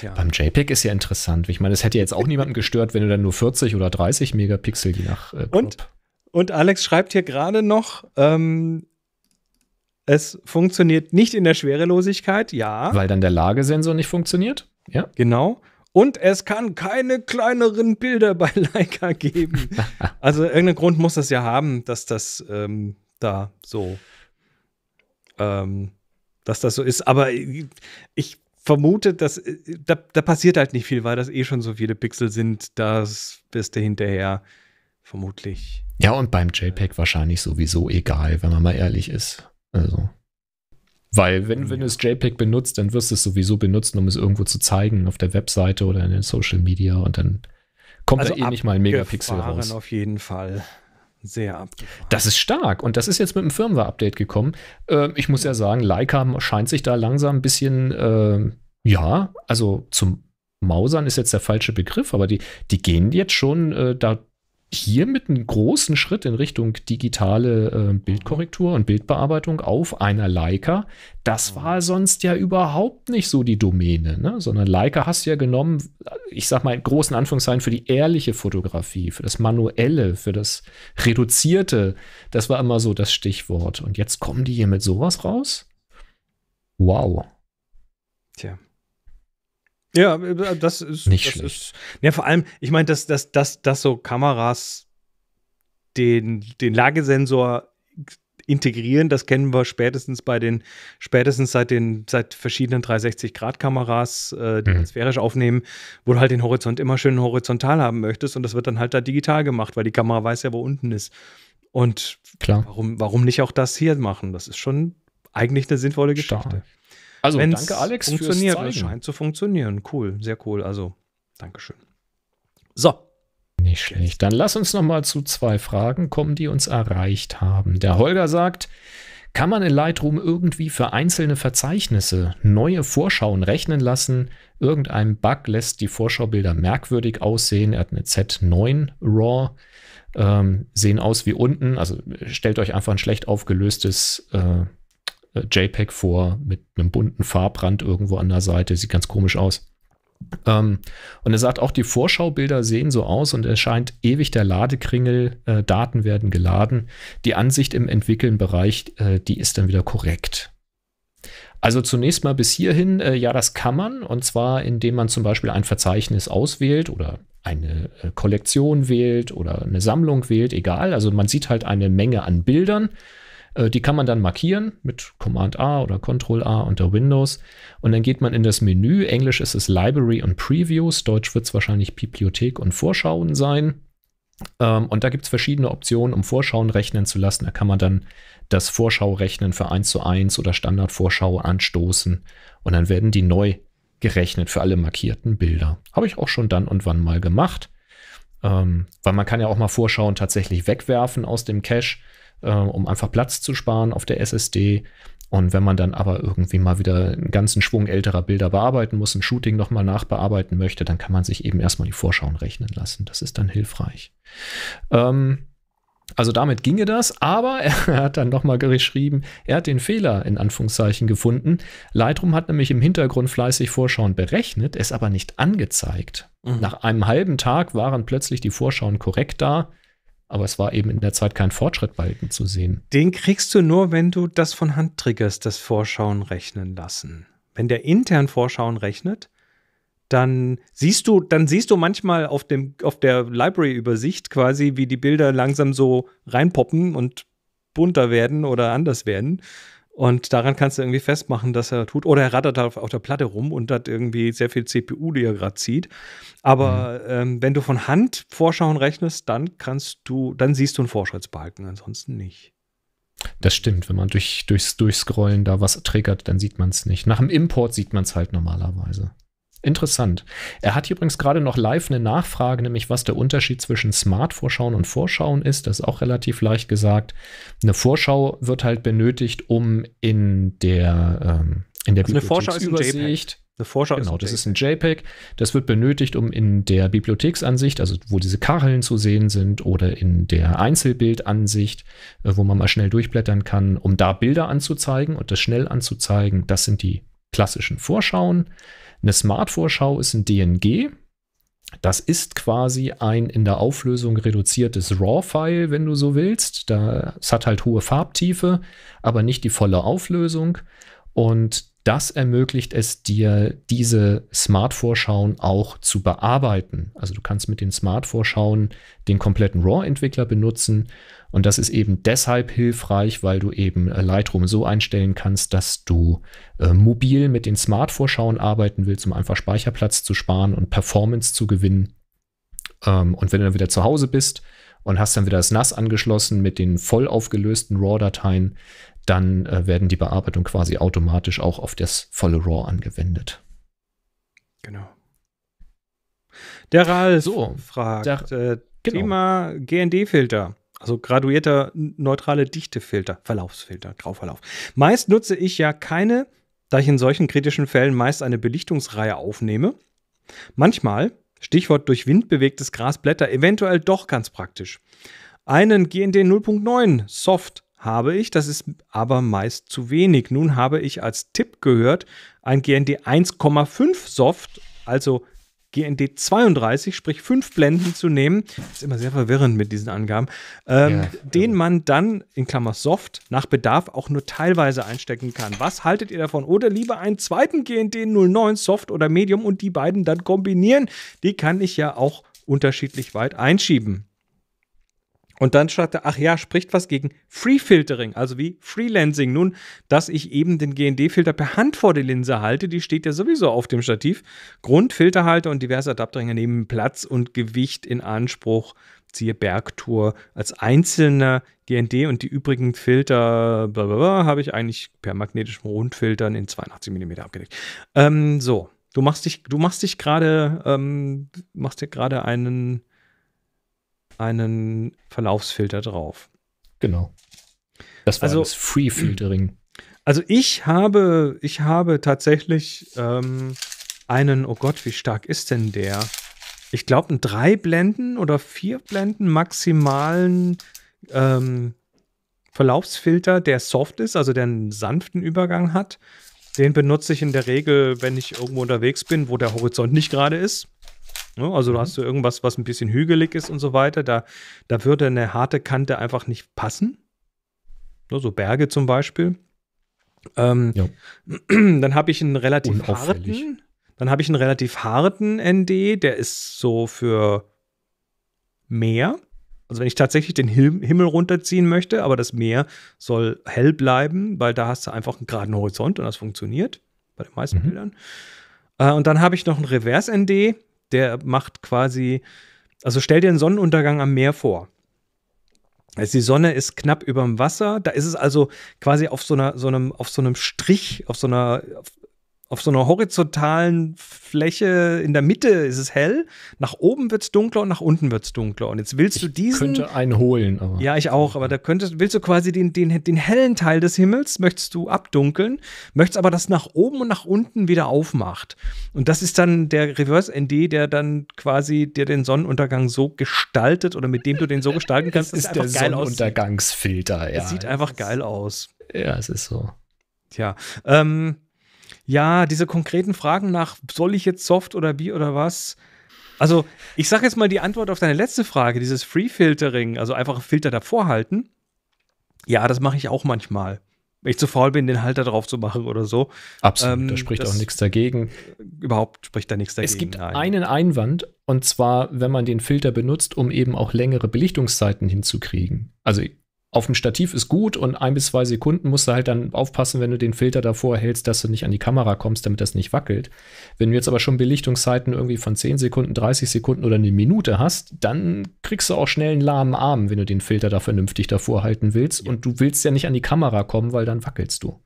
S2: ja. Beim JPEG ist ja interessant. Ich meine, es hätte jetzt auch niemanden gestört, wenn du dann nur 40 oder 30 Megapixel je nach äh, und,
S1: und Alex schreibt hier gerade noch, ähm, es funktioniert nicht in der Schwerelosigkeit, ja. Weil dann der Lagesensor nicht funktioniert? Ja. Genau. Und es kann keine kleineren Bilder bei Leica geben. also irgendeinen Grund muss das ja haben, dass das ähm, da so, ähm, dass das so ist. Aber ich vermute, dass äh, da, da, passiert halt nicht viel, weil das eh schon so viele Pixel sind. Das wirst du hinterher vermutlich.
S2: Ja, und beim JPEG wahrscheinlich sowieso egal, wenn man mal ehrlich ist. Also. Weil wenn, mhm. wenn du das JPEG benutzt, dann wirst du es sowieso benutzen, um es irgendwo zu zeigen, auf der Webseite oder in den Social Media und dann
S1: kommt also da eh nicht mal ein Megapixel raus. auf jeden Fall. Sehr
S2: abgefahren. Das ist stark und das ist jetzt mit dem Firmware-Update gekommen. Äh, ich muss ja sagen, Leica scheint sich da langsam ein bisschen, äh, ja, also zum Mausern ist jetzt der falsche Begriff, aber die, die gehen jetzt schon äh, da hiermit einen großen Schritt in Richtung digitale äh, Bildkorrektur und Bildbearbeitung auf einer Leica. Das mhm. war sonst ja überhaupt nicht so die Domäne, ne? sondern Leica hast du ja genommen, ich sag mal in großen Anführungszeichen, für die ehrliche Fotografie, für das Manuelle, für das Reduzierte. Das war immer so das Stichwort. Und jetzt kommen die hier mit sowas raus? Wow.
S1: Tja. Ja, äh, das ist nicht das schlecht. Ist, ja, vor allem, ich meine, dass, dass, dass, dass so Kameras den, den Lagesensor integrieren, das kennen wir spätestens bei den, spätestens seit den, seit verschiedenen 360-Grad-Kameras, äh, die mhm. sphärisch aufnehmen, wo du halt den Horizont immer schön horizontal haben möchtest und das wird dann halt da digital gemacht, weil die Kamera weiß ja, wo unten ist. Und Klar. Warum, warum nicht auch das hier machen? Das ist schon eigentlich eine sinnvolle Geschichte. Stark. Also Wenn's danke, Alex. Funktioniert. Fürs Zeigen. scheint zu funktionieren. Cool, sehr cool. Also, Dankeschön. So.
S2: Nicht schlecht. Dann lass uns noch mal zu zwei Fragen kommen, die uns erreicht haben. Der Holger sagt, kann man in Lightroom irgendwie für einzelne Verzeichnisse neue Vorschauen rechnen lassen? Irgendein Bug lässt die Vorschaubilder merkwürdig aussehen. Er hat eine Z9 RAW. Ähm, sehen aus wie unten. Also stellt euch einfach ein schlecht aufgelöstes äh, äh, JPEG vor mit einem bunten Farbrand irgendwo an der Seite. Sieht ganz komisch aus. Ähm, und er sagt auch, die Vorschaubilder sehen so aus und erscheint ewig der Ladekringel. Äh, Daten werden geladen. Die Ansicht im Entwickeln-Bereich, äh, die ist dann wieder korrekt. Also zunächst mal bis hierhin, äh, ja, das kann man. Und zwar, indem man zum Beispiel ein Verzeichnis auswählt oder eine äh, Kollektion wählt oder eine Sammlung wählt, egal. Also man sieht halt eine Menge an Bildern äh, die kann man dann markieren mit Command A oder Control A unter Windows. Und dann geht man in das Menü. Englisch ist es Library und Previews. Deutsch wird es wahrscheinlich Bibliothek und Vorschauen sein. Ähm, und da gibt es verschiedene Optionen, um Vorschauen rechnen zu lassen. Da kann man dann das Vorschaurechnen für 1 zu 1 oder Standardvorschau anstoßen. Und dann werden die neu gerechnet für alle markierten Bilder. Habe ich auch schon dann und wann mal gemacht. Ähm, weil man kann ja auch mal Vorschauen tatsächlich wegwerfen aus dem Cache äh, um einfach Platz zu sparen auf der SSD. Und wenn man dann aber irgendwie mal wieder einen ganzen Schwung älterer Bilder bearbeiten muss, ein Shooting nochmal nachbearbeiten möchte, dann kann man sich eben erstmal die Vorschauen rechnen lassen. Das ist dann hilfreich. Ähm, also damit ginge das, aber er hat dann nochmal geschrieben, er hat den Fehler in Anführungszeichen gefunden. Lightroom hat nämlich im Hintergrund fleißig Vorschauen berechnet, es aber nicht angezeigt. Mhm. Nach einem halben Tag waren plötzlich die Vorschauen korrekt da aber es war eben in der Zeit kein
S1: Fortschritt bei zu sehen. Den kriegst du nur, wenn du das von Hand triggerst, das Vorschauen rechnen lassen. Wenn der intern Vorschauen rechnet, dann siehst du, dann siehst du manchmal auf, dem, auf der Library-Übersicht quasi, wie die Bilder langsam so reinpoppen und bunter werden oder anders werden. Und daran kannst du irgendwie festmachen, dass er tut. Oder er rattert auf der Platte rum und hat irgendwie sehr viel CPU, die er gerade zieht. Aber mhm. ähm, wenn du von Hand Vorschauen rechnest, dann kannst du, dann siehst du einen Vorschrittsbalken, ansonsten nicht.
S2: Das stimmt, wenn man durch, durchs Durchscrollen da was triggert, dann sieht man es nicht. Nach dem Import sieht man es halt normalerweise. Interessant. Er hat übrigens gerade noch live eine Nachfrage, nämlich was der Unterschied zwischen Smart-Vorschauen und Vorschauen ist. Das ist auch relativ leicht gesagt. Eine Vorschau wird halt benötigt, um in der, ähm, in der also Bibliotheksübersicht.
S1: Eine Vorschau genau, das ist
S2: ein JPEG. Das wird benötigt, um in der Bibliotheksansicht, also wo diese Kacheln zu sehen sind, oder in der Einzelbildansicht, äh, wo man mal schnell durchblättern kann, um da Bilder anzuzeigen und das schnell anzuzeigen. Das sind die klassischen Vorschauen. Eine Smart-Vorschau ist ein DNG. Das ist quasi ein in der Auflösung reduziertes RAW-File, wenn du so willst. Es hat halt hohe Farbtiefe, aber nicht die volle Auflösung. Und das ermöglicht es dir, diese Smart-Vorschauen auch zu bearbeiten. Also du kannst mit den Smart-Vorschauen den kompletten RAW-Entwickler benutzen und das ist eben deshalb hilfreich, weil du eben äh, Lightroom so einstellen kannst, dass du äh, mobil mit den Smart-Vorschauen arbeiten willst, um einfach Speicherplatz zu sparen und Performance zu gewinnen. Ähm, und wenn du dann wieder zu Hause bist und hast dann wieder das NAS angeschlossen mit den voll aufgelösten RAW-Dateien, dann äh, werden die Bearbeitung quasi automatisch auch auf das volle RAW angewendet. Genau.
S1: Der Ralf so, fragt, der, äh, genau. Thema GND-Filter also graduierter neutrale Dichtefilter, Verlaufsfilter, Grauverlauf. Meist nutze ich ja keine, da ich in solchen kritischen Fällen meist eine Belichtungsreihe aufnehme. Manchmal, Stichwort durch Wind bewegtes Grasblätter, eventuell doch ganz praktisch. Einen GND 0.9 Soft habe ich, das ist aber meist zu wenig. Nun habe ich als Tipp gehört, ein GND 1,5 Soft, also GND 32, sprich fünf Blenden zu nehmen. ist immer sehr verwirrend mit diesen Angaben. Ähm, ja, den ja. man dann in Klammer Soft nach Bedarf auch nur teilweise einstecken kann. Was haltet ihr davon? Oder lieber einen zweiten GND 09 Soft oder Medium und die beiden dann kombinieren? Die kann ich ja auch unterschiedlich weit einschieben. Und dann schreibt er, ach ja, spricht was gegen Free Filtering, also wie Freelancing. Nun, dass ich eben den GND-Filter per Hand vor die Linse halte, die steht ja sowieso auf dem Stativ. Grundfilterhalter und diverse Adapterringe nehmen Platz und Gewicht in Anspruch. Ziehe Bergtour als einzelner GND und die übrigen Filter habe ich eigentlich per magnetischem Rundfiltern in 82 mm abgedeckt. Ähm, so, du machst dich, du machst dich gerade, ähm, machst dir gerade einen einen Verlaufsfilter drauf. Genau. Das war also, das Free-Filtering. Also ich habe, ich habe tatsächlich ähm, einen, oh Gott, wie stark ist denn der? Ich glaube, einen drei Blenden oder vier Blenden maximalen ähm, Verlaufsfilter, der soft ist, also der einen sanften Übergang hat. Den benutze ich in der Regel, wenn ich irgendwo unterwegs bin, wo der Horizont nicht gerade ist. Ne? Also mhm. du hast du so irgendwas, was ein bisschen hügelig ist und so weiter. Da, da würde eine harte Kante einfach nicht passen. Ne? So Berge zum Beispiel. Ähm, ja. Dann habe ich einen relativ harten. Dann habe ich einen relativ harten ND, der ist so für Meer. Also wenn ich tatsächlich den Himmel runterziehen möchte, aber das Meer soll hell bleiben, weil da hast du einfach einen geraden Horizont und das funktioniert bei den meisten mhm. Bildern. Äh, und dann habe ich noch einen Reverse-ND, der macht quasi, also stell dir einen Sonnenuntergang am Meer vor. Also die Sonne ist knapp über dem Wasser, da ist es also quasi auf so, einer, so, einem, auf so einem Strich, auf so einer, auf so einer horizontalen Fläche in der Mitte ist es hell, nach oben wird es dunkler und nach unten wird es dunkler. Und jetzt willst ich du diesen. Ich könnte einen holen, aber. Ja, ich auch, aber da könntest, willst du quasi den, den, den hellen Teil des Himmels, möchtest du abdunkeln, möchtest aber, dass nach oben und nach unten wieder aufmacht. Und das ist dann der Reverse-ND, der dann quasi dir den Sonnenuntergang so gestaltet oder mit dem du den so gestalten kannst. Das ist der Sonnenuntergangsfilter, ja. Es sieht einfach geil aus. Ja, es ist so. Tja, ähm, ja, diese konkreten Fragen nach, soll ich jetzt Soft oder Bi oder was? Also, ich sage jetzt mal die Antwort auf deine letzte Frage, dieses Free-Filtering, also einfach Filter davor halten. Ja, das mache ich auch manchmal. Wenn ich zu faul bin, den Halter drauf zu machen oder so. Absolut, ähm, da spricht auch nichts dagegen. Äh, überhaupt spricht da nichts dagegen. Es gibt ein. einen Einwand,
S2: und zwar, wenn man den Filter benutzt, um eben auch längere Belichtungszeiten hinzukriegen. Also auf dem Stativ ist gut und ein bis zwei Sekunden musst du halt dann aufpassen, wenn du den Filter davor hältst, dass du nicht an die Kamera kommst, damit das nicht wackelt. Wenn du jetzt aber schon Belichtungszeiten irgendwie von 10 Sekunden, 30 Sekunden oder eine Minute hast, dann kriegst du auch schnell einen lahmen Arm, wenn du den Filter da vernünftig davor halten willst. Und du willst ja nicht an die Kamera kommen, weil dann wackelst du.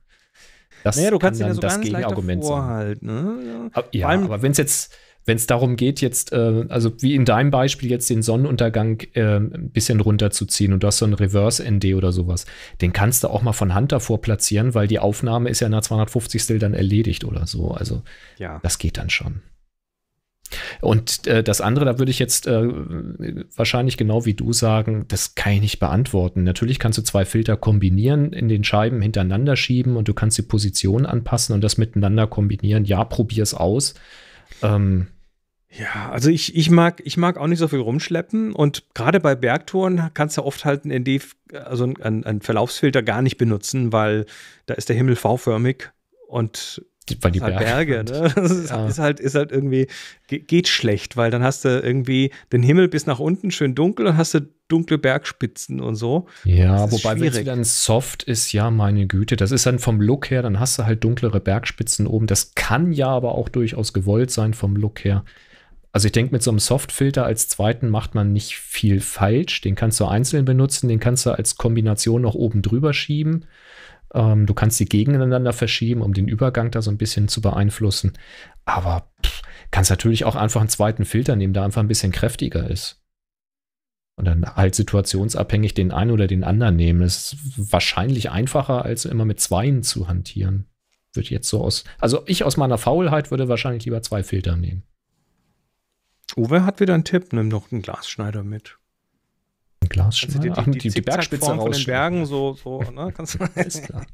S3: Das naja, du kannst kann dann ja so das Gegenargument sein.
S2: ne? ja, aber, ja, aber wenn es jetzt wenn es darum geht, jetzt, äh, also wie in deinem Beispiel jetzt den Sonnenuntergang äh, ein bisschen runterzuziehen und du hast so ein Reverse-ND oder sowas, den kannst du auch mal von Hand davor platzieren, weil die Aufnahme ist ja nach 250 Still dann erledigt oder so. Also ja. das geht dann schon. Und äh, das andere, da würde ich jetzt äh, wahrscheinlich genau wie du sagen, das kann ich nicht beantworten. Natürlich kannst du zwei Filter kombinieren, in den Scheiben hintereinander schieben und du kannst die Position anpassen und das
S1: miteinander kombinieren. Ja, probier es aus. Ähm, ja, also ich, ich, mag, ich mag auch nicht so viel rumschleppen und gerade bei Bergtouren kannst du oft halt einen, ND, also einen, einen Verlaufsfilter gar nicht benutzen, weil da ist der Himmel V-förmig und weil die halt Berge, Berge ne? Das ist, ja. ist, halt, ist halt irgendwie, geht schlecht, weil dann hast du irgendwie den Himmel bis nach unten schön dunkel und hast du dunkle Bergspitzen und so.
S2: Ja, wobei, schwierig. wenn es dann soft ist, ja, meine Güte, das ist dann vom Look her, dann hast du halt dunklere Bergspitzen oben. Das kann ja aber auch durchaus gewollt sein vom Look her. Also ich denke, mit so einem Softfilter als zweiten macht man nicht viel falsch. Den kannst du einzeln benutzen, den kannst du als Kombination noch oben drüber schieben. Ähm, du kannst sie gegeneinander verschieben, um den Übergang da so ein bisschen zu beeinflussen. Aber pff, kannst natürlich auch einfach einen zweiten Filter nehmen, der einfach ein bisschen kräftiger ist. Und dann halt situationsabhängig den einen oder den anderen nehmen. Das ist wahrscheinlich einfacher, als immer mit Zweien zu hantieren. Würde jetzt so aus. Also ich aus meiner Faulheit würde wahrscheinlich lieber zwei Filter nehmen. Uwe
S1: hat wieder einen Tipp, nimm doch einen Glasschneider mit. Ein Glasschneider? Also die, die, die, die Bergspitze raus. Von den Bergen, so, so, ne? Kannst du Alles klar.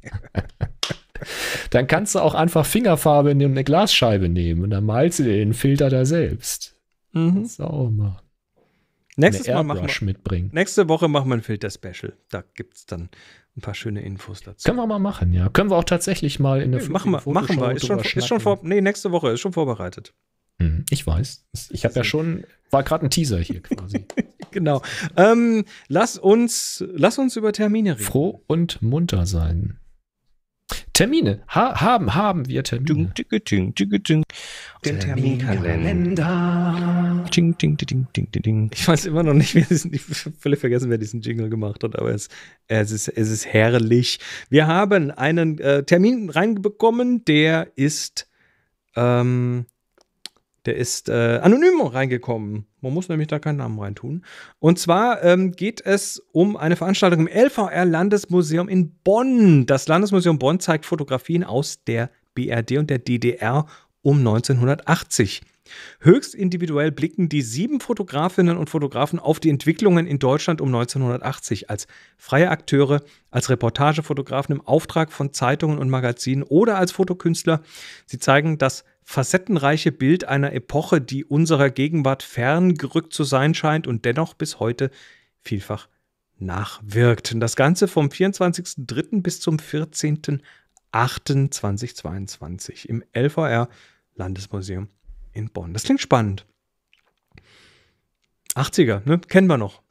S1: dann kannst du auch einfach
S2: Fingerfarbe in eine Glasscheibe nehmen und dann malst du dir den Filter da selbst. Mhm. Kannst du auch machen. Nächstes Mal machen wir, mitbringen.
S1: Nächste Woche machen wir ein Filter-Special. Da gibt es dann ein paar schöne Infos dazu. Können wir
S2: mal machen, ja. Können wir auch tatsächlich mal in der nee, Machen wir, machen wir. Ist schon, ist schon vor,
S1: nee, nächste Woche ist schon vorbereitet.
S2: Mhm, ich weiß. Ich habe ja schon, war gerade ein Teaser hier quasi.
S1: genau. Ähm, lass, uns, lass uns über
S2: Termine reden. Froh und munter sein. Termine. Ha haben, haben wir
S1: Termine. Ding, ding, ding, Den Terminkalender. Ding, ding, ding, ding, ding, Ich weiß immer noch nicht, wer diesen, ich völlig vergessen, wer diesen Jingle gemacht hat, aber es, es, ist, es ist herrlich. Wir haben einen äh, Termin reinbekommen, der ist ähm, der ist äh, anonym reingekommen. Man muss nämlich da keinen Namen reintun. Und zwar ähm, geht es um eine Veranstaltung im LVR Landesmuseum in Bonn. Das Landesmuseum Bonn zeigt Fotografien aus der BRD und der DDR um 1980. Höchst individuell blicken die sieben Fotografinnen und Fotografen auf die Entwicklungen in Deutschland um 1980 als freie Akteure, als Reportagefotografen im Auftrag von Zeitungen und Magazinen oder als Fotokünstler. Sie zeigen das facettenreiche Bild einer Epoche, die unserer Gegenwart ferngerückt zu sein scheint und dennoch bis heute vielfach nachwirkt. Und das Ganze vom 24.03. bis zum 14.08.2022 im LVR Landesmuseum in Bonn. Das klingt spannend. 80er, ne? Kennen wir noch.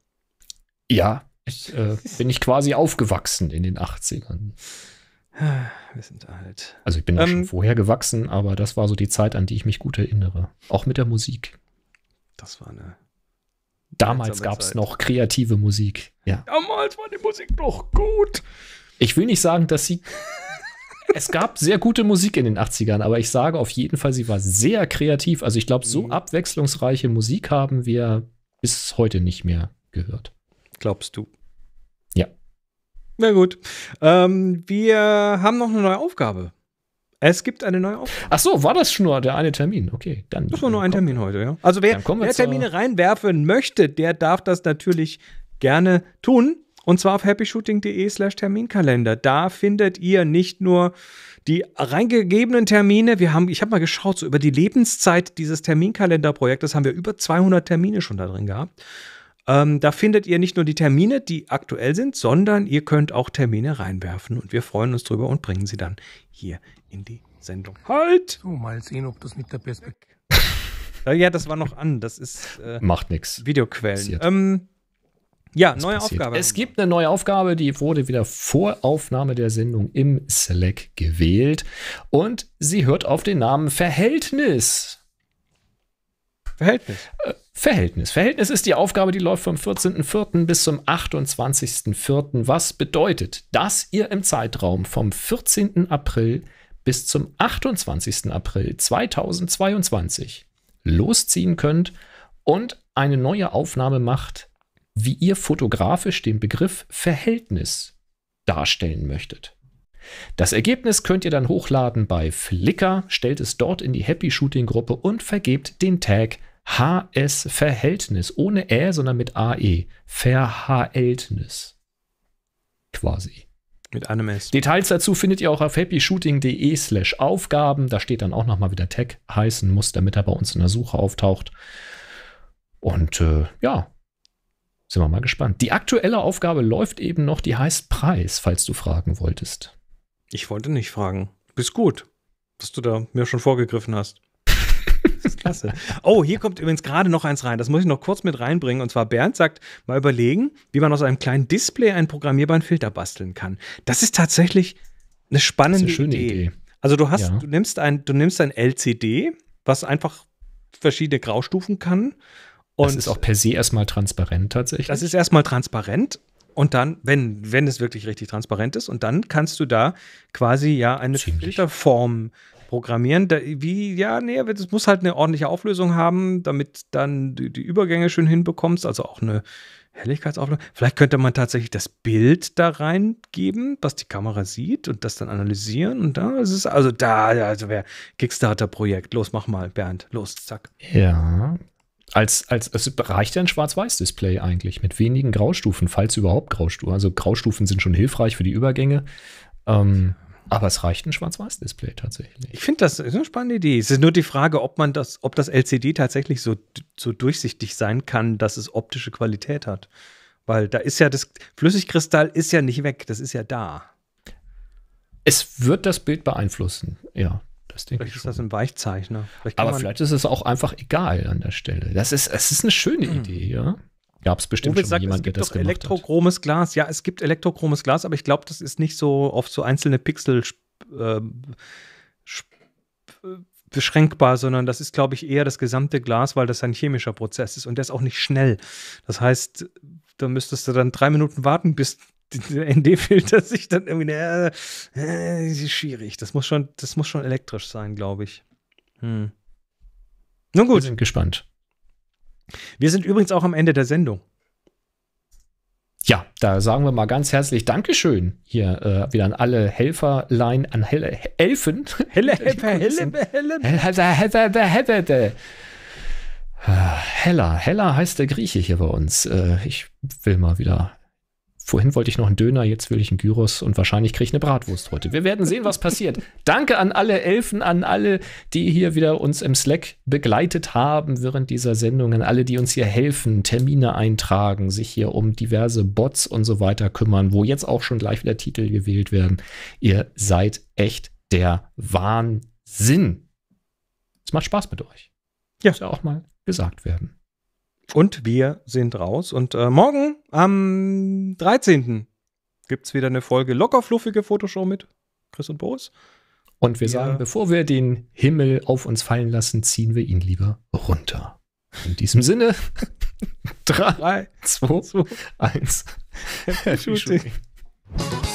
S1: Ja, ich, äh, bin ich quasi
S2: aufgewachsen in den 80ern.
S1: Wir sind alt.
S2: Also ich bin ähm, schon vorher gewachsen, aber das war so die Zeit, an die ich mich gut erinnere. Auch mit der Musik. Das war eine. Damals gab es noch kreative Musik. Ja.
S1: Damals war die Musik noch gut.
S2: Ich will nicht sagen, dass sie. es gab sehr gute Musik in den 80ern, aber ich sage auf jeden Fall, sie war sehr kreativ. Also ich glaube, so mhm. abwechslungsreiche Musik haben wir bis heute nicht mehr gehört. Glaubst du?
S1: Na gut. Ähm, wir haben noch eine neue Aufgabe. Es gibt eine neue Aufgabe. Ach so, war das schon nur der eine Termin? Okay, dann. Das war nur ein Termin heute, ja. Also wer, wer Termine reinwerfen möchte, der darf das natürlich gerne tun. Und zwar auf happyshooting.de slash Terminkalender. Da findet ihr nicht nur die reingegebenen Termine. Wir haben, ich habe mal geschaut, so über die Lebenszeit dieses Terminkalenderprojektes haben wir über 200 Termine schon da drin gehabt. Ähm, da findet ihr nicht nur die Termine, die aktuell sind, sondern ihr könnt auch Termine reinwerfen und wir freuen uns drüber und bringen sie dann hier in die Sendung. Halt! So, mal sehen, ob das mit der Perspektive. Äh, ja, das war noch an. Das ist. Äh, Macht nichts. Videoquellen. Ähm, ja, das neue passiert. Aufgabe. Es gibt eine neue Aufgabe,
S2: die wurde wieder vor Aufnahme der Sendung im Slack gewählt. Und sie hört auf den Namen Verhältnis. Verhältnis. Äh, Verhältnis. Verhältnis ist die Aufgabe, die läuft vom 14.04. bis zum 28.04. Was bedeutet, dass ihr im Zeitraum vom 14. April bis zum 28. April 2022 losziehen könnt und eine neue Aufnahme macht, wie ihr fotografisch den Begriff Verhältnis darstellen möchtet. Das Ergebnis könnt ihr dann hochladen bei Flickr, stellt es dort in die Happy Shooting Gruppe und vergebt den Tag HS Verhältnis, ohne Ä, sondern mit AE. Verhältnis. Quasi. Mit einem S. Details dazu findet ihr auch auf happyshooting.de slash Aufgaben. Da steht dann auch nochmal wie der Tag heißen muss, damit er bei uns in der Suche auftaucht. Und äh, ja, sind wir mal gespannt. Die aktuelle Aufgabe läuft eben noch, die
S1: heißt Preis, falls du fragen wolltest. Ich wollte nicht fragen. Bist gut, dass du da mir schon vorgegriffen hast. Das ist klasse. Oh, hier kommt übrigens gerade noch eins rein. Das muss ich noch kurz mit reinbringen. Und zwar Bernd sagt, mal überlegen, wie man aus einem kleinen Display einen programmierbaren Filter basteln kann. Das ist tatsächlich eine spannende das ist eine schöne Idee. Idee. Also du hast, ja. du nimmst ein, du nimmst ein LCD, was einfach verschiedene Graustufen kann. Und das ist auch per se erstmal transparent tatsächlich. Das ist erstmal transparent und dann, wenn, wenn es wirklich richtig transparent ist, und dann kannst du da quasi ja eine Ziemlich. Filterform programmieren. Da, wie, ja, nee, es muss halt eine ordentliche Auflösung haben, damit dann die, die Übergänge schön hinbekommst, also auch eine Helligkeitsauflösung. Vielleicht könnte man tatsächlich das Bild da reingeben, was die Kamera sieht und das dann analysieren und da, ist es also da, also wer Kickstarter-Projekt, los, mach mal, Bernd, los, zack.
S2: Ja.
S1: Als, als, es reicht ja ein Schwarz-Weiß-Display eigentlich
S2: mit wenigen Graustufen, falls überhaupt Graustufen. Also Graustufen sind schon hilfreich für die Übergänge. Ähm, aber es reicht ein Schwarz-Weiß-Display tatsächlich.
S1: Ich finde, das ist eine spannende Idee. Es ist nur die Frage, ob man das, ob das LCD tatsächlich so, so durchsichtig sein kann, dass es optische Qualität hat. Weil da ist ja das Flüssigkristall ist ja nicht weg, das ist ja da. Es wird das Bild beeinflussen,
S2: ja. Das denke vielleicht ich schon. ist das ein Weichzeichner. Vielleicht Aber vielleicht ist es auch einfach egal an der Stelle. Das ist, es ist eine
S1: schöne mhm. Idee, ja
S2: gab es bestimmt schon sagt, jemand, der das gemacht
S1: elektrochromes hat. Glas. Ja, es gibt elektrochromes Glas, aber ich glaube, das ist nicht so auf so einzelne Pixel äh, beschränkbar, sondern das ist, glaube ich, eher das gesamte Glas, weil das ein chemischer Prozess ist und der ist auch nicht schnell. Das heißt, da müsstest du dann drei Minuten warten, bis der ND-Filter sich dann irgendwie, äh, äh, ist schwierig. Das muss schon, das muss schon elektrisch sein, glaube ich. Hm. Nun gut. Wir sind gespannt.
S2: Wir sind übrigens auch am Ende der Sendung. Ja, da sagen wir mal ganz herzlich Dankeschön hier äh, wieder an alle Helferlein, an Helle, Elfen. Helle, Helfer, Helle, Helfer, Helfer. Ah, Hella, Hella heißt der Grieche hier bei uns. Äh, ich will mal wieder Vorhin wollte ich noch einen Döner, jetzt will ich einen Gyros und wahrscheinlich kriege ich eine Bratwurst heute. Wir werden sehen, was passiert. Danke an alle Elfen, an alle, die hier wieder uns im Slack begleitet haben während dieser Sendung, an alle, die uns hier helfen, Termine eintragen, sich hier um diverse Bots und so weiter kümmern, wo jetzt auch schon gleich wieder Titel gewählt werden. Ihr seid echt der Wahnsinn. Es macht Spaß mit euch. Ja. Muss ja auch mal
S1: gesagt werden. Und wir sind raus. Und äh, morgen am 13. gibt es wieder eine Folge locker fluffige Fotoshow mit Chris und Boris. Und wir ja. sagen, bevor wir
S2: den Himmel auf uns fallen lassen, ziehen wir ihn lieber runter. In diesem Sinne, 3, 2, 2 1. Happy Shooting.